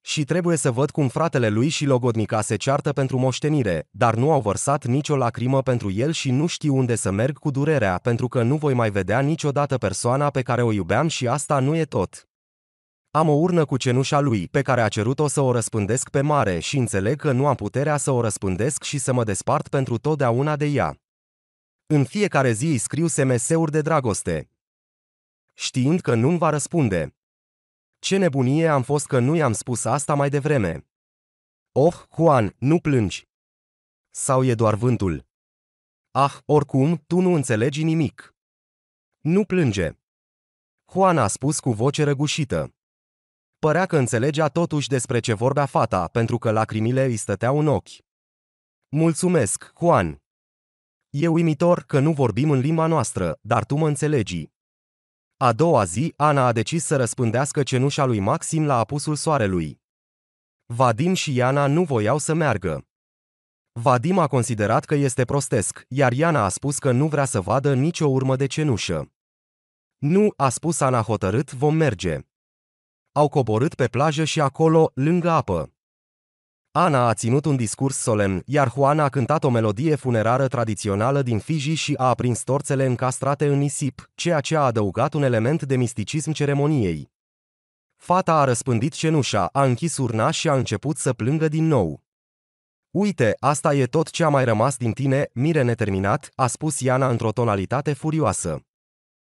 Și trebuie să văd cum fratele lui și logodnica se ceartă pentru moștenire, dar nu au vărsat nicio lacrimă pentru el și nu știu unde să merg cu durerea, pentru că nu voi mai vedea niciodată persoana pe care o iubeam și asta nu e tot. Am o urnă cu cenușa lui, pe care a cerut-o să o răspândesc pe mare și înțeleg că nu am puterea să o răspândesc și să mă despart pentru totdeauna de ea. În fiecare zi îi scriu SMS-uri de dragoste. Știind că nu-mi va răspunde. Ce nebunie am fost că nu i-am spus asta mai devreme. Oh, Juan, nu plângi. Sau e doar vântul? Ah, oricum, tu nu înțelegi nimic. Nu plânge. Juan a spus cu voce răgușită. Părea că înțelegea totuși despre ce vorbea fata, pentru că lacrimile îi stăteau în ochi. Mulțumesc, Juan. E uimitor că nu vorbim în limba noastră, dar tu mă înțelegi. A doua zi, Ana a decis să răspândească cenușa lui Maxim la apusul soarelui. Vadim și Iana nu voiau să meargă. Vadim a considerat că este prostesc, iar Iana a spus că nu vrea să vadă nicio urmă de cenușă. Nu, a spus Ana hotărât, vom merge au coborât pe plajă și acolo, lângă apă. Ana a ținut un discurs solemn, iar Juan a cântat o melodie funerară tradițională din Fiji și a aprins torțele încastrate în nisip, ceea ce a adăugat un element de misticism ceremoniei. Fata a răspândit cenușa, a închis urna și a început să plângă din nou. Uite, asta e tot ce a mai rămas din tine, mire neterminat, a spus Iana într-o tonalitate furioasă.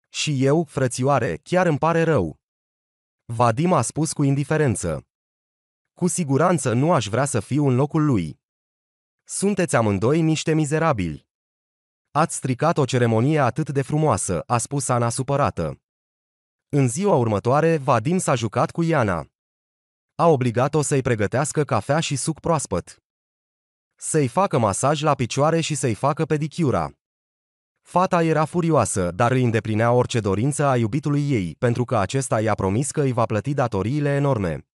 Și eu, frățioare, chiar îmi pare rău. Vadim a spus cu indiferență. Cu siguranță nu aș vrea să fiu în locul lui. Sunteți amândoi niște mizerabili. Ați stricat o ceremonie atât de frumoasă, a spus Ana supărată. În ziua următoare, Vadim s-a jucat cu Iana. A obligat-o să-i pregătească cafea și suc proaspăt. Să-i facă masaj la picioare și să-i facă pedicura. Fata era furioasă, dar îi îndeplinea orice dorință a iubitului ei, pentru că acesta i-a promis că îi va plăti datoriile enorme.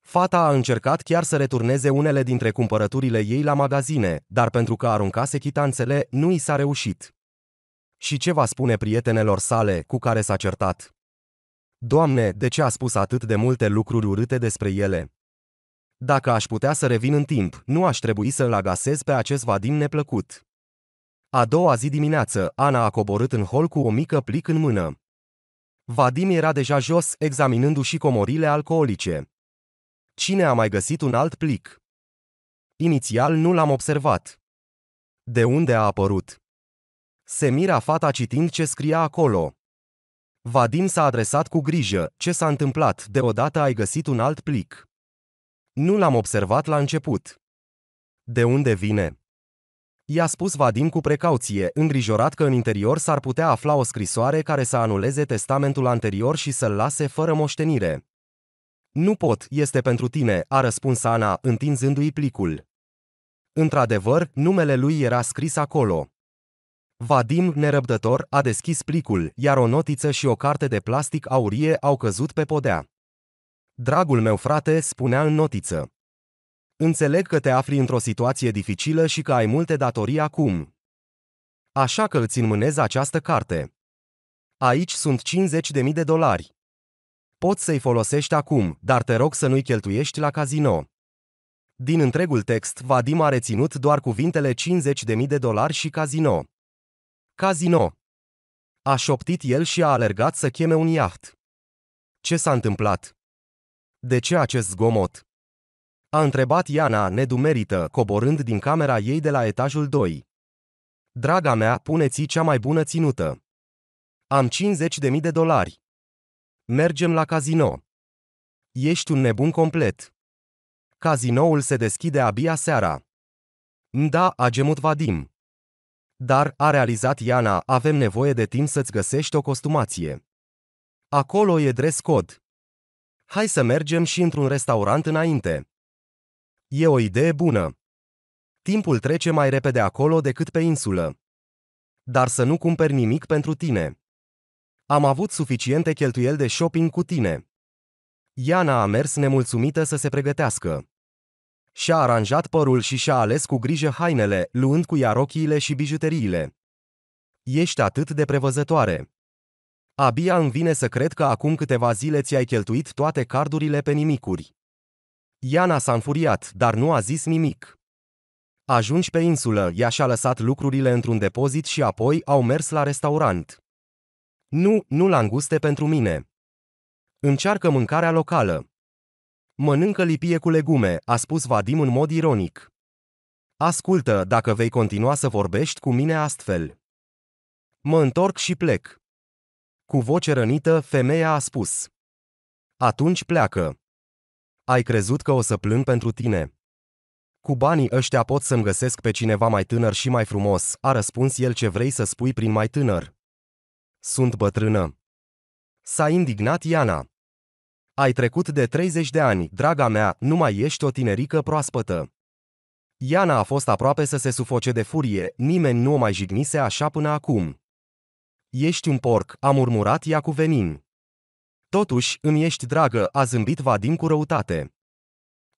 Fata a încercat chiar să returneze unele dintre cumpărăturile ei la magazine, dar pentru că aruncase chitanțele, nu i s-a reușit. Și ce va spune prietenelor sale, cu care s-a certat? Doamne, de ce a spus atât de multe lucruri urâte despre ele? Dacă aș putea să revin în timp, nu aș trebui să-l agasez pe acest vadim neplăcut. A doua zi dimineață, Ana a coborât în hol cu o mică plic în mână. Vadim era deja jos, examinându-și comorile alcoolice. Cine a mai găsit un alt plic? Inițial nu l-am observat. De unde a apărut? Se mira fata citind ce scria acolo. Vadim s-a adresat cu grijă, ce s-a întâmplat, deodată ai găsit un alt plic. Nu l-am observat la început. De unde vine? I-a spus Vadim cu precauție, îngrijorat că în interior s-ar putea afla o scrisoare care să anuleze testamentul anterior și să-l lase fără moștenire. Nu pot, este pentru tine, a răspuns Ana, întinzându-i plicul. Într-adevăr, numele lui era scris acolo. Vadim, nerăbdător, a deschis plicul, iar o notiță și o carte de plastic aurie au căzut pe podea. Dragul meu frate, spunea în notiță. Înțeleg că te afli într-o situație dificilă și că ai multe datorii acum. Așa că îți înmânez această carte. Aici sunt 50.000 de dolari. Poți să-i folosești acum, dar te rog să nu-i cheltuiești la casino. Din întregul text, Vadim a reținut doar cuvintele 50.000 de dolari și casino. Casino. A șoptit el și a alergat să cheme un iaht. Ce s-a întâmplat? De ce acest zgomot? A întrebat Iana, nedumerită, coborând din camera ei de la etajul 2. Draga mea, puneți cea mai bună ținută. Am 50.000 de dolari. Mergem la casino. Ești un nebun complet. Cazinoul se deschide abia seara. Da, a gemut Vadim. Dar, a realizat Iana, avem nevoie de timp să-ți găsești o costumație. Acolo e dress code. Hai să mergem și într-un restaurant înainte. E o idee bună. Timpul trece mai repede acolo decât pe insulă. Dar să nu cumperi nimic pentru tine. Am avut suficiente cheltuieli de shopping cu tine. Iana a mers nemulțumită să se pregătească. Și-a aranjat părul și și-a ales cu grijă hainele, luând cu ea rochiile și bijuteriile. Ești atât de prevăzătoare. Abia îmi vine să cred că acum câteva zile ți-ai cheltuit toate cardurile pe nimicuri. Iana s-a înfuriat, dar nu a zis nimic. Ajungi pe insulă, ea și-a lăsat lucrurile într-un depozit și apoi au mers la restaurant. Nu, nu languste pentru mine. Încearcă mâncarea locală. Mănâncă lipie cu legume, a spus Vadim în mod ironic. Ascultă, dacă vei continua să vorbești cu mine astfel. Mă întorc și plec. Cu voce rănită, femeia a spus. Atunci pleacă. Ai crezut că o să plâng pentru tine? Cu banii ăștia pot să-mi găsesc pe cineva mai tânăr și mai frumos, a răspuns el ce vrei să spui prin mai tânăr. Sunt bătrână. S-a indignat Iana. Ai trecut de 30 de ani, draga mea, nu mai ești o tinerică proaspătă. Iana a fost aproape să se sufoce de furie, nimeni nu o mai jignise așa până acum. Ești un porc, a murmurat ea cu venin. Totuși, îmi ești dragă, a zâmbit Vadim cu răutate.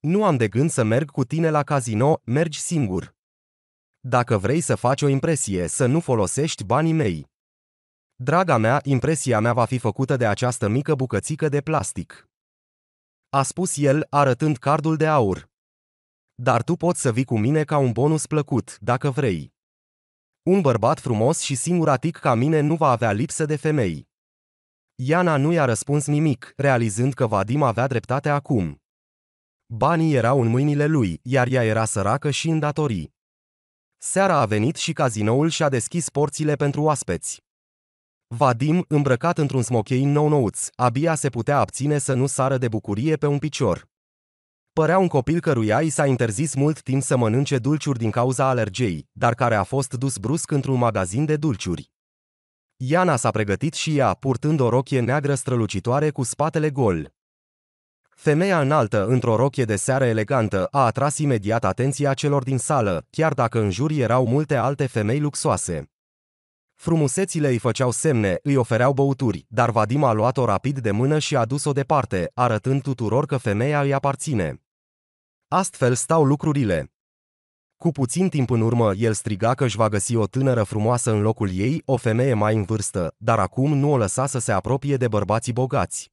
Nu am de gând să merg cu tine la casino, mergi singur. Dacă vrei să faci o impresie, să nu folosești banii mei. Draga mea, impresia mea va fi făcută de această mică bucățică de plastic. A spus el, arătând cardul de aur. Dar tu poți să vii cu mine ca un bonus plăcut, dacă vrei. Un bărbat frumos și singuratic ca mine nu va avea lipsă de femei. Iana nu i-a răspuns nimic, realizând că Vadim avea dreptate acum. Banii erau în mâinile lui, iar ea era săracă și în datorii. Seara a venit și cazinoul și-a deschis porțile pentru oaspeți. Vadim, îmbrăcat într-un smochin nou-nouț, abia se putea abține să nu sară de bucurie pe un picior. Părea un copil căruia i s-a interzis mult timp să mănânce dulciuri din cauza alergei, dar care a fost dus brusc într-un magazin de dulciuri. Iana s-a pregătit și ea, purtând o rochie neagră strălucitoare cu spatele gol. Femeia înaltă, într-o rochie de seară elegantă, a atras imediat atenția celor din sală, chiar dacă în jur erau multe alte femei luxoase. Frumusețile îi făceau semne, îi ofereau băuturi, dar Vadim a luat-o rapid de mână și a dus-o departe, arătând tuturor că femeia îi aparține. Astfel stau lucrurile. Cu puțin timp în urmă, el striga că își va găsi o tânără frumoasă în locul ei, o femeie mai în vârstă, dar acum nu o lăsa să se apropie de bărbații bogați.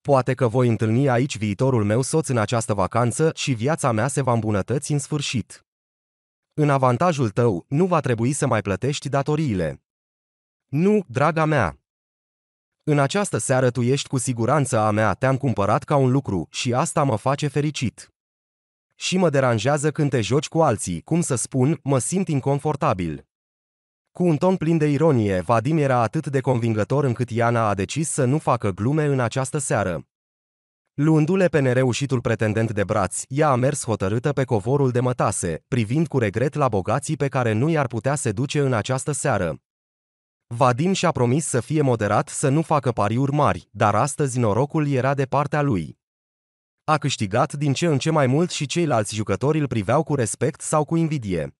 Poate că voi întâlni aici viitorul meu soț în această vacanță și viața mea se va îmbunătăți în sfârșit. În avantajul tău, nu va trebui să mai plătești datoriile. Nu, draga mea. În această seară tu ești cu siguranță a mea, te-am cumpărat ca un lucru și asta mă face fericit. Și mă deranjează când te joci cu alții, cum să spun, mă simt inconfortabil. Cu un ton plin de ironie, Vadim era atât de convingător încât Iana a decis să nu facă glume în această seară. Luându-le pe nereușitul pretendent de braț, ea a mers hotărâtă pe covorul de mătase, privind cu regret la bogații pe care nu i-ar putea seduce în această seară. Vadim și-a promis să fie moderat să nu facă pariuri mari, dar astăzi norocul era de partea lui. A câștigat din ce în ce mai mult și ceilalți jucători îl priveau cu respect sau cu invidie.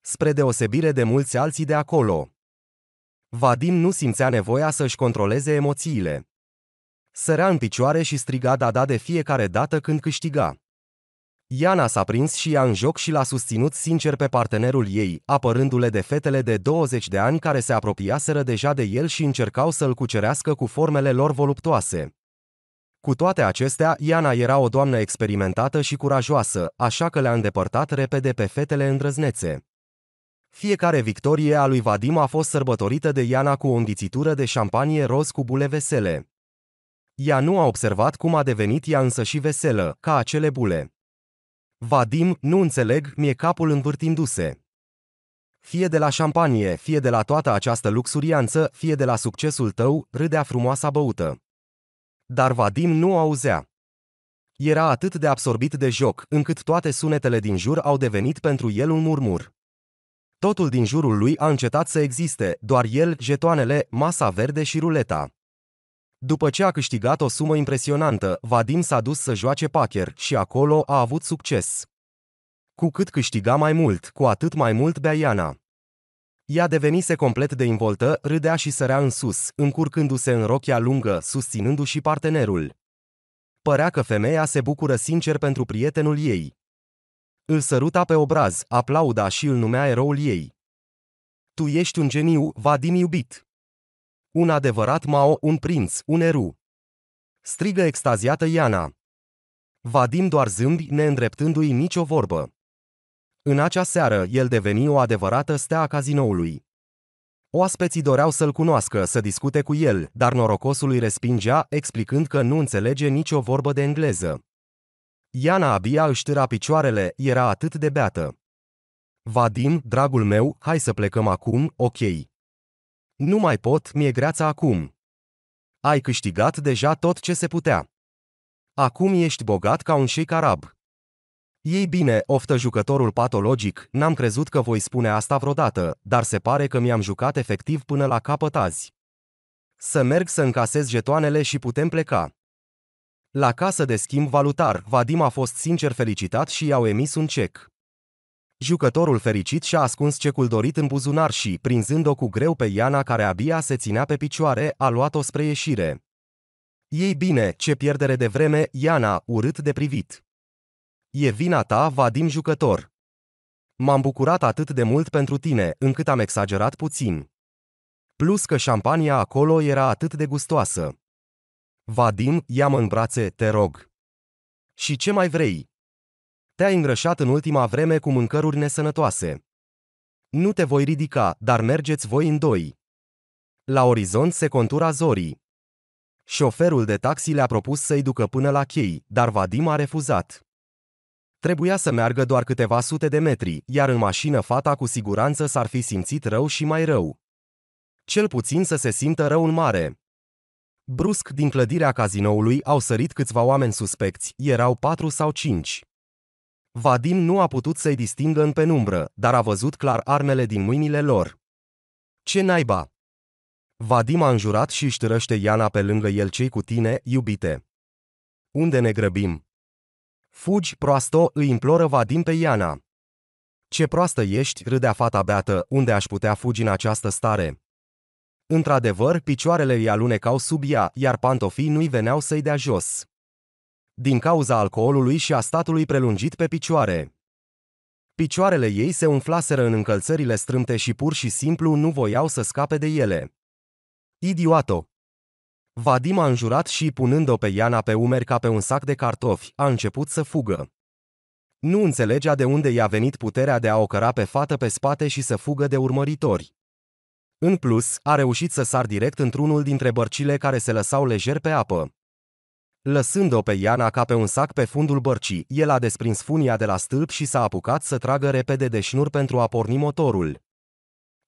Spre deosebire de mulți alții de acolo. Vadim nu simțea nevoia să-și controleze emoțiile. Sărea în picioare și striga Dada de fiecare dată când câștiga. Iana s-a prins și ea în joc și l-a susținut sincer pe partenerul ei, apărându-le de fetele de 20 de ani care se apropiaseră deja de el și încercau să-l cucerească cu formele lor voluptoase. Cu toate acestea, Iana era o doamnă experimentată și curajoasă, așa că le-a îndepărtat repede pe fetele îndrăznețe. Fiecare victorie a lui Vadim a fost sărbătorită de Iana cu o înghițitură de șampanie roz cu bule vesele. Ea nu a observat cum a devenit ea însă și veselă, ca acele bule. Vadim, nu înțeleg, mi-e capul învârtindu-se. Fie de la șampanie, fie de la toată această luxurianță, fie de la succesul tău, râdea frumoasa băută. Dar Vadim nu auzea. Era atât de absorbit de joc, încât toate sunetele din jur au devenit pentru el un murmur. Totul din jurul lui a încetat să existe, doar el, jetoanele, masa verde și ruleta. După ce a câștigat o sumă impresionantă, Vadim s-a dus să joace pacher și acolo a avut succes. Cu cât câștiga mai mult, cu atât mai mult bea Iana. Ea devenise complet de involtă, râdea și sărea în sus, încurcându-se în rochia lungă, susținându-și partenerul. Părea că femeia se bucură sincer pentru prietenul ei. Îl săruta pe obraz, aplauda și îl numea eroul ei. Tu ești un geniu, Vadim iubit. Un adevărat Mao, un prinț, un eru. Strigă extaziată Iana. Vadim doar zâmbi, neîndreptându-i nicio vorbă. În acea seară, el deveni o adevărată stea a cazinoului. Oaspeții doreau să-l cunoască, să discute cu el, dar norocosul îi respingea, explicând că nu înțelege nicio vorbă de engleză. Iana abia își târa picioarele, era atât de beată. Vadim, dragul meu, hai să plecăm acum, ok. Nu mai pot, mi-e greața acum. Ai câștigat deja tot ce se putea. Acum ești bogat ca un șeic arab. Ei bine, oftă jucătorul patologic, n-am crezut că voi spune asta vreodată, dar se pare că mi-am jucat efectiv până la capăt azi. Să merg să încasez jetoanele și putem pleca. La casă de schimb valutar, Vadim a fost sincer felicitat și i-au emis un cec. Jucătorul fericit și-a ascuns cecul dorit în buzunar și, prinzând-o cu greu pe Iana care abia se ținea pe picioare, a luat-o spre ieșire. Ei bine, ce pierdere de vreme, Iana, urât de privit. E vina ta, Vadim jucător. M-am bucurat atât de mult pentru tine, încât am exagerat puțin. Plus că șampania acolo era atât de gustoasă. Vadim, ia mă în brațe, te rog. Și ce mai vrei? Te-ai îngrășat în ultima vreme cu mâncăruri nesănătoase. Nu te voi ridica, dar mergeți voi în doi. La orizont se contura zorii. Șoferul de taxi le-a propus să-i ducă până la chei, dar Vadim a refuzat. Trebuia să meargă doar câteva sute de metri, iar în mașină fata cu siguranță s-ar fi simțit rău și mai rău. Cel puțin să se simtă rău în mare. Brusc, din clădirea cazinoului au sărit câțiva oameni suspecți, erau patru sau cinci. Vadim nu a putut să-i distingă în penumbră, dar a văzut clar armele din mâinile lor. Ce naiba! Vadim a înjurat și își târăște Iana pe lângă el cei cu tine, iubite. Unde ne grăbim? Fugi, proasto, îi imploră Vadim pe Iana. Ce proastă ești, râdea fata beată, unde aș putea fugi în această stare? Într-adevăr, picioarele îi alunecau sub ea, iar pantofii nu-i veneau să-i dea jos. Din cauza alcoolului și a statului prelungit pe picioare. Picioarele ei se umflaseră în încălțările strâmte și pur și simplu nu voiau să scape de ele. Idioto! Vadim a înjurat și, punând-o pe Iana pe umeri ca pe un sac de cartofi, a început să fugă. Nu înțelegea de unde i-a venit puterea de a o căra pe fată pe spate și să fugă de urmăritori. În plus, a reușit să sar direct într-unul dintre bărcile care se lăsau lejer pe apă. Lăsând-o pe Iana ca pe un sac pe fundul bărcii, el a desprins funia de la stâlp și s-a apucat să tragă repede de șnur pentru a porni motorul.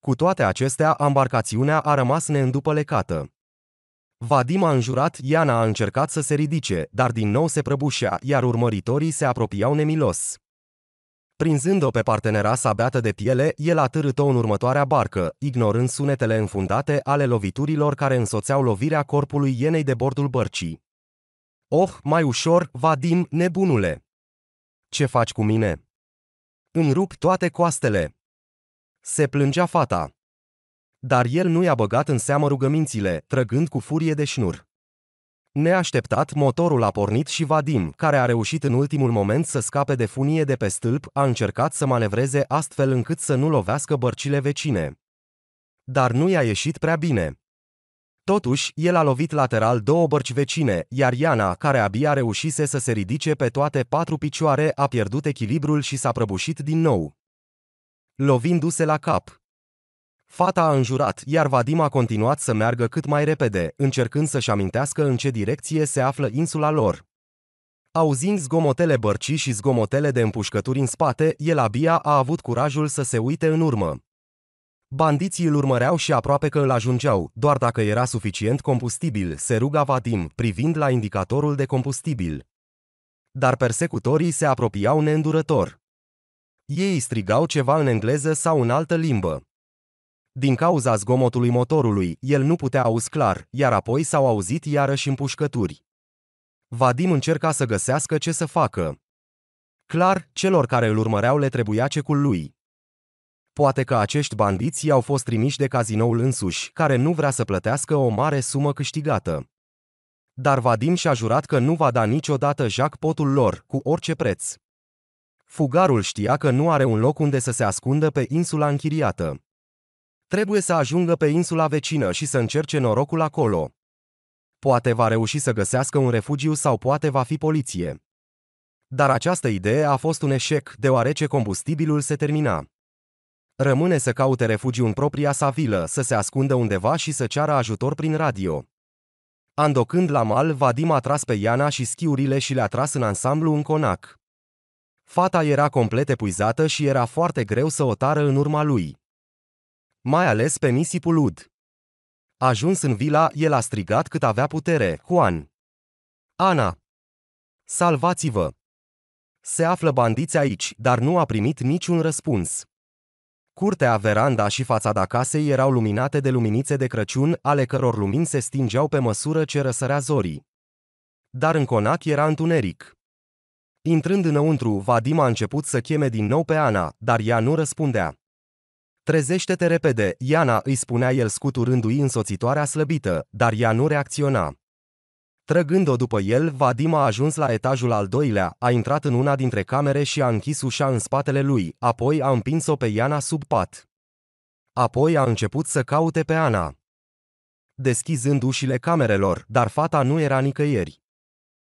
Cu toate acestea, ambarcațiunea a rămas neîndupălecată. Vadim a înjurat, Iana a încercat să se ridice, dar din nou se prăbușea, iar urmăritorii se apropiau nemilos. Prinzând-o pe partenera sa beată de piele, el a târât-o în următoarea barcă, ignorând sunetele înfundate ale loviturilor care însoțeau lovirea corpului ienei de bordul bărcii. Oh, mai ușor, Vadim, nebunule! Ce faci cu mine? Îmi rup toate coastele! Se plângea fata. Dar el nu i-a băgat în seamă rugămințile, trăgând cu furie de șnur. Neașteptat, motorul a pornit și Vadim, care a reușit în ultimul moment să scape de funie de pe stâlp, a încercat să manevreze astfel încât să nu lovească bărcile vecine. Dar nu i-a ieșit prea bine. Totuși, el a lovit lateral două bărci vecine, iar Iana, care abia reușise să se ridice pe toate patru picioare, a pierdut echilibrul și s-a prăbușit din nou. Lovindu-se la cap, Fata a înjurat, iar Vadim a continuat să meargă cât mai repede, încercând să-și amintească în ce direcție se află insula lor. Auzind zgomotele bărcii și zgomotele de împușcături în spate, el abia a avut curajul să se uite în urmă. Bandiții îl urmăreau și aproape că îl ajungeau, doar dacă era suficient combustibil, se ruga Vadim, privind la indicatorul de combustibil. Dar persecutorii se apropiau neîndurător. Ei strigau ceva în engleză sau în altă limbă. Din cauza zgomotului motorului, el nu putea auzi clar, iar apoi s-au auzit iarăși împușcături. Vadim încerca să găsească ce să facă. Clar, celor care îl urmăreau le trebuia cecul lui. Poate că acești bandiți i-au fost trimiși de cazinoul însuși, care nu vrea să plătească o mare sumă câștigată. Dar Vadim și-a jurat că nu va da niciodată jackpotul lor, cu orice preț. Fugarul știa că nu are un loc unde să se ascundă pe insula închiriată. Trebuie să ajungă pe insula vecină și să încerce norocul acolo. Poate va reuși să găsească un refugiu sau poate va fi poliție. Dar această idee a fost un eșec, deoarece combustibilul se termina. Rămâne să caute refugiu în propria sa vilă, să se ascundă undeva și să ceară ajutor prin radio. Andocând la mal, Vadim a tras pe Iana și schiurile și le-a tras în ansamblu în conac. Fata era complet epuizată și era foarte greu să o tară în urma lui mai ales pe nisipul ud. Ajuns în vila, el a strigat cât avea putere, Juan. Ana! Salvați-vă! Se află bandiți aici, dar nu a primit niciun răspuns. Curtea, veranda și fațada casei erau luminate de luminițe de Crăciun, ale căror lumini se stingeau pe măsură ce răsărea zorii. Dar în conac era întuneric. Intrând înăuntru, Vadim a început să cheme din nou pe Ana, dar ea nu răspundea. Trezește-te repede, Iana, îi spunea el scuturându-i însoțitoarea slăbită, dar ea nu reacționa. Trăgând-o după el, Vadim a ajuns la etajul al doilea, a intrat în una dintre camere și a închis ușa în spatele lui, apoi a împins-o pe Iana sub pat. Apoi a început să caute pe Ana. Deschizând ușile camerelor, dar fata nu era nicăieri.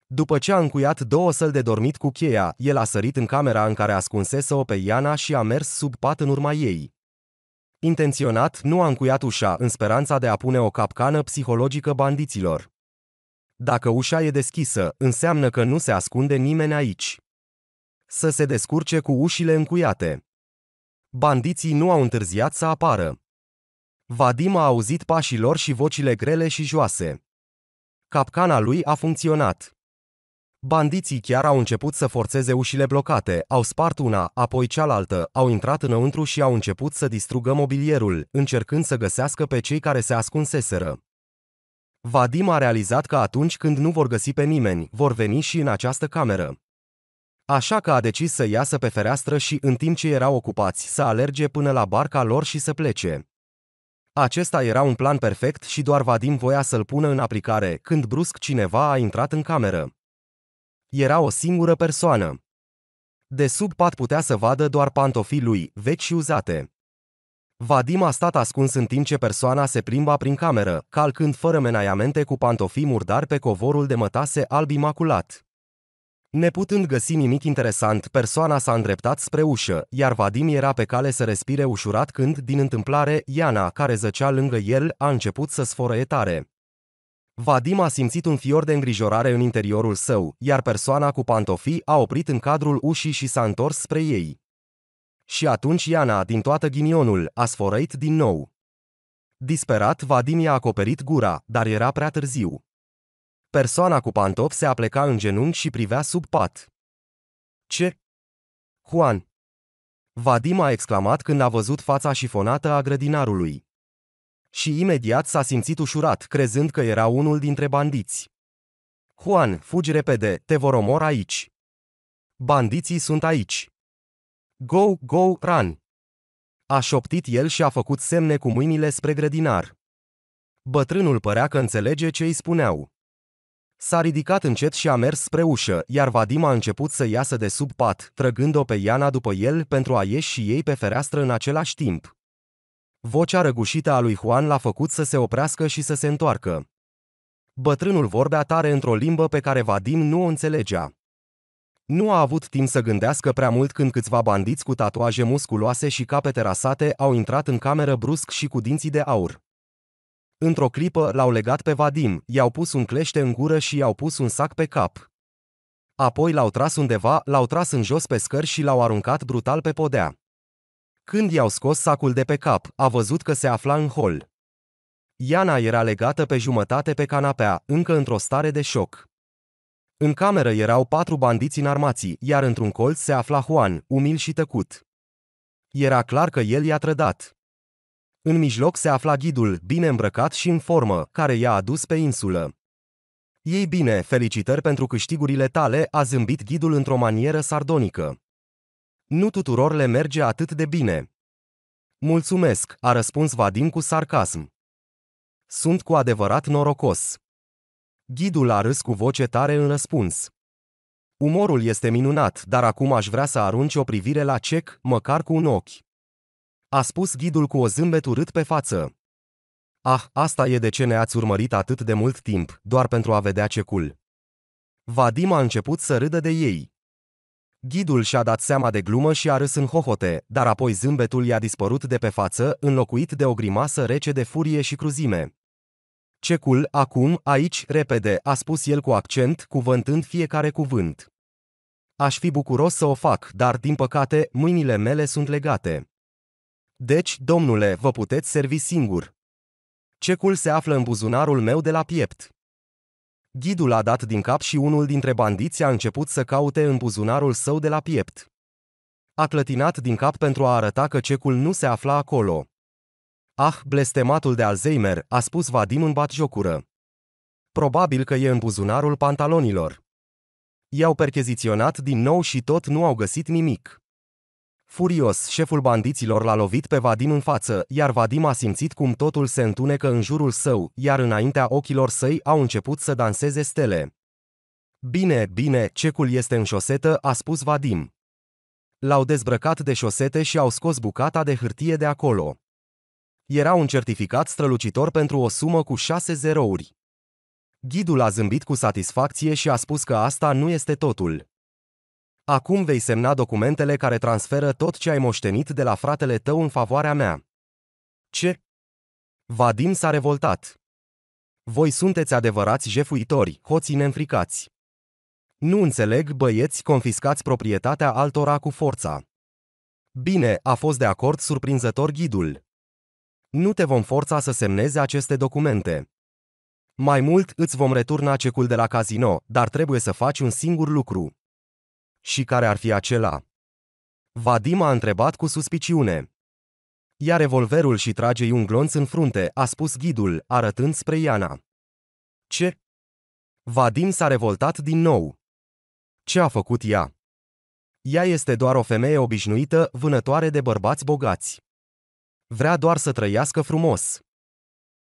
După ce a încuiat două săl de dormit cu cheia, el a sărit în camera în care ascunsese-o pe Iana și a mers sub pat în urma ei. Intenționat, nu a încuiat ușa, în speranța de a pune o capcană psihologică bandiților. Dacă ușa e deschisă, înseamnă că nu se ascunde nimeni aici. Să se descurce cu ușile încuiate. Bandiții nu au întârziat să apară. Vadim a auzit pașii lor și vocile grele și joase. Capcana lui a funcționat. Bandiții chiar au început să forțeze ușile blocate, au spart una, apoi cealaltă, au intrat înăuntru și au început să distrugă mobilierul, încercând să găsească pe cei care se ascunseseră. Vadim a realizat că atunci când nu vor găsi pe nimeni, vor veni și în această cameră. Așa că a decis să iasă pe fereastră și, în timp ce erau ocupați, să alerge până la barca lor și să plece. Acesta era un plan perfect și doar Vadim voia să-l pună în aplicare, când brusc cineva a intrat în cameră. Era o singură persoană. De sub pat putea să vadă doar pantofii lui, vechi și uzate. Vadim a stat ascuns în timp ce persoana se plimba prin cameră, calcând fără menajamente cu pantofii murdari pe covorul de mătase alb imaculat. Neputând găsi nimic interesant, persoana s-a îndreptat spre ușă, iar Vadim era pe cale să respire ușurat când, din întâmplare, Iana, care zăcea lângă el, a început să sfărăie tare. Vadim a simțit un fior de îngrijorare în interiorul său, iar persoana cu pantofii a oprit în cadrul ușii și s-a întors spre ei. Și atunci Iana, din toată ghinionul, a sfărăit din nou. Disperat, Vadim i-a acoperit gura, dar era prea târziu. Persoana cu pantofi se apleca în genunchi și privea sub pat. Ce? Juan! Vadim a exclamat când a văzut fața șifonată a grădinarului. Și imediat s-a simțit ușurat, crezând că era unul dintre bandiți. Juan, fugi repede, te vor omor aici. Bandiții sunt aici. Go, go, run! A șoptit el și a făcut semne cu mâinile spre grădinar. Bătrânul părea că înțelege ce îi spuneau. S-a ridicat încet și a mers spre ușă, iar Vadim a început să iasă de sub pat, trăgând-o pe Iana după el pentru a ieși și ei pe fereastră în același timp. Vocea răgușită a lui Juan l-a făcut să se oprească și să se întoarcă. Bătrânul vorbea tare într-o limbă pe care Vadim nu o înțelegea. Nu a avut timp să gândească prea mult când câțiva bandiți cu tatuaje musculoase și capete rasate au intrat în cameră brusc și cu dinții de aur. Într-o clipă l-au legat pe Vadim, i-au pus un clește în gură și i-au pus un sac pe cap. Apoi l-au tras undeva, l-au tras în jos pe scări și l-au aruncat brutal pe podea. Când i-au scos sacul de pe cap, a văzut că se afla în hol. Iana era legată pe jumătate pe canapea, încă într-o stare de șoc. În cameră erau patru bandiți înarmați, iar într-un colț se afla Juan, umil și tăcut. Era clar că el i-a trădat. În mijloc se afla ghidul, bine îmbrăcat și în formă, care i-a adus pe insulă. Ei bine, felicitări pentru câștigurile tale, a zâmbit ghidul într-o manieră sardonică. Nu tuturor le merge atât de bine. Mulțumesc, a răspuns Vadim cu sarcasm. Sunt cu adevărat norocos. Ghidul a râs cu voce tare în răspuns. Umorul este minunat, dar acum aș vrea să arunci o privire la cec, măcar cu un ochi. A spus ghidul cu o zâmbet urât pe față. Ah, asta e de ce ne-ați urmărit atât de mult timp, doar pentru a vedea cecul. Vadim a început să râdă de ei. Ghidul și-a dat seama de glumă și a râs în hohote, dar apoi zâmbetul i-a dispărut de pe față, înlocuit de o grimasă rece de furie și cruzime. Cecul, acum, aici, repede, a spus el cu accent, cuvântând fiecare cuvânt. Aș fi bucuros să o fac, dar, din păcate, mâinile mele sunt legate. Deci, domnule, vă puteți servi singur. Cecul se află în buzunarul meu de la piept. Ghidul a dat din cap și unul dintre bandiți a început să caute în buzunarul său de la piept. A clătinat din cap pentru a arăta că cecul nu se afla acolo. Ah, blestematul de Alzheimer, a spus Vadim în batjocură. Probabil că e în buzunarul pantalonilor. I-au percheziționat din nou și tot nu au găsit nimic. Furios, șeful bandiților l-a lovit pe Vadim în față, iar Vadim a simțit cum totul se întunecă în jurul său, iar înaintea ochilor săi au început să danseze stele. Bine, bine, cecul este în șosetă, a spus Vadim. L-au dezbrăcat de șosete și au scos bucata de hârtie de acolo. Era un certificat strălucitor pentru o sumă cu șase zerouri. Ghidul a zâmbit cu satisfacție și a spus că asta nu este totul. Acum vei semna documentele care transferă tot ce ai moștenit de la fratele tău în favoarea mea. Ce? Vadim s-a revoltat. Voi sunteți adevărați jefuitori, hoții neînfricați. Nu înțeleg, băieți, confiscați proprietatea altora cu forța. Bine, a fost de acord surprinzător ghidul. Nu te vom forța să semnezi aceste documente. Mai mult, îți vom returna cecul de la casino, dar trebuie să faci un singur lucru. Și care ar fi acela? Vadim a întrebat cu suspiciune. Ia revolverul și trage-i un glonț în frunte, a spus ghidul, arătând spre Iana. Ce? Vadim s-a revoltat din nou. Ce a făcut ea? Ea este doar o femeie obișnuită, vânătoare de bărbați bogați. Vrea doar să trăiască frumos.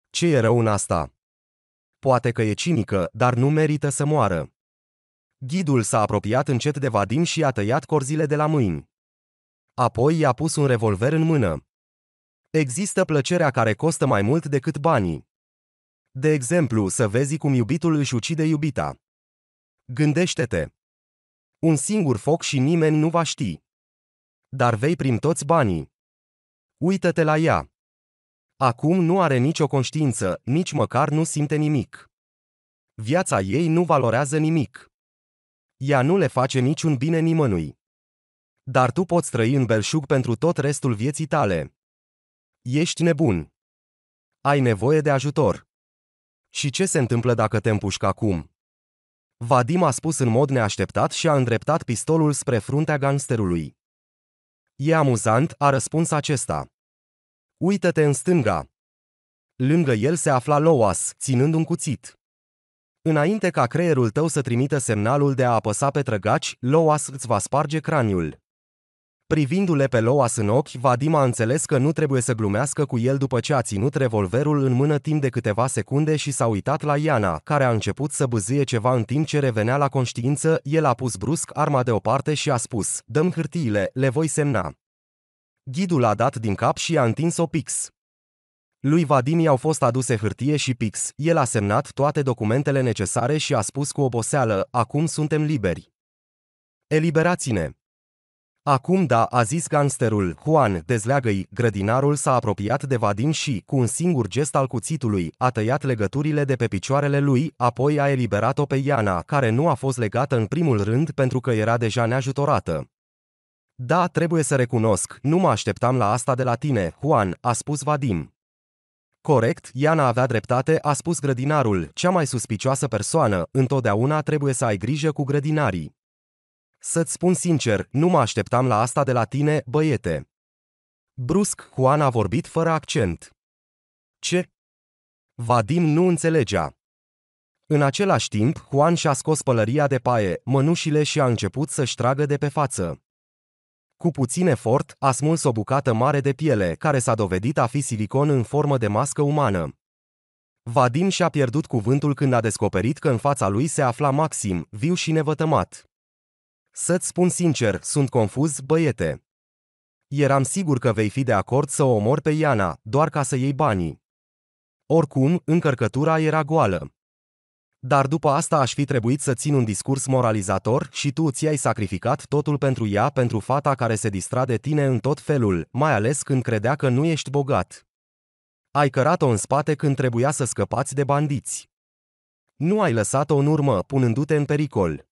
Ce e rău în asta? Poate că e cinică, dar nu merită să moară. Ghidul s-a apropiat încet de Vadim și a tăiat corzile de la mâini. Apoi i-a pus un revolver în mână. Există plăcerea care costă mai mult decât banii. De exemplu, să vezi cum iubitul își ucide iubita. Gândește-te! Un singur foc și nimeni nu va ști. Dar vei prim toți banii. Uită-te la ea. Acum nu are nicio conștiință, nici măcar nu simte nimic. Viața ei nu valorează nimic ea nu le face niciun bine nimănui. Dar tu poți trăi în belșug pentru tot restul vieții tale. Ești nebun. Ai nevoie de ajutor. Și ce se întâmplă dacă te împușcă acum? Vadim a spus în mod neașteptat și a îndreptat pistolul spre fruntea gangsterului. E amuzant, a răspuns acesta. Uită-te în stânga. Lângă el se afla Loas, ținând un cuțit. Înainte ca creierul tău să trimită semnalul de a apăsa pe trăgaci, Loas îți va sparge craniul. Privindu-le pe Loas în ochi, Vadim a înțeles că nu trebuie să glumească cu el după ce a ținut revolverul în mână timp de câteva secunde și s-a uitat la Iana, care a început să bâzie ceva în timp ce revenea la conștiință, el a pus brusc arma deoparte și a spus, dăm hârtiile, le voi semna. Ghidul a dat din cap și a întins-o pix. Lui Vadimi au fost aduse hârtie și pix, el a semnat toate documentele necesare și a spus cu oboseală, acum suntem liberi. Eliberați-ne! Acum da, a zis gangsterul, Juan, dezleagă-i, grădinarul s-a apropiat de Vadim și, cu un singur gest al cuțitului, a tăiat legăturile de pe picioarele lui, apoi a eliberat-o pe Iana, care nu a fost legată în primul rând pentru că era deja neajutorată. Da, trebuie să recunosc, nu mă așteptam la asta de la tine, Juan, a spus Vadim. Corect, Iana avea dreptate, a spus grădinarul, cea mai suspicioasă persoană, întotdeauna trebuie să ai grijă cu grădinarii. Să-ți spun sincer, nu mă așteptam la asta de la tine, băiete. Brusc, Juan a vorbit fără accent. Ce? Vadim nu înțelegea. În același timp, Juan și-a scos pălăria de paie, mănușile și a început să-și tragă de pe față. Cu puțin efort, a smuls o bucată mare de piele, care s-a dovedit a fi silicon în formă de mască umană. Vadim și-a pierdut cuvântul când a descoperit că în fața lui se afla Maxim, viu și nevătămat. Să-ți spun sincer, sunt confuz, băiete. Eram sigur că vei fi de acord să o omor pe Iana, doar ca să iei banii. Oricum, încărcătura era goală. Dar după asta aș fi trebuit să țin un discurs moralizator și tu ți-ai sacrificat totul pentru ea, pentru fata care se distra de tine în tot felul, mai ales când credea că nu ești bogat. Ai cărat-o în spate când trebuia să scăpați de bandiți. Nu ai lăsat-o în urmă, punându-te în pericol.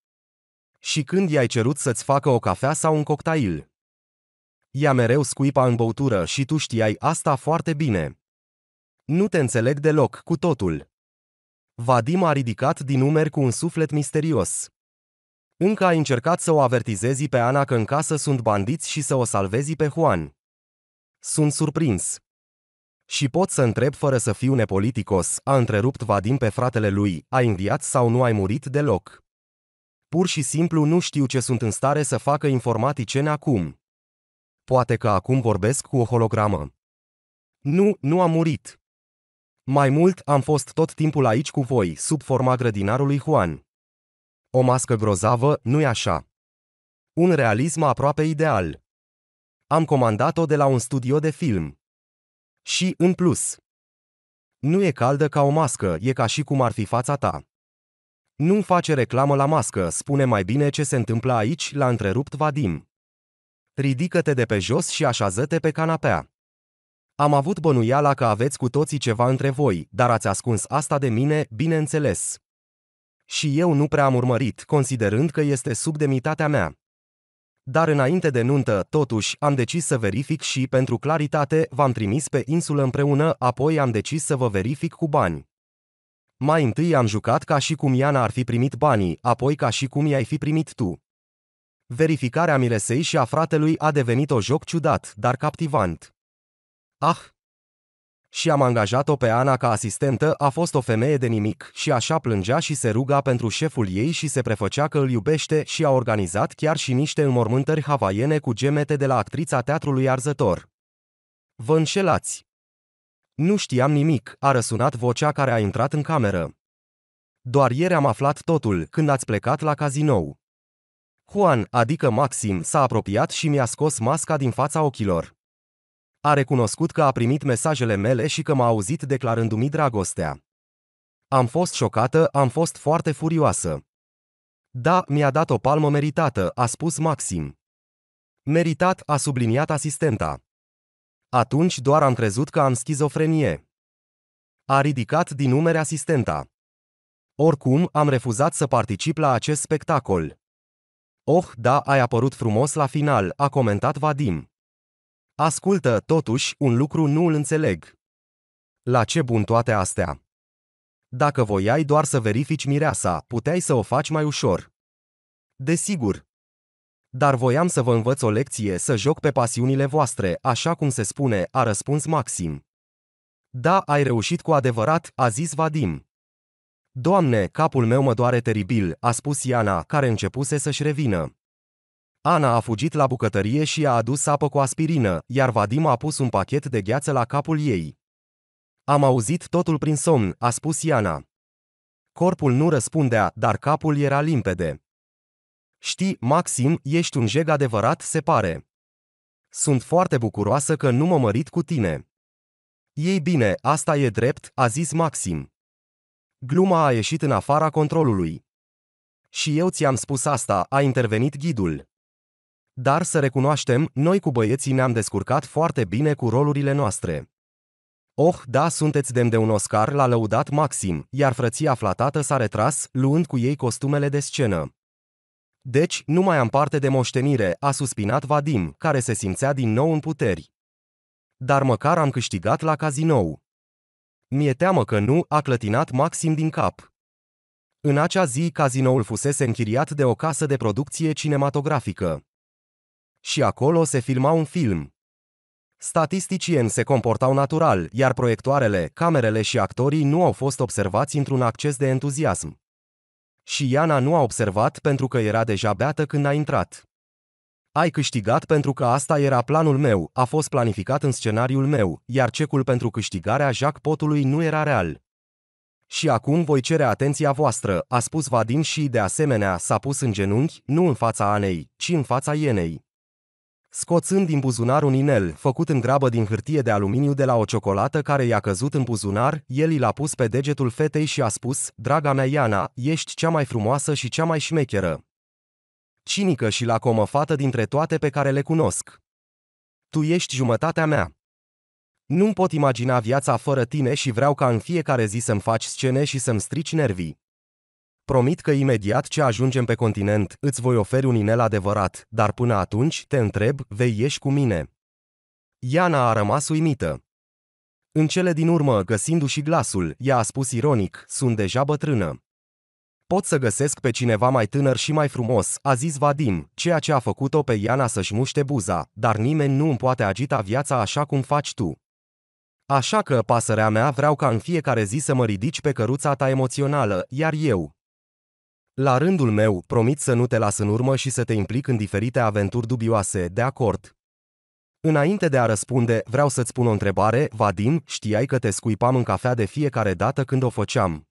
Și când i-ai cerut să-ți facă o cafea sau un cocktail. Ea mereu scuipa în băutură și tu știai asta foarte bine. Nu te înțeleg deloc cu totul. Vadim a ridicat din umeri cu un suflet misterios. Încă a încercat să o avertizezi pe Ana că în casă sunt bandiți și să o salvezi pe Juan. Sunt surprins. Și pot să întreb fără să fiu nepoliticos, a întrerupt Vadim pe fratele lui, ai înviat sau nu ai murit deloc. Pur și simplu nu știu ce sunt în stare să facă informaticieni acum. Poate că acum vorbesc cu o hologramă. Nu, nu a murit. Mai mult, am fost tot timpul aici cu voi, sub forma grădinarului Juan. O mască grozavă, nu-i așa? Un realism aproape ideal. Am comandat-o de la un studio de film. Și, în plus, nu e caldă ca o mască, e ca și cum ar fi fața ta. nu face reclamă la mască, spune mai bine ce se întâmplă aici, l-a întrerupt Vadim. Ridică-te de pe jos și așează-te pe canapea. Am avut bănuiala că aveți cu toții ceva între voi, dar ați ascuns asta de mine, bineînțeles. Și eu nu prea am urmărit, considerând că este sub demnitatea mea. Dar înainte de nuntă, totuși, am decis să verific și, pentru claritate, v-am trimis pe insulă împreună, apoi am decis să vă verific cu bani. Mai întâi am jucat ca și cum Iana ar fi primit banii, apoi ca și cum i-ai fi primit tu. Verificarea Miresei și a fratelui a devenit o joc ciudat, dar captivant. Ah! Și am angajat-o pe Ana ca asistentă, a fost o femeie de nimic și așa plângea și se ruga pentru șeful ei și se prefăcea că îl iubește și a organizat chiar și niște înmormântări havaiene cu gemete de la actrița teatrului arzător. Vă înșelați! Nu știam nimic, a răsunat vocea care a intrat în cameră. Doar ieri am aflat totul, când ați plecat la cazinou. Juan, adică Maxim, s-a apropiat și mi-a scos masca din fața ochilor. A recunoscut că a primit mesajele mele și că m-a auzit declarându-mi dragostea. Am fost șocată, am fost foarte furioasă. Da, mi-a dat o palmă meritată, a spus Maxim. Meritat, a subliniat asistenta. Atunci doar am crezut că am schizofrenie. A ridicat din numere asistenta. Oricum, am refuzat să particip la acest spectacol. Oh, da, ai apărut frumos la final, a comentat Vadim. Ascultă, totuși, un lucru nu îl înțeleg. La ce bun toate astea? Dacă voiai doar să verifici mireasa, puteai să o faci mai ușor. Desigur. Dar voiam să vă învăț o lecție, să joc pe pasiunile voastre, așa cum se spune, a răspuns Maxim. Da, ai reușit cu adevărat, a zis Vadim. Doamne, capul meu mă doare teribil, a spus Iana, care începuse să-și revină. Ana a fugit la bucătărie și a adus apă cu aspirină, iar Vadim a pus un pachet de gheață la capul ei. Am auzit totul prin somn, a spus Iana. Corpul nu răspundea, dar capul era limpede. Știi, Maxim, ești un jeg adevărat, se pare. Sunt foarte bucuroasă că nu m-am mărit cu tine. Ei bine, asta e drept, a zis Maxim. Gluma a ieșit în afara controlului. Și eu ți-am spus asta, a intervenit ghidul. Dar să recunoaștem, noi cu băieții ne-am descurcat foarte bine cu rolurile noastre. Oh, da, sunteți demn de un Oscar, l-a lăudat Maxim, iar frăția flatată s-a retras, luând cu ei costumele de scenă. Deci, nu mai am parte de moștenire, a suspinat Vadim, care se simțea din nou în puteri. Dar măcar am câștigat la cazinou. Mi-e teamă că nu, a clătinat Maxim din cap. În acea zi, cazinoul fusese închiriat de o casă de producție cinematografică și acolo se filma un film. Statisticieni se comportau natural, iar proiectoarele, camerele și actorii nu au fost observați într-un acces de entuziasm. Și Iana nu a observat pentru că era deja beată când a intrat. Ai câștigat pentru că asta era planul meu, a fost planificat în scenariul meu, iar cecul pentru câștigarea jackpotului nu era real. Și acum voi cere atenția voastră, a spus Vadim și, de asemenea, s-a pus în genunchi, nu în fața Anei, ci în fața Ienei scoțând din buzunar un inel, făcut în grabă din hârtie de aluminiu de la o ciocolată care i-a căzut în buzunar, el i l-a pus pe degetul fetei și a spus, Draga mea Iana, ești cea mai frumoasă și cea mai șmecheră. Cinică și lacomă fată dintre toate pe care le cunosc. Tu ești jumătatea mea. Nu-mi pot imagina viața fără tine și vreau ca în fiecare zi să-mi faci scene și să-mi strici nervii. Promit că imediat ce ajungem pe continent, îți voi oferi un inel adevărat, dar până atunci, te întreb, vei ieși cu mine? Iana a rămas uimită. În cele din urmă, găsindu-și glasul, ea a spus ironic, sunt deja bătrână. Pot să găsesc pe cineva mai tânăr și mai frumos, a zis Vadim, ceea ce a făcut-o pe Iana să-și muște buza, dar nimeni nu îmi poate agita viața așa cum faci tu. Așa că, pasărea mea, vreau ca în fiecare zi să mă ridici pe căruța ta emoțională, iar eu, la rândul meu, promit să nu te las în urmă și să te implic în diferite aventuri dubioase, de acord. Înainte de a răspunde, vreau să-ți pun o întrebare, Vadim, știai că te scuipam în cafea de fiecare dată când o făceam?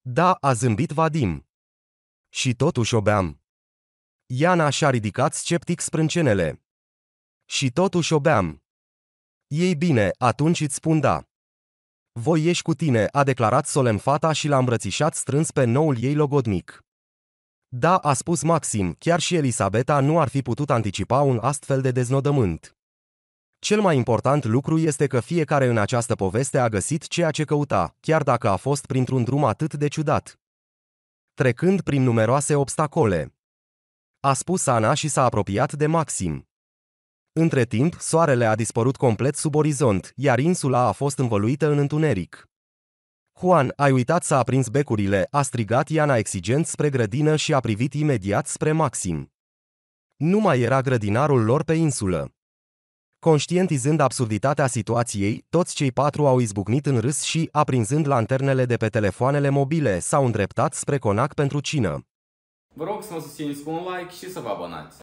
Da, a zâmbit Vadim. Și totuși o beam. Iana și-a ridicat sceptic sprâncenele. Și totuși o beam. Ei bine, atunci îți spun da. Voi ieși cu tine, a declarat solemn fata și l-a îmbrățișat strâns pe noul ei logodnic. Da, a spus Maxim, chiar și Elisabeta nu ar fi putut anticipa un astfel de deznodământ. Cel mai important lucru este că fiecare în această poveste a găsit ceea ce căuta, chiar dacă a fost printr-un drum atât de ciudat. Trecând prin numeroase obstacole. A spus Ana și s-a apropiat de Maxim. Între timp, soarele a dispărut complet sub orizont, iar insula a fost învăluită în întuneric. Juan, ai uitat să aprins becurile, a strigat Iana exigent spre grădină și a privit imediat spre Maxim. Nu mai era grădinarul lor pe insulă. Conștientizând absurditatea situației, toți cei patru au izbucnit în râs și, aprinzând lanternele de pe telefoanele mobile, s-au îndreptat spre conac pentru cină. Vă rog să mă susțineți cu un like și să vă abonați.